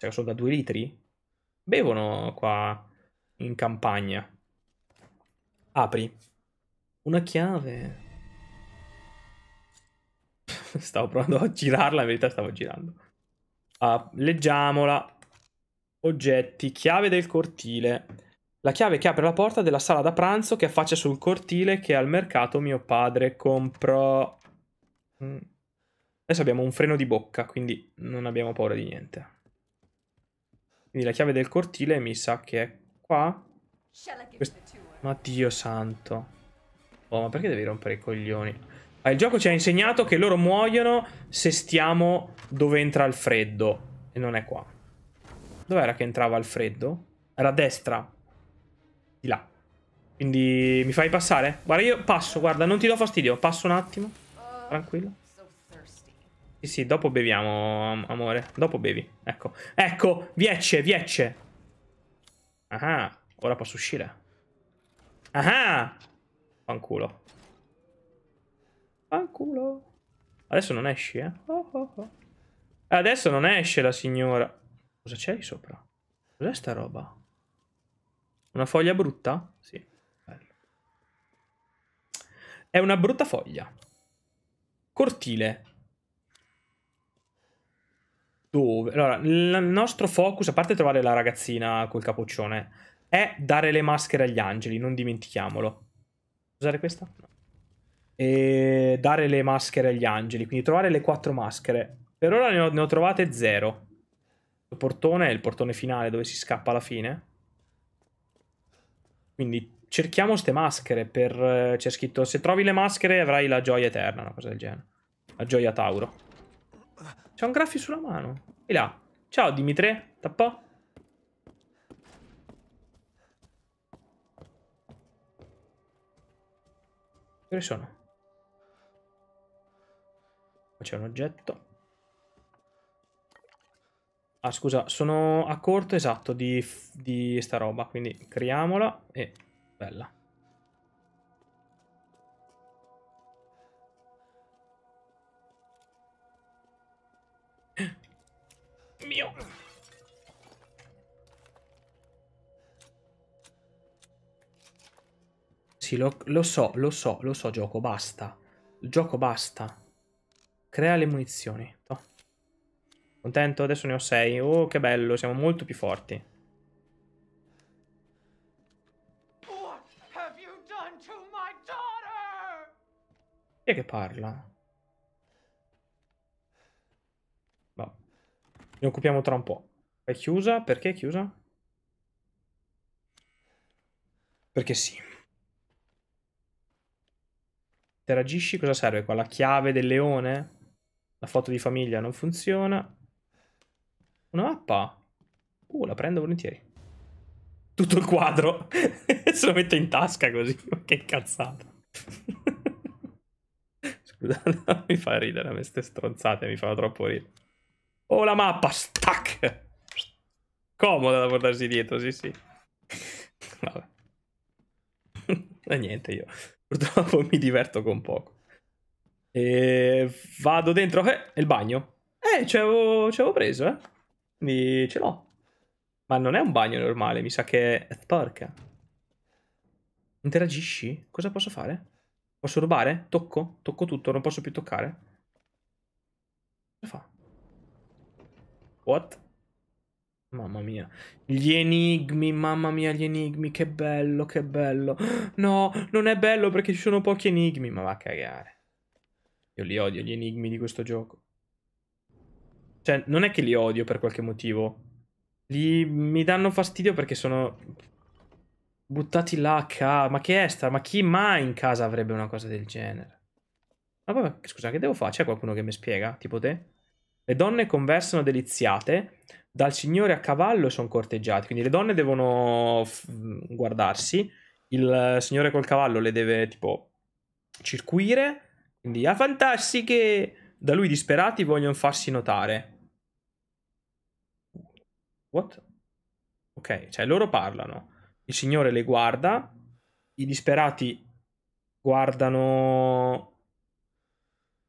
cioè sono da due litri, bevono qua in campagna. Apri. Una chiave. [LAUGHS] stavo provando a girarla, in verità stavo girando. Uh, leggiamola. Oggetti, chiave del cortile. La chiave che apre la porta della sala da pranzo che affaccia sul cortile che al mercato mio padre comprò. Mm. Adesso abbiamo un freno di bocca, quindi non abbiamo paura di niente. Quindi la chiave del cortile mi sa che è qua. Quest... Ma Dio santo. Oh, ma perché devi rompere i coglioni? Ah, il gioco ci ha insegnato che loro muoiono se stiamo dove entra il freddo. E non è qua. Dov'era che entrava il freddo? Era a destra. Di là. Quindi mi fai passare? Guarda, io passo, guarda, non ti do fastidio. Passo un attimo. Uh, Tranquillo. Sì, sì, dopo beviamo, amore. Dopo bevi. Ecco. Ecco, viecce, viecce. Ah, ora posso uscire. Ah! Fanculo. Fanculo. Adesso non esci, eh? Oh, oh, oh. Adesso non esce la signora. Cosa c'è lì sopra? Cos'è sta roba? Una foglia brutta? Sì. Bello. È una brutta foglia. Cortile dove... Allora, il nostro focus, a parte trovare la ragazzina col capoccione, è dare le maschere agli angeli, non dimentichiamolo. Usare questa? No. E dare le maschere agli angeli, quindi trovare le quattro maschere. Per ora ne ho, ne ho trovate zero. Il portone è il portone finale dove si scappa alla fine. Quindi cerchiamo ste maschere per... Eh, c'è scritto se trovi le maschere avrai la gioia eterna, una cosa del genere. La gioia Tauro. C'è un graffio sulla mano. E là. Ciao Dimitri. tappò. Dove sono? Qua c'è un oggetto. Ah, scusa, sono a corto esatto di, di sta roba, quindi creiamola e bella. mio! Sì, lo, lo so, lo so, lo so, gioco, basta. Il gioco basta. Crea le munizioni. Oh. Contento? Adesso ne ho 6. Oh, che bello, siamo molto più forti. Chi è che parla? Ne occupiamo tra un po'. È chiusa? Perché è chiusa? Perché sì. Interagisci, cosa serve qua? La chiave del leone? La foto di famiglia non funziona. Una mappa? Uh, la prendo volentieri. Tutto il quadro. [LAUGHS] Se lo metto in tasca così. Ma [LAUGHS] che cazzata. [LAUGHS] Scusa, mi fa ridere a me ste stronzate, mi fa troppo ridere. Oh, la mappa, stack! Comoda da portarsi dietro, sì, sì. Vabbè. E niente, io purtroppo mi diverto con poco. E vado dentro. Eh, il bagno. Eh, ci avevo preso, eh. Quindi ce l'ho. Ma non è un bagno normale, mi sa che è porca. Interagisci? Cosa posso fare? Posso rubare? Tocco? Tocco tutto, non posso più toccare. Cosa fa? What? Mamma mia. Gli enigmi, mamma mia, gli enigmi, che bello, che bello. [GASPS] No, non è bello perché ci sono pochi enigmi, ma va a cagare. Io li odio gli enigmi di questo gioco. Cioè, non è che li odio per qualche motivo. Li, mi danno fastidio perché sono buttati là a casa. Ma che extra? Ma chi mai in casa avrebbe una cosa del genere? Ma poi, scusa, che devo fare? C'è qualcuno che mi spiega? Tipo te? Le donne conversano deliziate, dal signore a cavallo sono corteggiate, quindi le donne devono f- guardarsi, il signore col cavallo le deve tipo circuire, quindi ah fantastiche, da lui disperati vogliono farsi notare. What? Ok, cioè loro parlano, il signore le guarda, i disperati guardano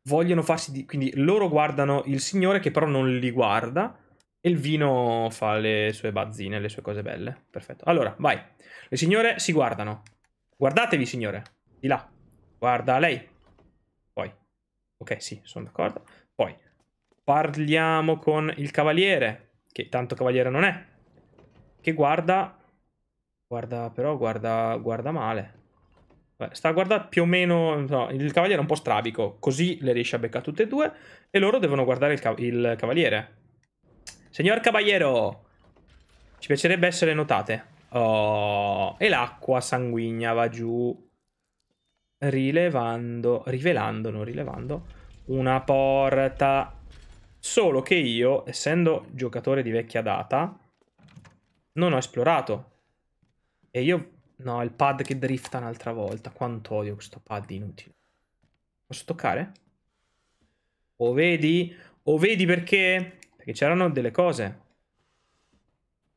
vogliono farsi di... quindi loro guardano il Signore che però non li guarda e il vino fa le sue bazzine, le sue cose belle. Perfetto. Allora, vai. Le signore si guardano. Guardatevi, signore. Di là. Guarda lei. Poi. Ok, sì, sono d'accordo. Poi. Parliamo con il cavaliere, che tanto cavaliere non è. Che guarda... Guarda, però, guarda, guarda male. Sta a guardare più o meno. No, il cavaliere è un po' strabico, così le riesce a beccare tutte e due. E loro devono guardare il, cav il cavaliere. Signor cavaliero, ci piacerebbe essere notate. Oh, e l'acqua sanguigna va giù, rilevando, rivelando, non rilevando, una porta. Solo che io, essendo giocatore di vecchia data, non ho esplorato. E io No, il pad che drifta un'altra volta. Quanto odio questo pad inutile. Posso toccare? O vedi? O vedi perché? Perché c'erano delle cose.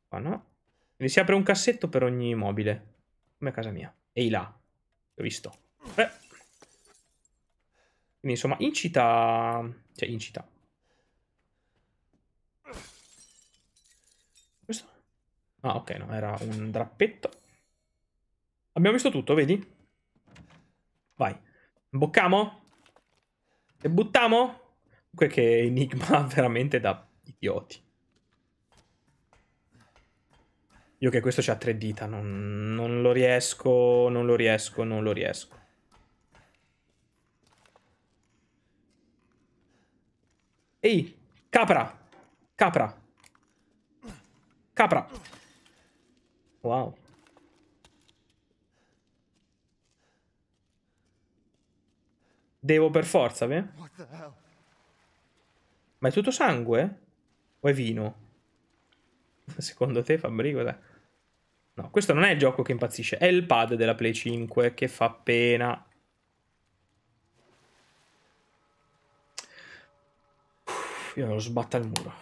Qua no. Mi si apre un cassetto per ogni mobile. Come a casa mia. Ehi là. L'ho visto. Beh. Quindi insomma, incita... Cioè, incita. Questo? Ah, ok, no, era un drappetto. Abbiamo visto tutto, vedi? Vai. Imbocchiamo? E buttiamo? Comunque che enigma [LAUGHS] veramente da idioti. Io che questo c'ha tre dita, non, non lo riesco, non lo riesco, non lo riesco. Ehi, capra! Capra! Capra! Wow. Devo per forza, beh? Ma è tutto sangue? O è vino? [LAUGHS] Secondo te, Fabri, dai. No, questo non è il gioco che impazzisce, è il pad della Play 5 che fa pena. Uff, io lo sbatta al muro.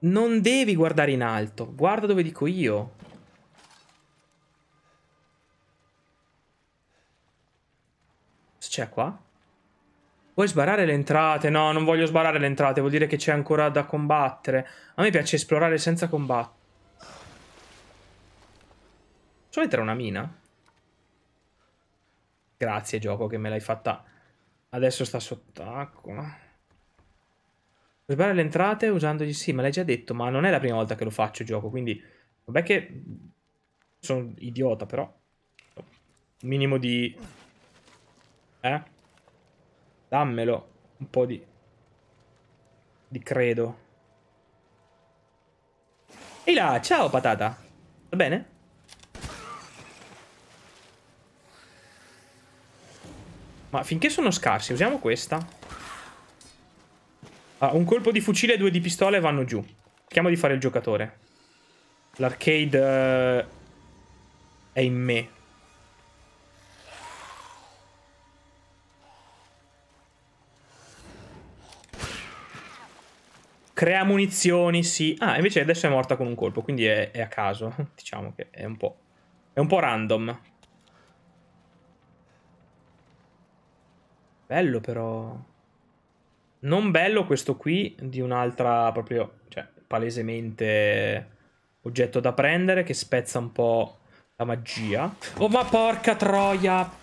Non devi guardare in alto, guarda dove dico io. C'è qua? Vuoi sbarrare le entrate? No, non voglio sbarrare le entrate, vuol dire che c'è ancora da combattere. A me piace esplorare senza combattere. Posso mettere una mina? Grazie gioco che me l'hai fatta. Adesso sta sott'acqua. Puoi sbarrare le entrate usandogli... Sì, me l'hai già detto, ma non è la prima volta che lo faccio gioco, quindi... Vabbè che... Sono idiota, però. minimo di... Eh? Dammelo. Un po' di... Di credo. Ehi là, ciao patata. Va bene? Ma finché sono scarsi, usiamo questa. Ah, un colpo di fucile e due di pistole vanno giù. Cerchiamo di fare il giocatore. L'arcade... Uh, è in me. Crea munizioni, sì. Ah, invece adesso è morta con un colpo, quindi è, è a caso. [LAUGHS] Diciamo che è un po'... È un po' random. Bello però. Non bello questo qui di un'altra proprio, cioè, palesemente oggetto da prendere che spezza un po' la magia. Oh ma porca troia!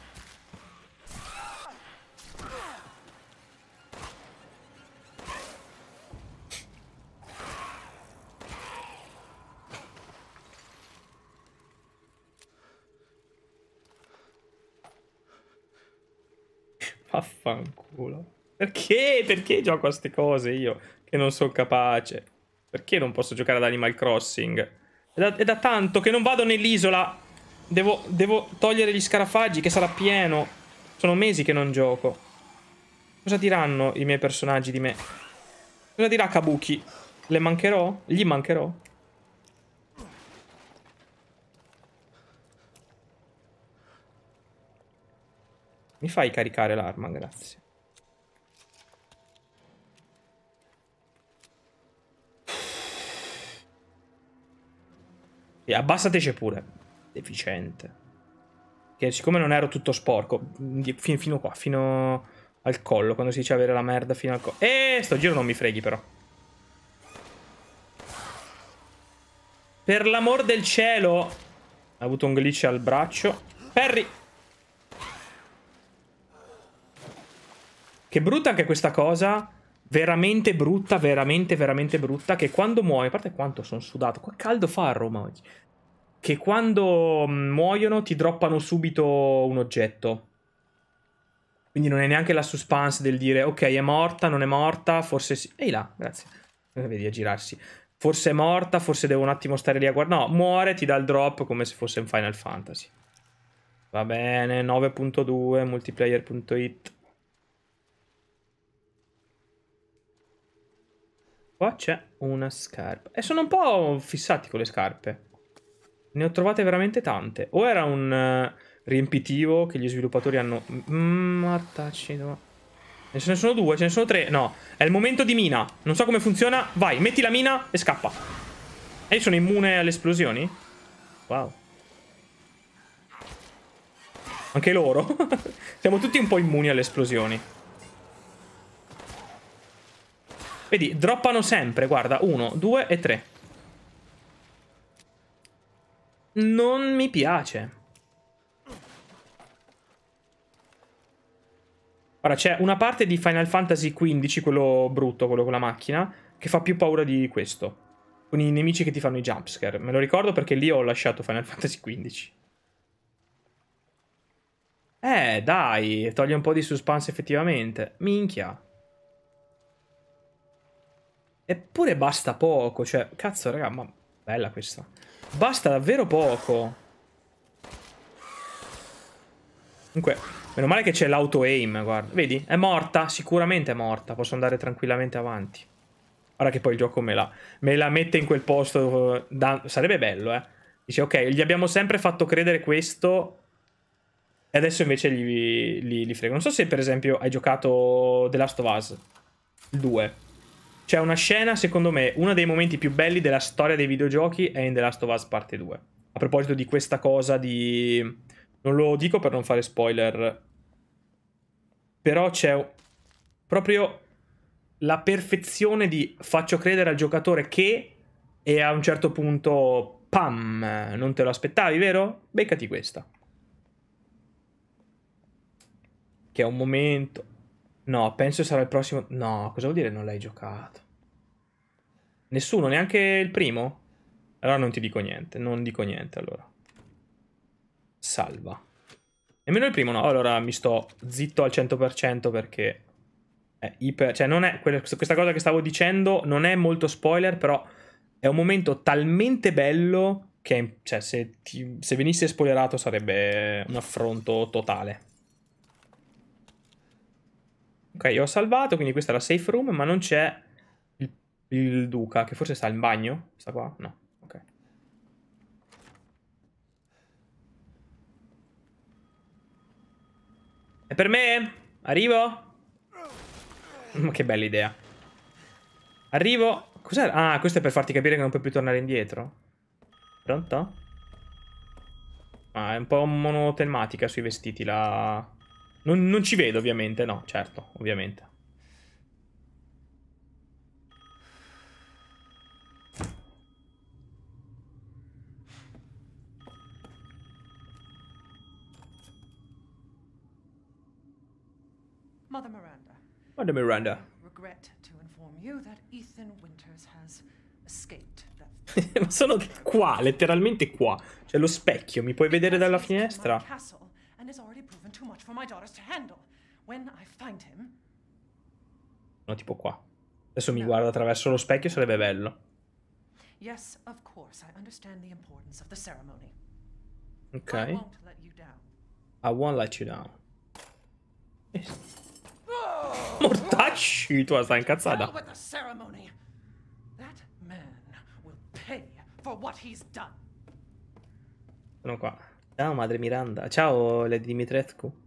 Vaffanculo. Perché? Perché gioco a queste cose io? Che non sono capace. Perché non posso giocare ad Animal Crossing? È da, è da tanto che non vado nell'isola. Devo, devo togliere gli scarafaggi che sarà pieno. Sono mesi che non gioco. Cosa diranno i miei personaggi di me? Cosa dirà Kabuki? Le mancherò? Gli mancherò? Mi fai caricare l'arma, grazie. E abbassateci pure. Deficiente. Che siccome non ero tutto sporco, mm, fino, fino qua, fino al collo, quando si dice avere la merda fino al collo. E sto giro non mi freghi però. Per l'amor del cielo! Ha avuto un glitch al braccio. Perry! Che brutta anche questa cosa. Veramente brutta, veramente, veramente brutta. Che quando muoiono, a parte quanto sono sudato, qua caldo fa a Roma oggi. Che quando mm, muoiono ti droppano subito un oggetto. Quindi non è neanche la suspense del dire ok è morta, non è morta, forse sì. Ehi là, grazie. Eh, vedi a girarsi. Forse è morta, forse devo un attimo stare lì a guardare. No, muore, ti dà il drop come se fosse in Final Fantasy. Va bene, 9.2, multiplayer.it. Qua c'è una scarpa. E sono un po' fissati con le scarpe. Ne ho trovate veramente tante. O era un uh, riempitivo che gli sviluppatori hanno... Mm, mortacci, Ce ne sono due, ce ne sono tre. No, è il momento di mina. Non so come funziona. Vai, metti la mina e scappa. E sono immune alle esplosioni? Wow. Anche loro. [LAUGHS] Siamo tutti un po' immuni alle esplosioni. Vedi, droppano sempre, guarda, uno, due e tre. Non mi piace. Ora c'è una parte di Final Fantasy XV, quello brutto, quello con la macchina, che fa più paura di questo. Con i nemici che ti fanno i jumpscare. Me lo ricordo perché lì ho lasciato Final [LAUGHS] Fantasy XV. Eh, dai, toglie un po' di suspense effettivamente. Minchia. Eppure basta poco, cioè, cazzo raga, ma bella questa. Basta davvero poco. Comunque, meno male che c'è l'auto-aim, guarda. Vedi, è morta, sicuramente è morta, posso andare tranquillamente avanti. Ora che poi il gioco me la, me la mette in quel posto, eh, da, sarebbe bello, eh. Dice, ok, gli abbiamo sempre fatto credere questo, e adesso invece li, li, li frego. Non so se per esempio hai giocato The Last of Us, 2. C'è una scena, secondo me, uno dei momenti più belli della storia dei videogiochi è in The Last of Us parte 2. A proposito di questa cosa di... Non lo dico per non fare spoiler. Però c'è proprio la perfezione di faccio credere al giocatore che e a un certo punto, pam, non te lo aspettavi, vero? Beccati questa. Che è un momento. No, penso sarà il prossimo... No, cosa vuol dire non l'hai giocato? Nessuno, neanche il primo? Allora non ti dico niente, non dico niente allora. Salva. Nemmeno il primo no, allora mi sto zitto al 100% perché... È iper... Cioè non è... Questa cosa che stavo dicendo non è molto spoiler, però è un momento talmente bello che... Cioè se, ti... se venisse spoilerato sarebbe un affronto totale. Ok, ho salvato, quindi questa è la safe room, ma non c'è il, il duca, che forse sta in bagno? Sta qua? No. Ok. È per me? Arrivo? Ma che bella idea. Arrivo. Cos'è? Ah, questo è per farti capire che non puoi più tornare indietro. Pronto? Ah, è un po' monotematica sui vestiti la... Non, non ci vedo, ovviamente, no, certo, ovviamente. Mother Miranda. Mother Miranda. Regret to inform you that Ethan Winters has escaped. [LAUGHS] Ma sono qua, letteralmente qua. C'è cioè, lo specchio, mi puoi vedere dalla finestra? for my daughters to handle. When I find him. No, tipo qua. Adesso mi guarda attraverso lo specchio, sarebbe bello. Yes, of course, I understand the importance of the ceremony. Ok. I won't let you down. I won't let you down. Eh. Mortacci, tu stai incazzata. That man will pay for what he's done. Sono qua. Ciao madre Miranda. Ciao Lady Dimitrescu.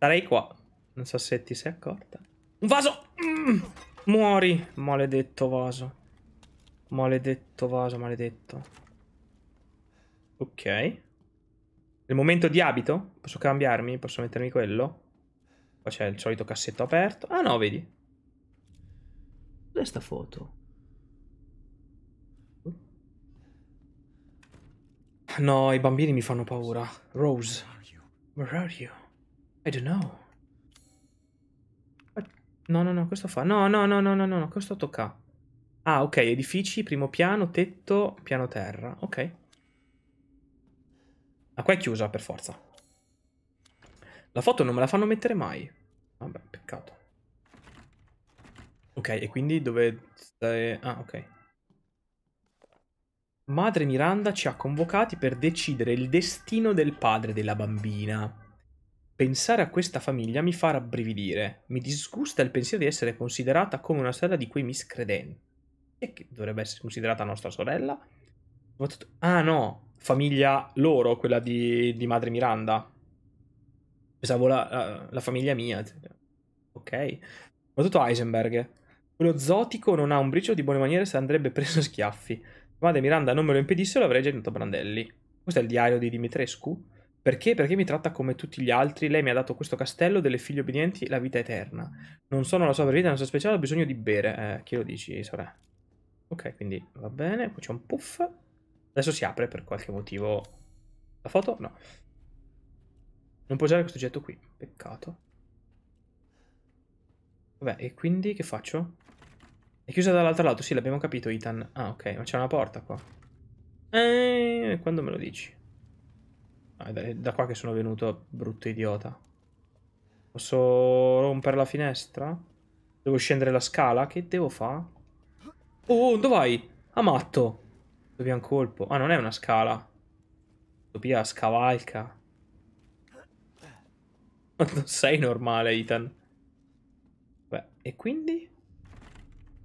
Sarei qua. Non so se ti sei accorta. Un vaso! Mm! Muori, maledetto vaso. Maledetto vaso, maledetto. Ok. Nel momento di abito? Posso cambiarmi? Posso mettermi quello? Qua c'è il solito cassetto aperto. Ah no, vedi. Dov'è sta foto? No, i bambini mi fanno paura. Rose, where are you? I don't know. No, no, no, questo fa. No, no, no, no, no, no, questo tocca. Ah, ok, edifici, primo piano, tetto, piano terra. Ok. Ah, qua è chiusa, per forza. La foto non me la fanno mettere mai. Vabbè, peccato. Ok, e quindi dove Ah, ok. Madre Miranda ci ha convocati per decidere il destino del padre della bambina. Pensare a questa famiglia mi fa rabbrividire. Mi disgusta il pensiero di essere considerata come una sorella di quei miscredenti. E che dovrebbe essere considerata nostra sorella? Ah no, famiglia loro, quella di, di madre Miranda. Pensavo la, la, la famiglia mia. Cioè, ok. Soprattutto Heisenberg. Quello zotico non ha un briciolo di buone maniere se andrebbe preso schiaffi. Madre Miranda non me lo impedisse, l'avrei già detto Brandelli. Questo è il diario di Dimitrescu? Perché? Perché mi tratta come tutti gli altri. Lei mi ha dato questo castello, delle figlie obbedienti, la vita eterna. Non sono la sua vita, non sono speciale, ho bisogno di bere. Eh, chi lo dici, sorella? Ok, quindi va bene. Poi c'è un puff. Adesso si apre per qualche motivo. La foto? No. Non può usare questo oggetto qui. Peccato. Vabbè, e quindi che faccio? È chiusa dall'altro lato. Sì, l'abbiamo capito, Ethan. Ah, ok, ma c'è una porta qua. Eeeh, quando me lo dici? Ah, da qua che sono venuto, brutto idiota. Posso rompere la finestra? Devo scendere la scala? Che devo fare? Oh, dove vai? Ah, matto. Dobbiamo colpo. Ah, non è una scala. Utopia scavalca. Ma [LAUGHS] non sei normale, Ethan. Beh, e quindi?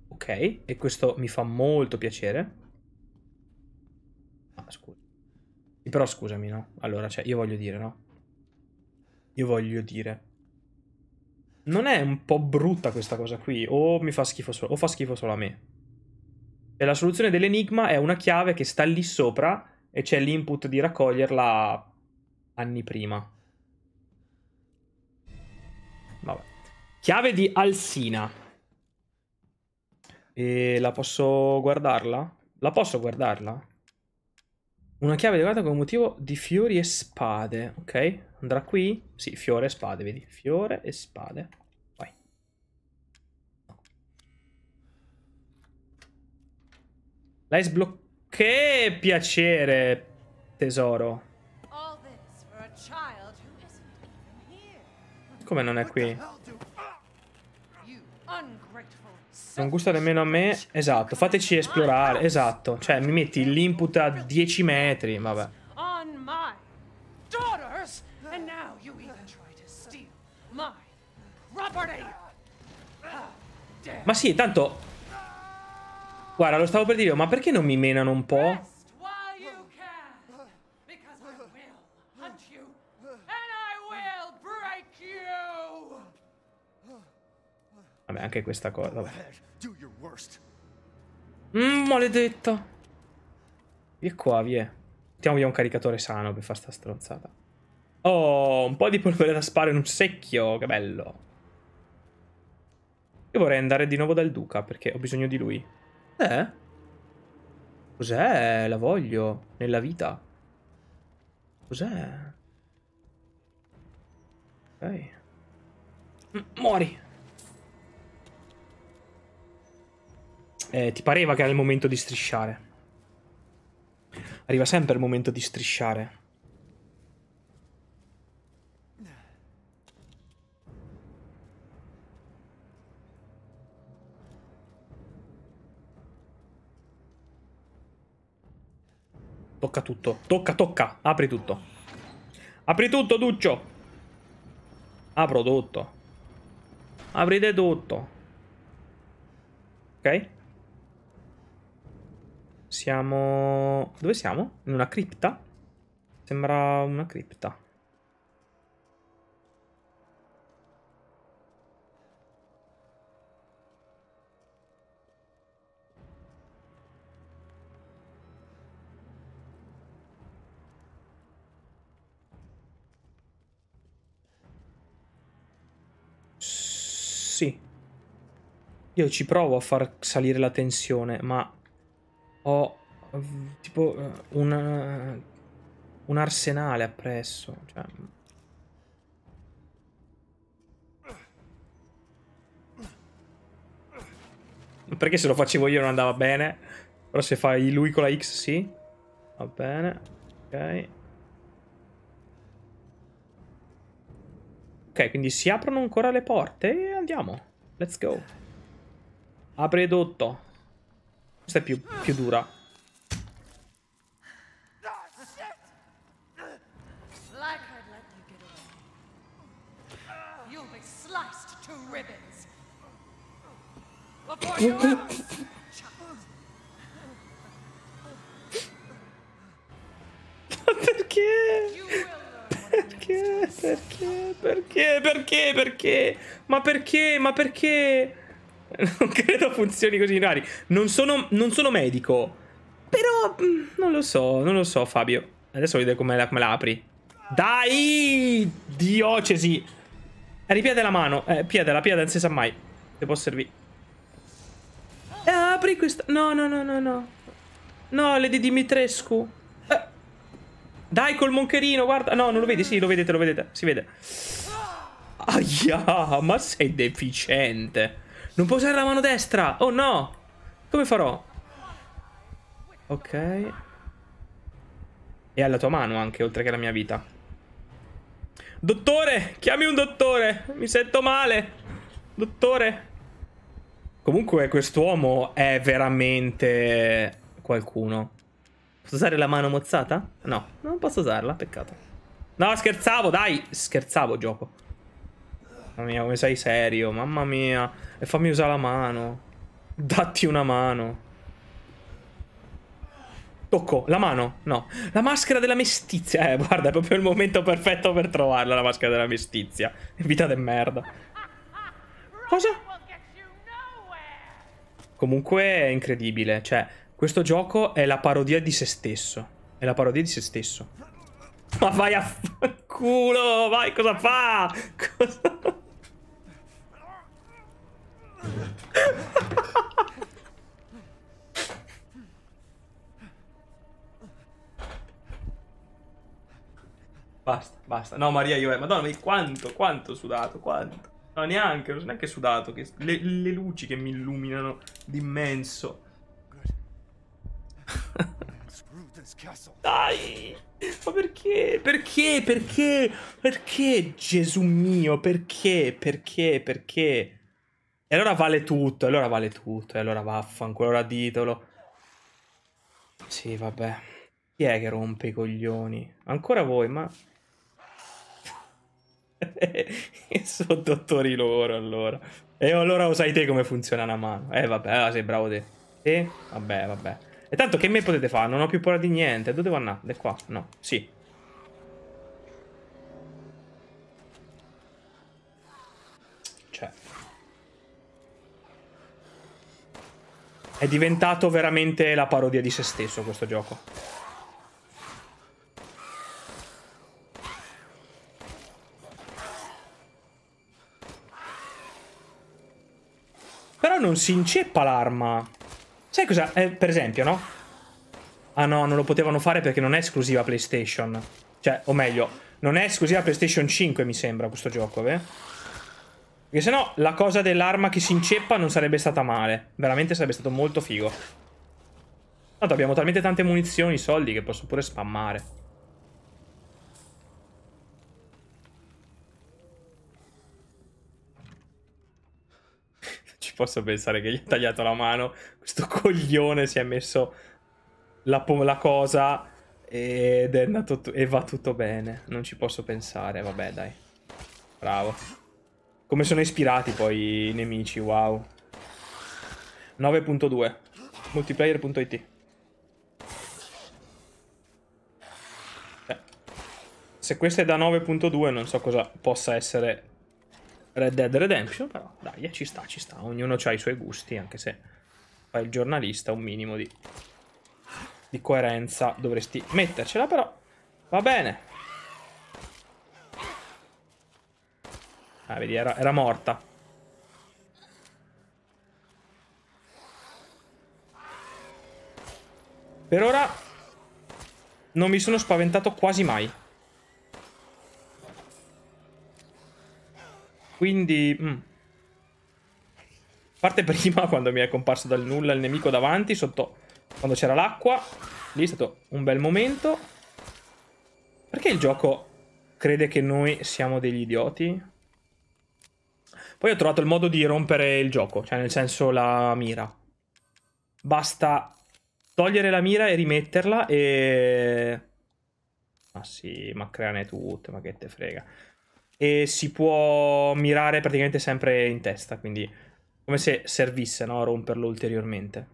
Ok, e questo mi fa molto piacere. Però scusami, no? Allora, cioè, io voglio dire, no? Io voglio dire... Non è un po' brutta questa cosa qui? O mi fa schifo solo, o fa schifo solo a me? E la soluzione dell'enigma è una chiave che sta lì sopra e c'è l'input di raccoglierla anni prima. Vabbè. Chiave di Alsina. E la posso guardarla? La posso guardarla? Una chiave decorata con motivo di fiori e spade. Ok, andrà qui? Sì, fiore e spade, vedi. Fiore e spade. Vai. L'hai sbloccato. Che piacere, tesoro. Come non è qui? Non gusta nemmeno a me. Esatto, fateci esplorare. Esatto, cioè mi metti l'input a 10 metri, vabbè. Ma sì, tanto... Guarda, lo stavo per dire, ma perché non mi menano un po'? me anche questa cosa. Vabbè. Mm, maledetta. Vie qua, via. Mettiamo via un caricatore sano per far sta stronzata. Oh, un po' di polvere da sparo in un secchio, che bello. Io vorrei andare di nuovo dal duca perché ho bisogno di lui. Eh? Cos'è? La voglio nella vita. Cos'è? Ok. Muori. eh, ti pareva che era il momento di strisciare. Arriva sempre il momento di strisciare. Tocca tutto. Tocca, tocca. Apri tutto. Apri tutto, Duccio. Apro tutto. Aprite tutto. Ok? Siamo... Dove siamo? In una cripta? Sembra una cripta. Sì. Io ci provo a far salire la tensione, ma ho eh, tipo eh, una, eh, un arsenale appresso. Cioè... Perché se lo facevo io non andava bene? Però se fai lui con la X sì. Va bene. Ok. Ok, quindi si aprono ancora le porte e andiamo. Let's go. Apri Apredotto. Questa è più, più dura. Perché? Perché? Perché? Perché? Ma perché? Ma perché? Non credo funzioni così rari. Non sono, non sono medico. Però mm, non lo so, non lo so Fabio. Adesso vedo come la, come la apri. Dai! Diocesi! Ripiede la mano. Eh, piedela, piedela, non si sa mai. Se può servire. Eh, apri questa... No, no, no, no, no. No, le Dimitrescu. Eh. Dai col moncherino, guarda. No, non lo vedi? Sì, lo vedete, lo vedete. Si vede. Aia, ma sei deficiente. Non può usare la mano destra! Oh no! Come farò? Ok. E alla tua mano anche, oltre che alla mia vita. Dottore! Chiami un dottore! Mi sento male! Dottore! Comunque quest'uomo è veramente qualcuno. Posso usare la mano mozzata? No, non posso usarla, peccato. No, scherzavo, dai! Scherzavo, gioco. Mamma mia, come sei serio, mamma mia. E fammi usare la mano. Datti una mano. Tocco, la mano, no. La maschera della mestizia. Eh, guarda, è proprio il momento perfetto per trovarla, la maschera della mestizia. Vita de merda. Cosa? Comunque è incredibile, cioè, questo gioco è la parodia di se stesso. È la parodia di se stesso. Ma vai a [LAUGHS] culo, vai, cosa fa? [LAUGHS] Cosa... Basta, basta. No, Maria, io... Eh, Madonna, ma quanto, quanto ho sudato, quanto. No, neanche, non sono neanche sudato. Che... Le, le luci che mi illuminano d'immenso. Dai! Ma perché? Perché? Perché? Perché, Gesù mio? Perché? Perché? Perché? E allora vale tutto, e allora vale tutto, e allora vaffanculo, allora ditelo. Sì, vabbè. Chi è che rompe i coglioni? Ancora voi, ma... [LAUGHS] Sono dottori loro, allora. E allora lo sai te come funziona una mano. Eh, vabbè, allora ah, sei bravo te. Sì? Vabbè, vabbè. E tanto che me potete fare? Non ho più paura di niente. Dove devo andare? Di qua? No. Sì. È diventato veramente la parodia di se stesso questo gioco. Però non si inceppa l'arma. Sai cosa? Eh, per esempio, no? Ah no, non lo potevano fare perché non è esclusiva PlayStation. Cioè, o meglio, non è esclusiva PlayStation 5, mi sembra, questo gioco, eh? Perché sennò la cosa dell'arma che si inceppa non sarebbe stata male. Veramente sarebbe stato molto figo. Tanto abbiamo talmente tante munizioni, soldi, che posso pure spammare. Ci posso pensare che gli ha tagliato la mano. Questo coglione si è messo la, la cosa ed è andato e va tutto bene. Non ci posso pensare, vabbè dai. Bravo. Come sono ispirati poi i nemici, wow. 9.2 multiplayer.it eh. Se questo è da 9.2 non so cosa possa essere Red Dead Redemption, però dai, eh, ci sta, ci sta. Ognuno ha i suoi gusti, anche se fai il giornalista un minimo di, di coerenza dovresti mettercela, però va bene. Ah, vedi, era, era morta. Per ora non mi sono spaventato quasi mai. Quindi... Mh. Mm. A parte prima, [LAUGHS] quando mi è comparso dal nulla il nemico davanti, sotto... Quando c'era l'acqua. Lì è stato un bel momento. Perché il gioco crede che noi siamo degli idioti? Poi ho trovato il modo di rompere il gioco, cioè nel senso la mira. Basta togliere la mira e rimetterla e... Ma ah sì, ma creane tutte, ma che te frega. E si può mirare praticamente sempre in testa, quindi come se servisse no, a romperlo ulteriormente.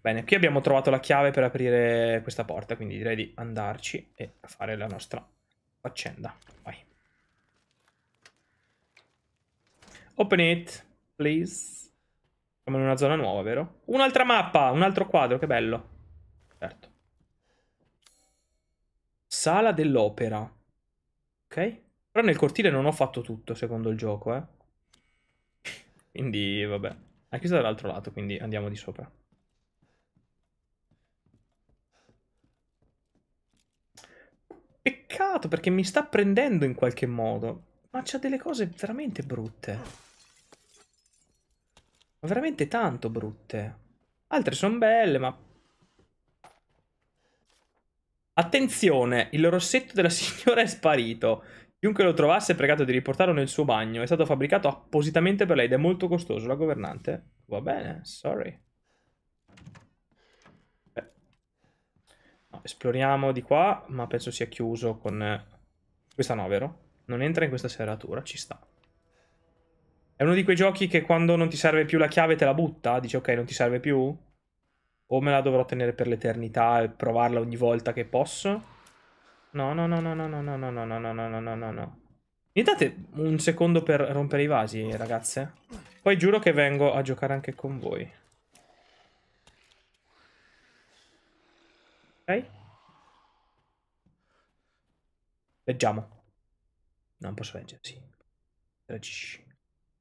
Bene, qui abbiamo trovato la chiave per aprire questa porta, quindi direi di andarci e fare la nostra faccenda. Vai. Open it, please. Siamo in una zona nuova, vero? Un'altra mappa, un altro quadro, che bello. Certo. Sala dell'opera. Ok. Però nel cortile non ho fatto tutto, secondo il gioco, eh. Quindi, vabbè. È chiusa dall'altro lato, quindi andiamo di sopra. Peccato, perché mi sta prendendo in qualche modo. Ma c'ha delle cose veramente brutte. Veramente tanto brutte. Altre sono belle, ma... Attenzione, il rossetto della [LAUGHS] signora è sparito. Chiunque lo trovasse è pregato di riportarlo nel suo bagno. È stato fabbricato appositamente per lei ed è molto costoso. La governante? Va bene, sorry. No, esploriamo di qua, ma penso sia chiuso con... Questa no, vero? Non entra in questa serratura, ci sta. È uno di quei giochi che quando non ti serve più la chiave te la butta? Dici ok, non ti serve più? O me la dovrò tenere per l'eternità e provarla ogni volta che posso? No, no, no, no, no, no, no, no, no, no, no, no, no, no, no. Mi date un secondo per rompere i vasi, ragazze? Poi giuro che vengo a giocare anche con voi. Ok? Leggiamo. Non posso leggere, sì. Leggi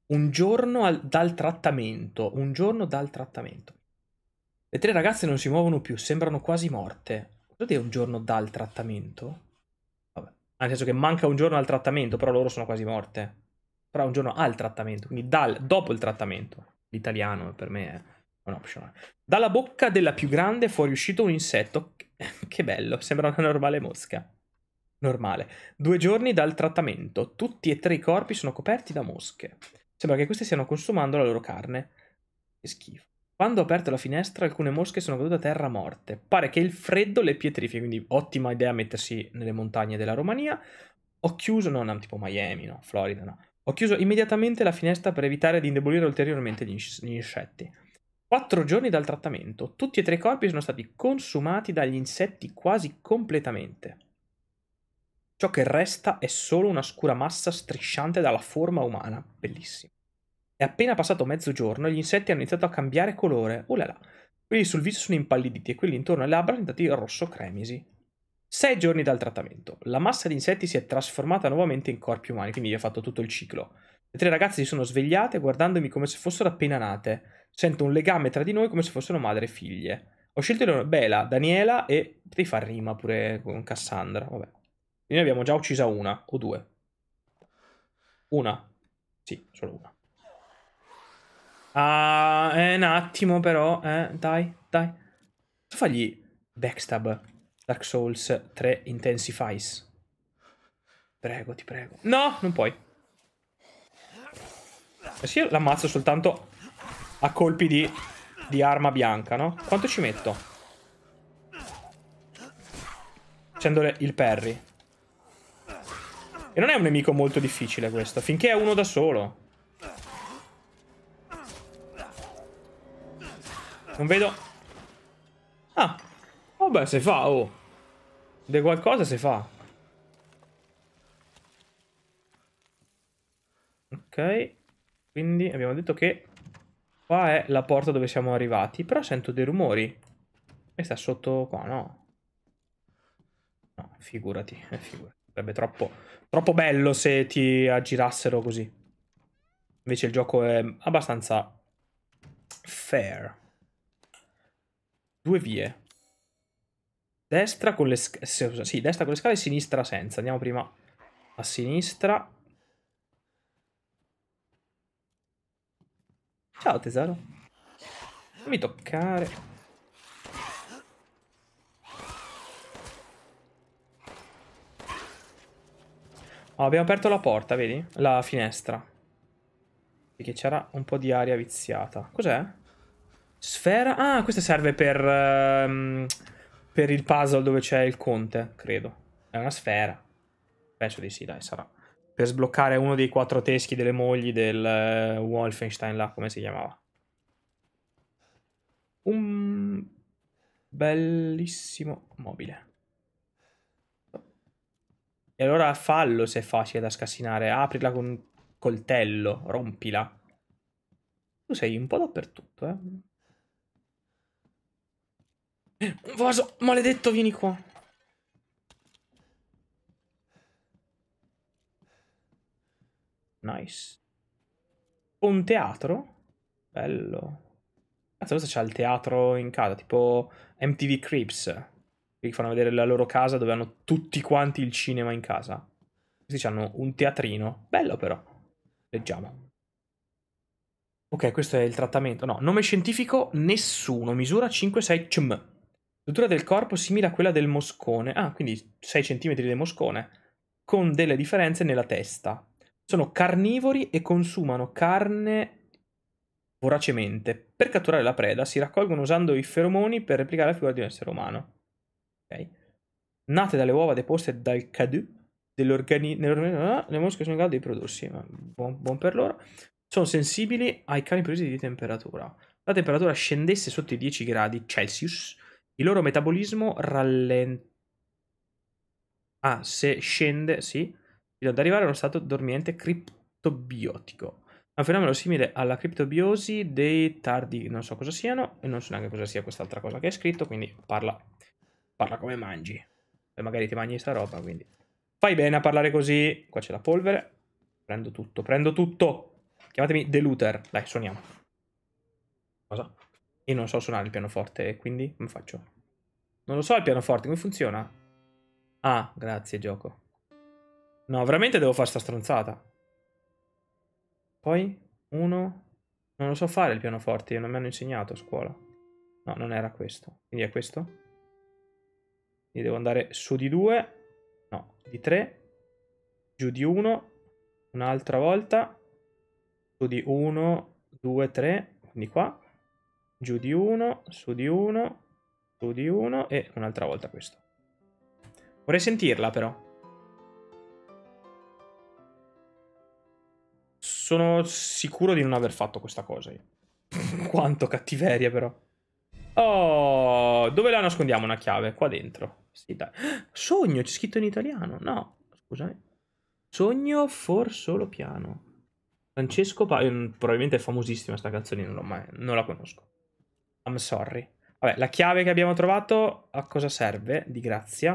un giorno al, dal trattamento, un giorno dal trattamento. Le tre ragazze non si muovono più, sembrano quasi morte. Cosa dire un giorno dal trattamento? Vabbè, nel senso che manca un giorno al trattamento, però loro sono quasi morte. Però un giorno al trattamento, quindi dal, dopo il trattamento. L'italiano per me è un optional. Dalla bocca della più grande fu riuscito un insetto. [LAUGHS] che bello, sembra una normale mosca. Normale. Due giorni dal trattamento, tutti e tre i corpi sono coperti da mosche. Sembra che queste stiano consumando la loro carne. Che schifo. Quando ho aperto la finestra, alcune mosche sono cadute a terra morte. Pare che il freddo le pietrifichi, quindi ottima idea mettersi nelle montagne della Romania. Ho chiuso, no, tipo Miami, no, Florida, no. Ho chiuso immediatamente la finestra per evitare di indebolire ulteriormente gli, gli insetti. Quattro giorni dal trattamento, tutti e tre i corpi sono stati consumati dagli insetti quasi completamente. Ciò che resta è solo una scura massa strisciante dalla forma umana. Bellissimo. È appena passato mezzogiorno e gli insetti hanno iniziato a cambiare colore. Oh là là. Quelli sul viso sono impalliditi e quelli intorno alle labbra sono diventati rosso cremisi. Sei giorni dal trattamento. La massa di insetti si è trasformata nuovamente in corpi umani, quindi vi ho fatto tutto il ciclo. Le tre ragazze si sono svegliate guardandomi come se fossero appena nate. Sento un legame tra di noi come se fossero madre e figlie. Ho scelto Bela, Daniela e potevi far rima pure con Cassandra, vabbè. Noi abbiamo già uccisa una o due. Una? Sì, solo una. Ah, eh, un attimo però, eh, dai, dai. Fagli backstab Dark Souls 3 Intensifies. Prego, ti prego. No, non puoi. Eh sì, io l'ammazzo soltanto a colpi di, di arma bianca, no? Quanto ci metto? Facendole il parry. E non è un nemico molto difficile questo, finché è uno da solo. Non vedo... Ah, vabbè, oh se fa, oh. De qualcosa se fa. Ok, quindi abbiamo detto che qua è la porta dove siamo arrivati, però sento dei rumori. E sta sotto qua, no? No, figurati, eh, figurati. Sarebbe troppo, troppo bello se ti aggirassero così. Invece il gioco è abbastanza fair. Due vie. Destra con le scale. Sì, destra con le scale e sinistra senza. Andiamo prima a sinistra. Ciao tesoro. Non mi toccare. Oh, abbiamo aperto la porta, vedi? La finestra. Perché c'era un po' di aria viziata. Cos'è? Sfera? Ah, questa serve per... Um, per il puzzle dove c'è il conte, credo. È una sfera. Penso di sì, dai, sarà. Per sbloccare uno dei quattro teschi delle mogli del uh, Wolfenstein là, come si chiamava. Un bellissimo mobile. E allora fallo se è facile da scassinare. Aprila con coltello, rompila. Tu sei un po' dappertutto, eh. Un vaso, maledetto, vieni qua. Nice. Un teatro? Bello. Cazzo, cosa c'ha il teatro in casa? Tipo MTV Creeps che fanno vedere la loro casa dove hanno tutti quanti il cinema in casa. Questi hanno un teatrino, bello però. Leggiamo. Ok, questo è il trattamento. No, nome scientifico nessuno, misura 5-6 cm. Struttura del corpo simile a quella del moscone. Ah, quindi 6 cm del moscone, con delle differenze nella testa. Sono carnivori e consumano carne voracemente. Per catturare la preda si raccolgono usando i feromoni per replicare la figura di un essere umano. Okay. Nate dalle uova deposte dal cadu dell'organismo, ah, le mosche sono in grado di riprodursi, buon, buon per loro, sono sensibili ai cali presi di temperatura. La temperatura scendesse sotto i 10 gradi Celsius, il loro metabolismo rallenta. Ah, se scende, sì, fino ad arrivare a uno stato dormiente criptobiotico. È un fenomeno simile alla criptobiosi dei tardi, non so cosa siano, e non so neanche cosa sia quest'altra cosa che è scritto, quindi parla parla come mangi. E magari ti mangi sta roba, quindi. Fai bene a parlare così. Qua c'è la polvere. Prendo tutto, prendo tutto. Chiamatemi The Looter. Dai, suoniamo. Cosa? Io non so suonare il pianoforte, quindi come faccio? Non lo so il pianoforte, come funziona? Ah, grazie gioco. No, veramente devo fare sta stronzata. Poi, uno... Non lo so fare il pianoforte, non mi hanno insegnato a scuola. No, non era questo. Quindi è questo? Quindi devo andare su di 2, no, di 3, giù di 1, un'altra volta, su di 1, 2, 3, quindi qua, giù di 1, su di 1, su di 1 e un'altra volta questo. Vorrei sentirla però. Sono sicuro di non aver fatto questa cosa io. [LAUGHS] Quanto cattiveria però. Oh, dove la nascondiamo una chiave? Qua dentro. Sì, dai. [GASPS] Sogno, c'è scritto in italiano. No, scusami. Sogno for solo piano. Francesco pa eh, probabilmente è famosissima sta canzone, non, mai, non la conosco. I'm sorry. Vabbè, la chiave che abbiamo trovato a cosa serve? Di grazia.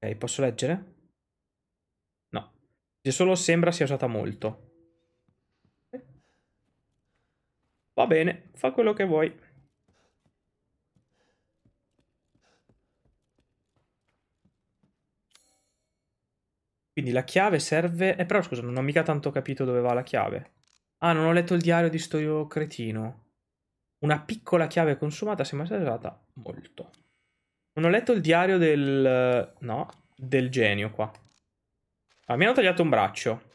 Ok, posso leggere? No. Se solo sembra sia usata molto. Va bene, fa quello che vuoi. Quindi la chiave serve... Eh però scusa, non ho mica tanto capito dove va la chiave. Ah, non ho letto il diario di sto cretino. Una piccola chiave consumata sembra essere usata molto. Non ho letto il diario del... no, del genio qua. Ah, mi hanno tagliato un braccio.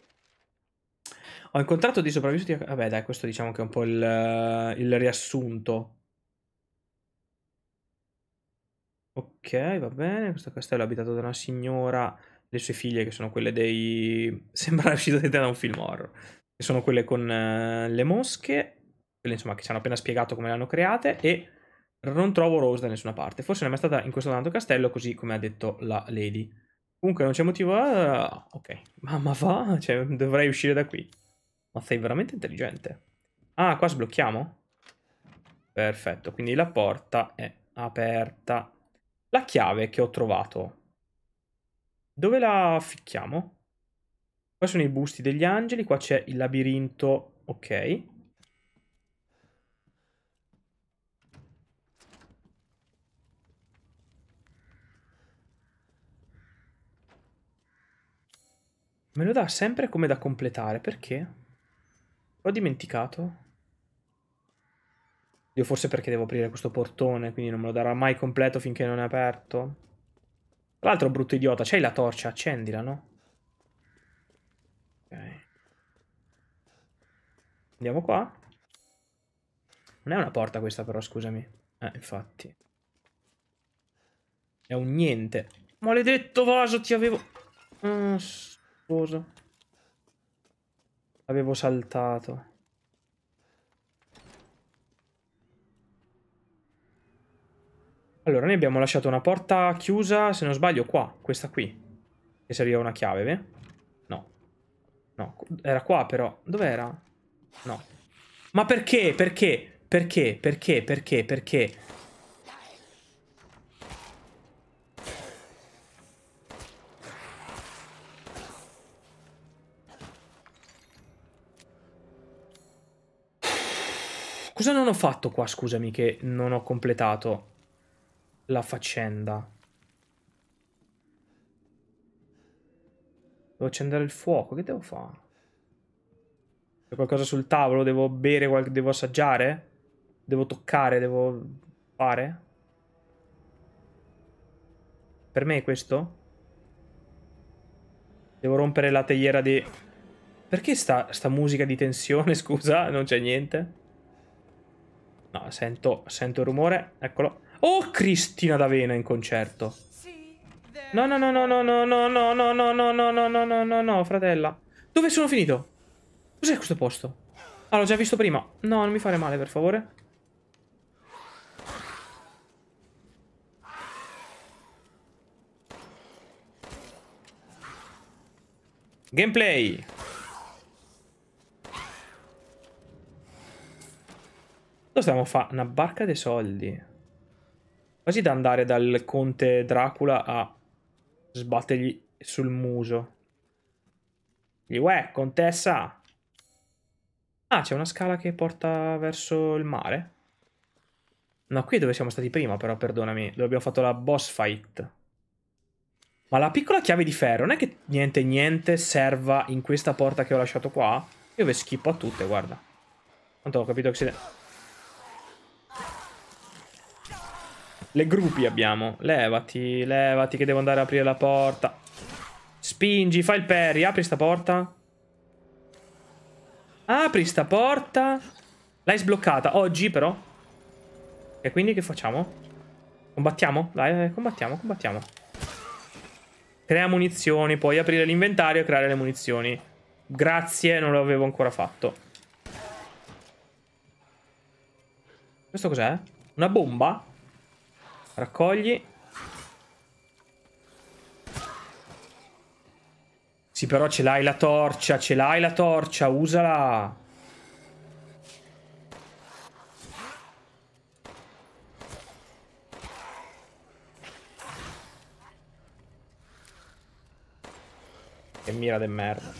Ho incontrato di sopravvissuti. A... Vabbè, dai, questo diciamo che è un po' il, il riassunto. Ok, va bene. Questo castello è abitato da una signora. Le sue figlie, che sono quelle dei. [LAUGHS] Sembra uscito da un film horror. Che sono quelle con uh, le mosche. Quelle, insomma, che ci hanno appena spiegato come le hanno create. E non trovo Rose da nessuna parte. Forse non è mai stata in questo tanto castello, così come ha detto la Lady. Comunque non c'è motivo... A... Eh, ok, mamma fa, cioè, dovrei uscire da qui. Ma sei veramente intelligente. Ah, qua sblocchiamo? Perfetto, quindi la porta è aperta. La chiave che ho trovato. Dove la ficchiamo? Qua sono i busti degli angeli, qua c'è il labirinto, ok. Me lo dà sempre come da completare, perché? Ho dimenticato. Io forse perché devo aprire questo portone, quindi non me lo darà mai completo finché non è aperto. Tra l'altro, brutto idiota, c'hai la torcia, accendila, no? Ok. Andiamo qua. Non è una porta questa però, scusami. Eh, infatti. È un niente. Maledetto vaso, ti avevo... Ah, sposo. L'avevo saltato. Allora, noi abbiamo lasciato una porta chiusa, se non sbaglio, qua. Questa qui. Che serviva una chiave, beh? No. No, era qua però. Dov'era? No. Ma perché? Perché? Perché? Perché? Perché? Perché? Cosa non ho fatto qua, scusami, che non ho completato la faccenda? Devo accendere il fuoco, che devo fare? C'è qualcosa sul tavolo? Devo bere, qual... devo assaggiare? Devo toccare, devo fare? Per me è questo? Devo rompere la teiera di... Perché sta, sta musica di tensione, [LAUGHS] scusa? Non c'è niente? No, sento, sento il rumore. Eccolo. Oh, Cristina D'Avena in concerto. No, no, no, no, no, no, no, no, no, no, no, no, no, no, no, no, no, fratella. Dove sono finito? Cos'è questo posto? Ah, l'ho già visto prima. No, non mi fare male, per favore. Gameplay stiamo a fare? Una barca dei soldi. Quasi da andare dal conte Dracula a sbattergli sul muso. Gli uè, contessa! Ah, c'è una scala che porta verso il mare? No, qui è dove siamo stati prima, però, perdonami. Dove abbiamo fatto la boss fight. Ma la piccola chiave di ferro non è che niente niente serva in questa porta che ho lasciato qua? Io ve schippo a tutte, guarda. Tanto ho capito che si... Le gruppi abbiamo. Levati, levati che devo andare a aprire la porta. Spingi, fai il peri. Apri sta porta. Apri sta porta. L'hai sbloccata oggi però. E quindi che facciamo? Combattiamo? Dai, combattiamo, combattiamo. Crea munizioni, puoi aprire l'inventario e creare le munizioni. Grazie, non l'avevo ancora fatto. Questo cos'è? Una bomba? Raccogli. Sì, però ce l'hai la torcia, ce l'hai la torcia, usala. Che mira de merda.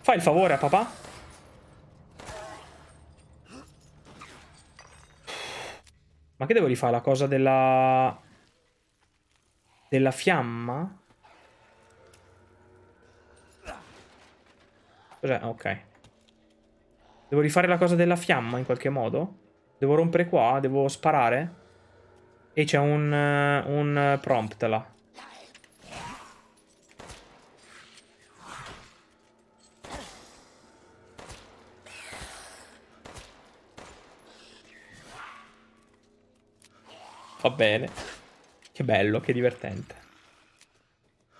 Fai il favore a papà. Ma che devo rifare? La cosa della... Della fiamma? Cos'è? Ok. Devo rifare la cosa della fiamma in qualche modo? Devo rompere qua? Devo sparare? E c'è un, eh, un eh, prompt là. Va bene. Che bello, che divertente.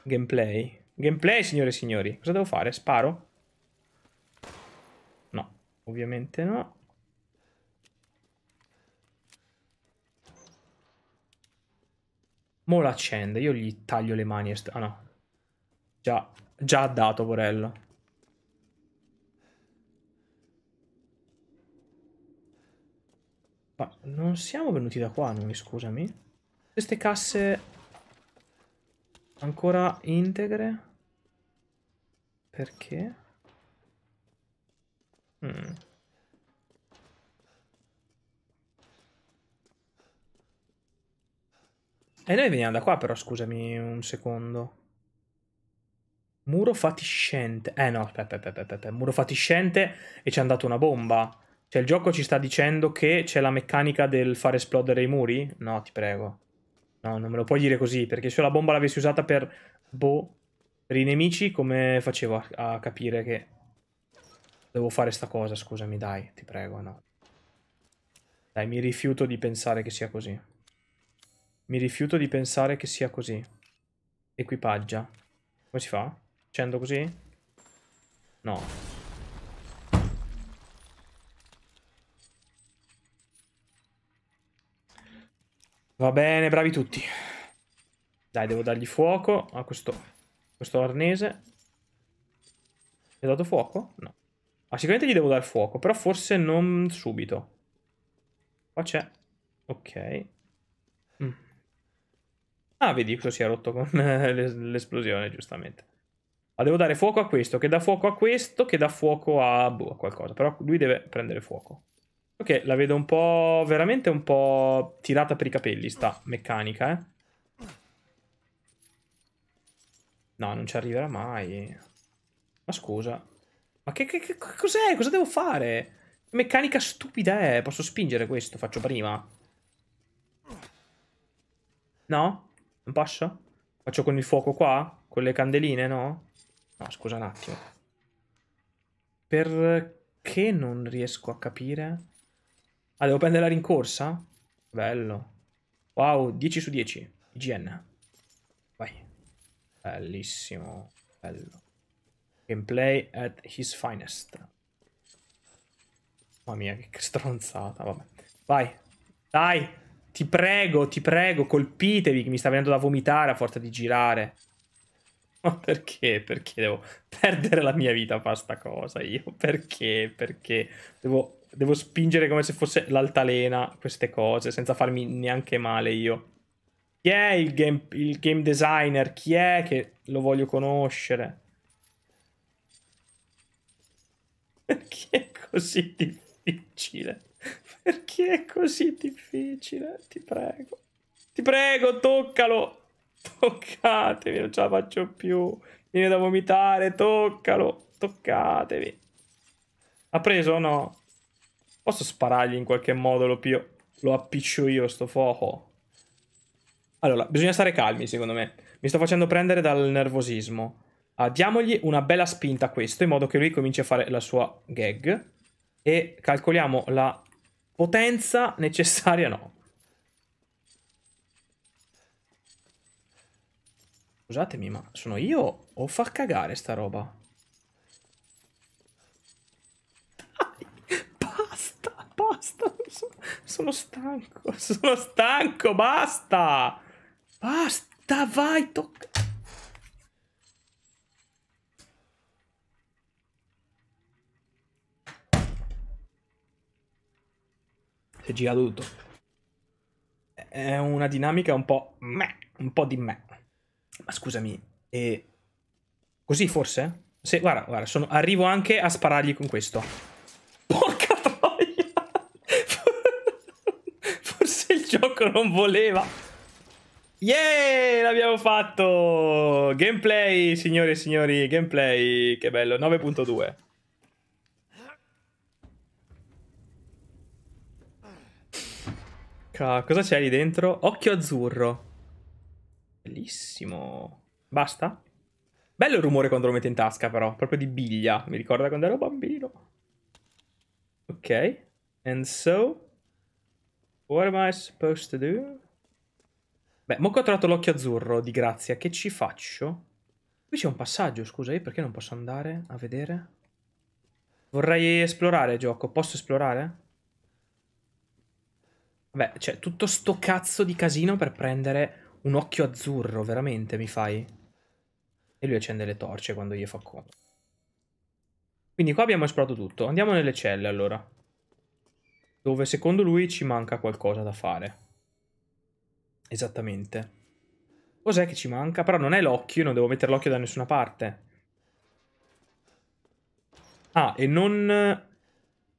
Gameplay. Gameplay, signore e signori. Cosa devo fare? Sparo? No, ovviamente no. Mo l'accende, io gli taglio le mani. Ah no. Già, già dato, Borello. Ma non siamo venuti da qua noi, scusami. Queste casse ancora integre? Perché? Mm. E noi veniamo da qua però, scusami un secondo. Muro fatiscente. Eh no, aspetta, aspetta, aspetta. Muro fatiscente e ci è andata una bomba. Cioè, il gioco ci sta dicendo che c'è la meccanica del far esplodere i muri? No, ti prego. No, non me lo puoi dire così, perché se la bomba l'avessi usata per... Boh, per i nemici, come facevo a, a capire che... Devo fare sta cosa, scusami, dai, ti prego, no. Dai, mi rifiuto di pensare che sia così. Mi rifiuto di pensare che sia così. Equipaggia. Come si fa? Accendo così? No. Va bene, bravi tutti. Dai, devo dargli fuoco a questo, questo arnese. Gli ho dato fuoco? No. Ah, sicuramente gli devo dare fuoco, però forse non subito. Qua c'è. Ok. Mm. Ah, vedi cosa si è rotto con [LAUGHS] l'esplosione, giustamente. Ma ah, devo dare fuoco a questo, che dà fuoco a questo, che dà fuoco a, boh, a qualcosa. Però lui deve prendere fuoco. Ok, la vedo un po'... veramente un po' tirata per i capelli sta meccanica, eh. No, non ci arriverà mai. Ma scusa. Ma che, che, che cos'è? Cosa devo fare? Che meccanica stupida è? Eh. Posso spingere questo? Faccio prima. No? Non posso? Faccio con il fuoco qua? Con le candeline, no? No, scusa un attimo. Perché non riesco a capire? Ah, devo prendere la rincorsa? Bello. Wow, 10 su 10. IGN. Vai. Bellissimo. Bello. Gameplay at his finest. Mamma mia, che stronzata. Vabbè. Vai. Dai. Ti prego, ti prego, colpitevi che mi sta venendo da vomitare a forza di girare. Ma perché? Perché devo perdere la mia vita a fare sta cosa? Io perché? Perché devo devo spingere come se fosse l'altalena queste cose, senza farmi neanche male io. Chi è il game, il game designer? Chi è che lo voglio conoscere? [LAUGHS] Perché è così difficile? Perché è così difficile? Ti prego. Ti prego, toccalo. Toccatevi, non ce la faccio più. Viene da vomitare, toccalo. Toccatevi. Ha preso o no? Posso sparargli in qualche modo, lo, pio... lo appiccio io sto fuoco. Allora, bisogna stare calmi, secondo me. Mi sto facendo prendere dal nervosismo. Ah, diamogli una bella spinta a questo, in modo che lui cominci a fare la sua gag. E calcoliamo la potenza necessaria, no. Scusatemi, ma sono io o fa cagare sta roba? basta. [LAUGHS] Sono, stanco. [LAUGHS] Sono stanco. Basta. Basta. Vai, tocca. Si è girato tutto. È una dinamica un po' me. Un po' di me. Ma scusami. E... Così forse? Se, guarda, guarda, sono, arrivo anche a sparargli con questo. Rocco non voleva. Yeah, l'abbiamo fatto! Gameplay, signore e signori, gameplay, che bello, 9.2. Cosa c'è lì dentro? Occhio azzurro. Bellissimo. Basta? Bello il rumore quando lo mette in tasca però, proprio di biglia. Mi ricorda quando ero bambino. Ok. And so... What am I supposed to do? Beh, mo che ho trovato l'occhio azzurro di grazia, che ci faccio? Qui c'è un passaggio, scusa, io perché non posso andare a vedere? Vorrei esplorare, gioco. Posso esplorare? Vabbè, c'è cioè, tutto sto cazzo di casino per prendere un occhio azzurro, veramente, mi fai? E lui accende le torce quando gli fa comodo. Quindi qua abbiamo esplorato tutto. Andiamo nelle celle, allora dove secondo lui ci manca qualcosa da fare. Esattamente. Cos'è che ci manca? Però non è l'occhio, non devo mettere l'occhio da nessuna parte. Ah, e non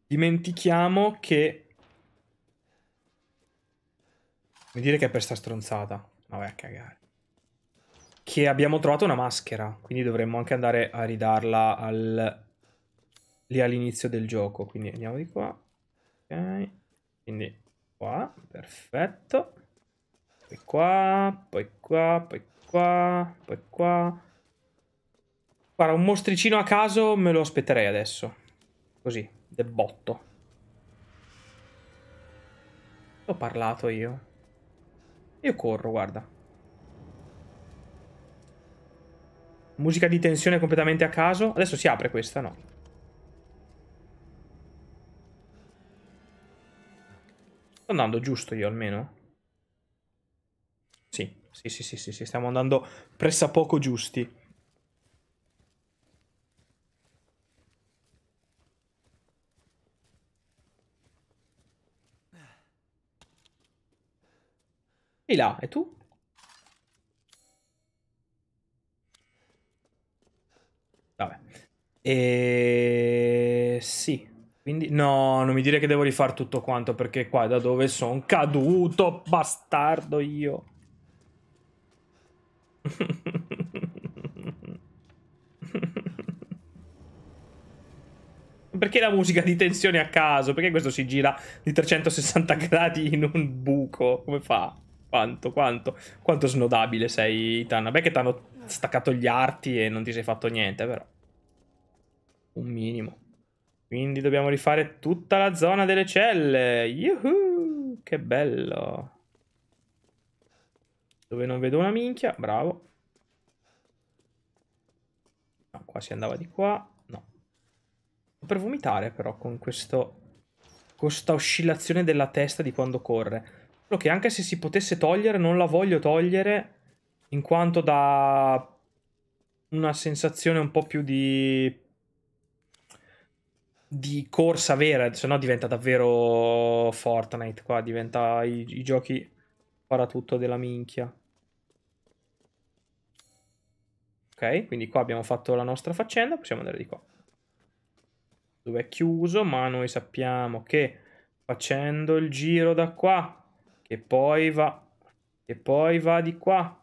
dimentichiamo che... Mi dire che è per sta stronzata. Ma vai a cagare. Che abbiamo trovato una maschera, quindi dovremmo anche andare a ridarla al... lì all'inizio del gioco. Quindi andiamo di qua. Ok, quindi qua, perfetto. Poi qua, poi qua, poi qua, poi qua. Guarda, un mostricino a caso me lo aspetterei adesso. Così, del botto. Ho parlato io. Io corro, guarda. Musica di tensione completamente a caso. Adesso si apre questa, no? Sto andando giusto io almeno? Sì, sì, sì, sì, sì, sì. stiamo andando pressappoco giusti. E là, e tu? Vabbè. E... Ehm, sì. Quindi no, non mi dire che devo rifare tutto quanto perché qua da dove sono caduto, bastardo io. [LAUGHS] Perché la musica di tensione a caso? Perché questo si gira di 360 gradi in un buco? Come fa? Quanto, quanto, quanto snodabile sei, Tanna. Beh che ti hanno staccato gli arti e non ti sei fatto niente, però. Un minimo. Quindi dobbiamo rifare tutta la zona delle celle. Yuhu! Che bello. Dove non vedo una minchia. Bravo. No, qua si andava di qua. No. per vomitare però con questo... Con questa oscillazione della testa di quando corre. Solo che anche se si potesse togliere, non la voglio togliere. In quanto da... Una sensazione un po' più di di corsa vera, se no diventa davvero Fortnite qua, diventa i, i giochi tutto della minchia. Ok, quindi qua abbiamo fatto la nostra faccenda, possiamo andare di qua. Dove è chiuso, ma noi sappiamo che facendo il giro da qua, che poi va, che poi va di qua,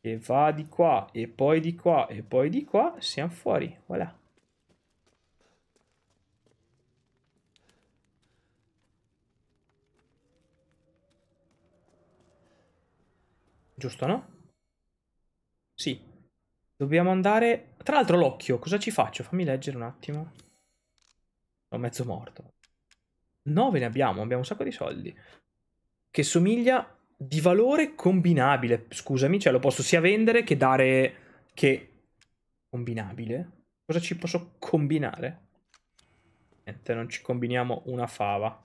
e va di qua, e poi di qua, e poi di qua, siamo fuori, voilà. Giusto, no? Sì. Dobbiamo andare... Tra l'altro l'occhio, cosa ci faccio? Fammi leggere un attimo. Sono mezzo morto. 9 ne abbiamo, abbiamo un sacco di soldi. Che somiglia di valore combinabile, scusami, cioè lo posso sia vendere che dare... che... combinabile? Cosa ci posso combinare? Niente, non ci combiniamo una fava.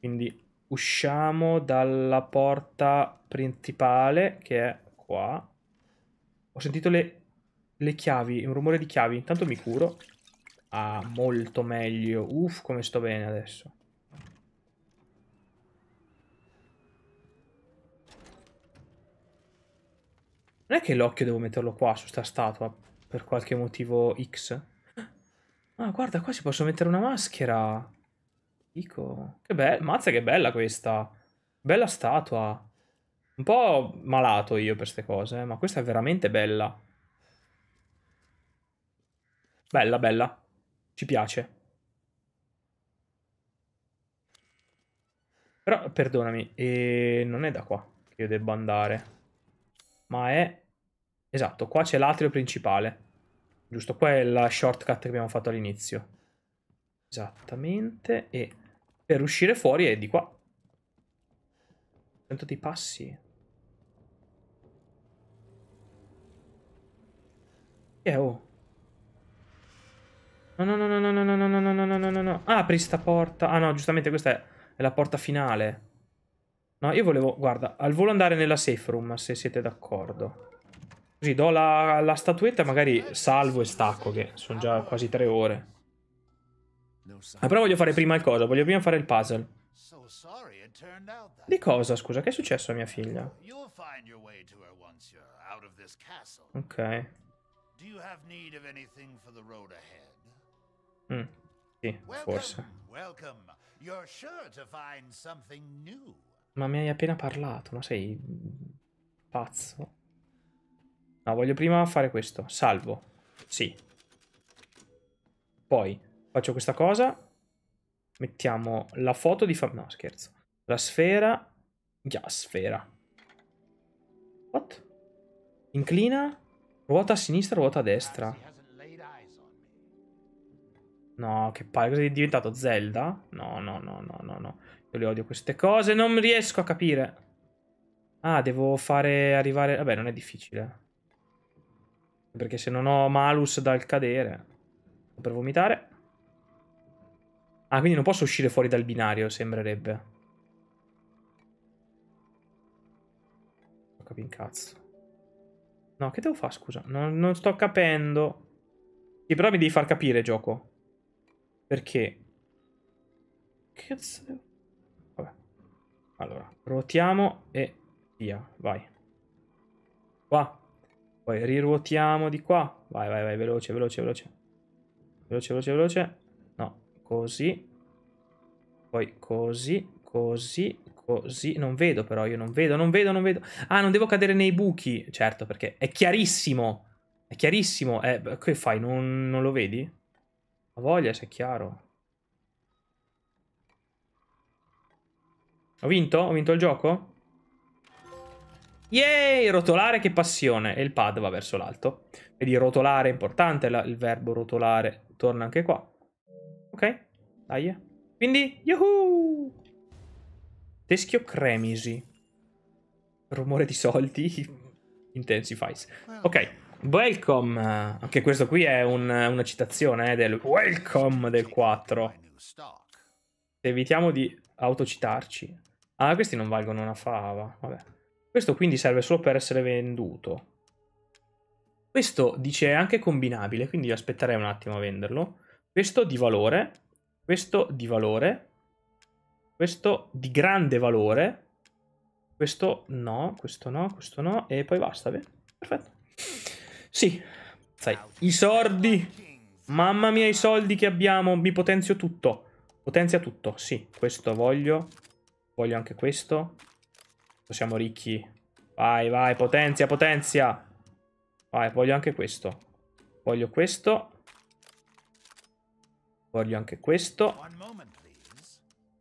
Quindi usciamo dalla porta principale che è qua. Ho sentito le, le chiavi, un rumore di chiavi. Intanto mi curo. Ah, molto meglio. Uff, come sto bene adesso. Non è che l'occhio devo metterlo qua su sta statua per qualche motivo X? Ah, guarda, qua si posso mettere una maschera. Dico, che bella, mazza che bella questa. Bella statua. Un po' malato io per queste cose, ma questa è veramente bella. Bella, bella. Ci piace. Però, perdonami, e non è da qua che io debba andare. Ma è... Esatto, qua c'è l'atrio principale. Giusto, qua è la shortcut che abbiamo fatto all'inizio. Esattamente, e per uscire fuori è di qua. Sento dei passi. Che yeah, oh. No, no, no, no, no, no, no, no, no, no, no, no, no. Apri sta porta. Ah no, giustamente questa è, è la porta finale. No, io volevo, guarda, al volo andare nella safe room, se siete d'accordo. Così do la, la statuetta, magari salvo e stacco, che sono già quasi tre ore. Ma però voglio fare prima il coso, voglio prima fare il puzzle. Di cosa, scusa? Che è successo a mia figlia? Ok. Mm. Sì, forse. Ma mi hai appena parlato, ma sei pazzo. No, voglio prima fare questo. Salvo. Sì. Poi Faccio questa cosa. Mettiamo la foto di Fab... No, scherzo. La sfera... Già, sfera. What? Inclina. Ruota a sinistra, ruota a destra. No, che palle. Cosa è diventato? Zelda? No, no, no, no, no, no. Io le odio queste cose. Non riesco a capire. Ah, devo fare arrivare... Vabbè, non è difficile. Perché se non ho malus dal cadere... Per vomitare. Ah, quindi non posso uscire fuori dal binario, sembrerebbe. Non capisco cazzo. No, che devo fare, scusa? Non, non sto capendo. Sì, però mi devi far capire, gioco. Perché? Che cazzo Vabbè. Allora, ruotiamo e via, vai. Qua. Poi riruotiamo di qua. Vai, vai, vai, veloce, veloce, veloce. Veloce, veloce, veloce così, poi così, così, così. Non vedo però, io non vedo, non vedo, non vedo. Ah, non devo cadere nei buchi. Certo, perché è chiarissimo. È chiarissimo. Eh, che fai, non, non lo vedi? Ha voglia se è chiaro. Ho vinto? Ho vinto il gioco? Yay! Rotolare, che passione! E il pad va verso l'alto. Vedi, rotolare è importante, il verbo rotolare torna anche qua. Ok? Dai. Quindi, yuhu! Teschio cremisi. Rumore di soldi. [LAUGHS] Intensifies. Ok. Welcome. Anche questo qui è un, una citazione eh, del Welcome del 4. Evitiamo di autocitarci. Ah, questi non valgono una fava. Vabbè. Questo quindi serve solo per essere venduto. Questo dice anche combinabile, quindi aspetterei un attimo a venderlo questo di valore, questo di valore, questo di grande valore, questo no, questo no, questo no, e poi basta, beh. perfetto. Sì, sai, i soldi, mamma mia i soldi che abbiamo, mi potenzio tutto, potenzia tutto, sì, questo voglio, voglio anche questo, siamo ricchi, vai, vai, potenzia, potenzia, vai, voglio anche questo, voglio questo, Voglio anche questo.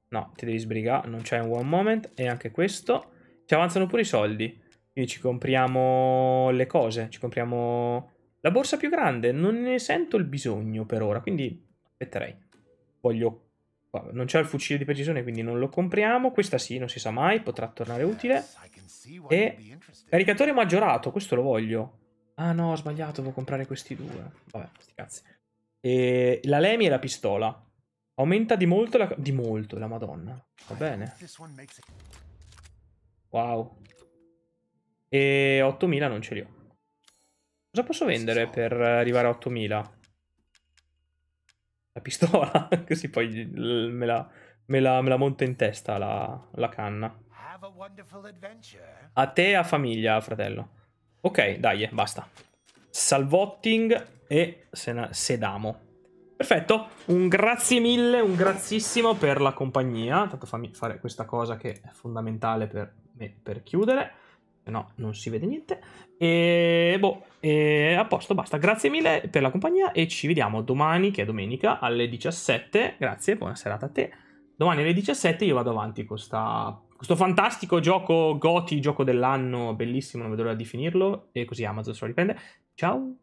No, ti devi sbrigare, non c'è un one moment. E anche questo. Ci avanzano pure i soldi. Quindi ci compriamo le cose, ci compriamo la borsa più grande. Non ne sento il bisogno per ora, quindi aspetterei. Voglio... Non c'è il fucile di precisione, quindi non lo compriamo. Questa sì, non si sa mai, potrà tornare utile. E caricatore maggiorato, questo lo voglio. Ah no, ho sbagliato, devo comprare questi due. Vabbè, sti cazzi. E la Lemi è la pistola. Aumenta di molto la... Di molto, la madonna. Va bene. Wow. E 8000 non ce li ho. Cosa posso vendere per arrivare a 8000? La pistola, [LAUGHS] così poi me la, me la, me la monto in testa la, la canna. A te e a famiglia, fratello. Ok, dai, basta. Salvotting e Sedamo. Perfetto, un grazie mille, un grazissimo per la compagnia. Tanto fammi fare questa cosa che è fondamentale per me per chiudere. Se no, non si vede niente. E boh, e a posto, basta. Grazie mille per la compagnia e ci vediamo domani, che è domenica, alle 17. Grazie, buona serata a te. Domani alle 17 io vado avanti con sta questo fantastico gioco Goti, gioco dell'anno, bellissimo, non vedo l'ora di finirlo. E così Amazon se lo riprende. Ciao!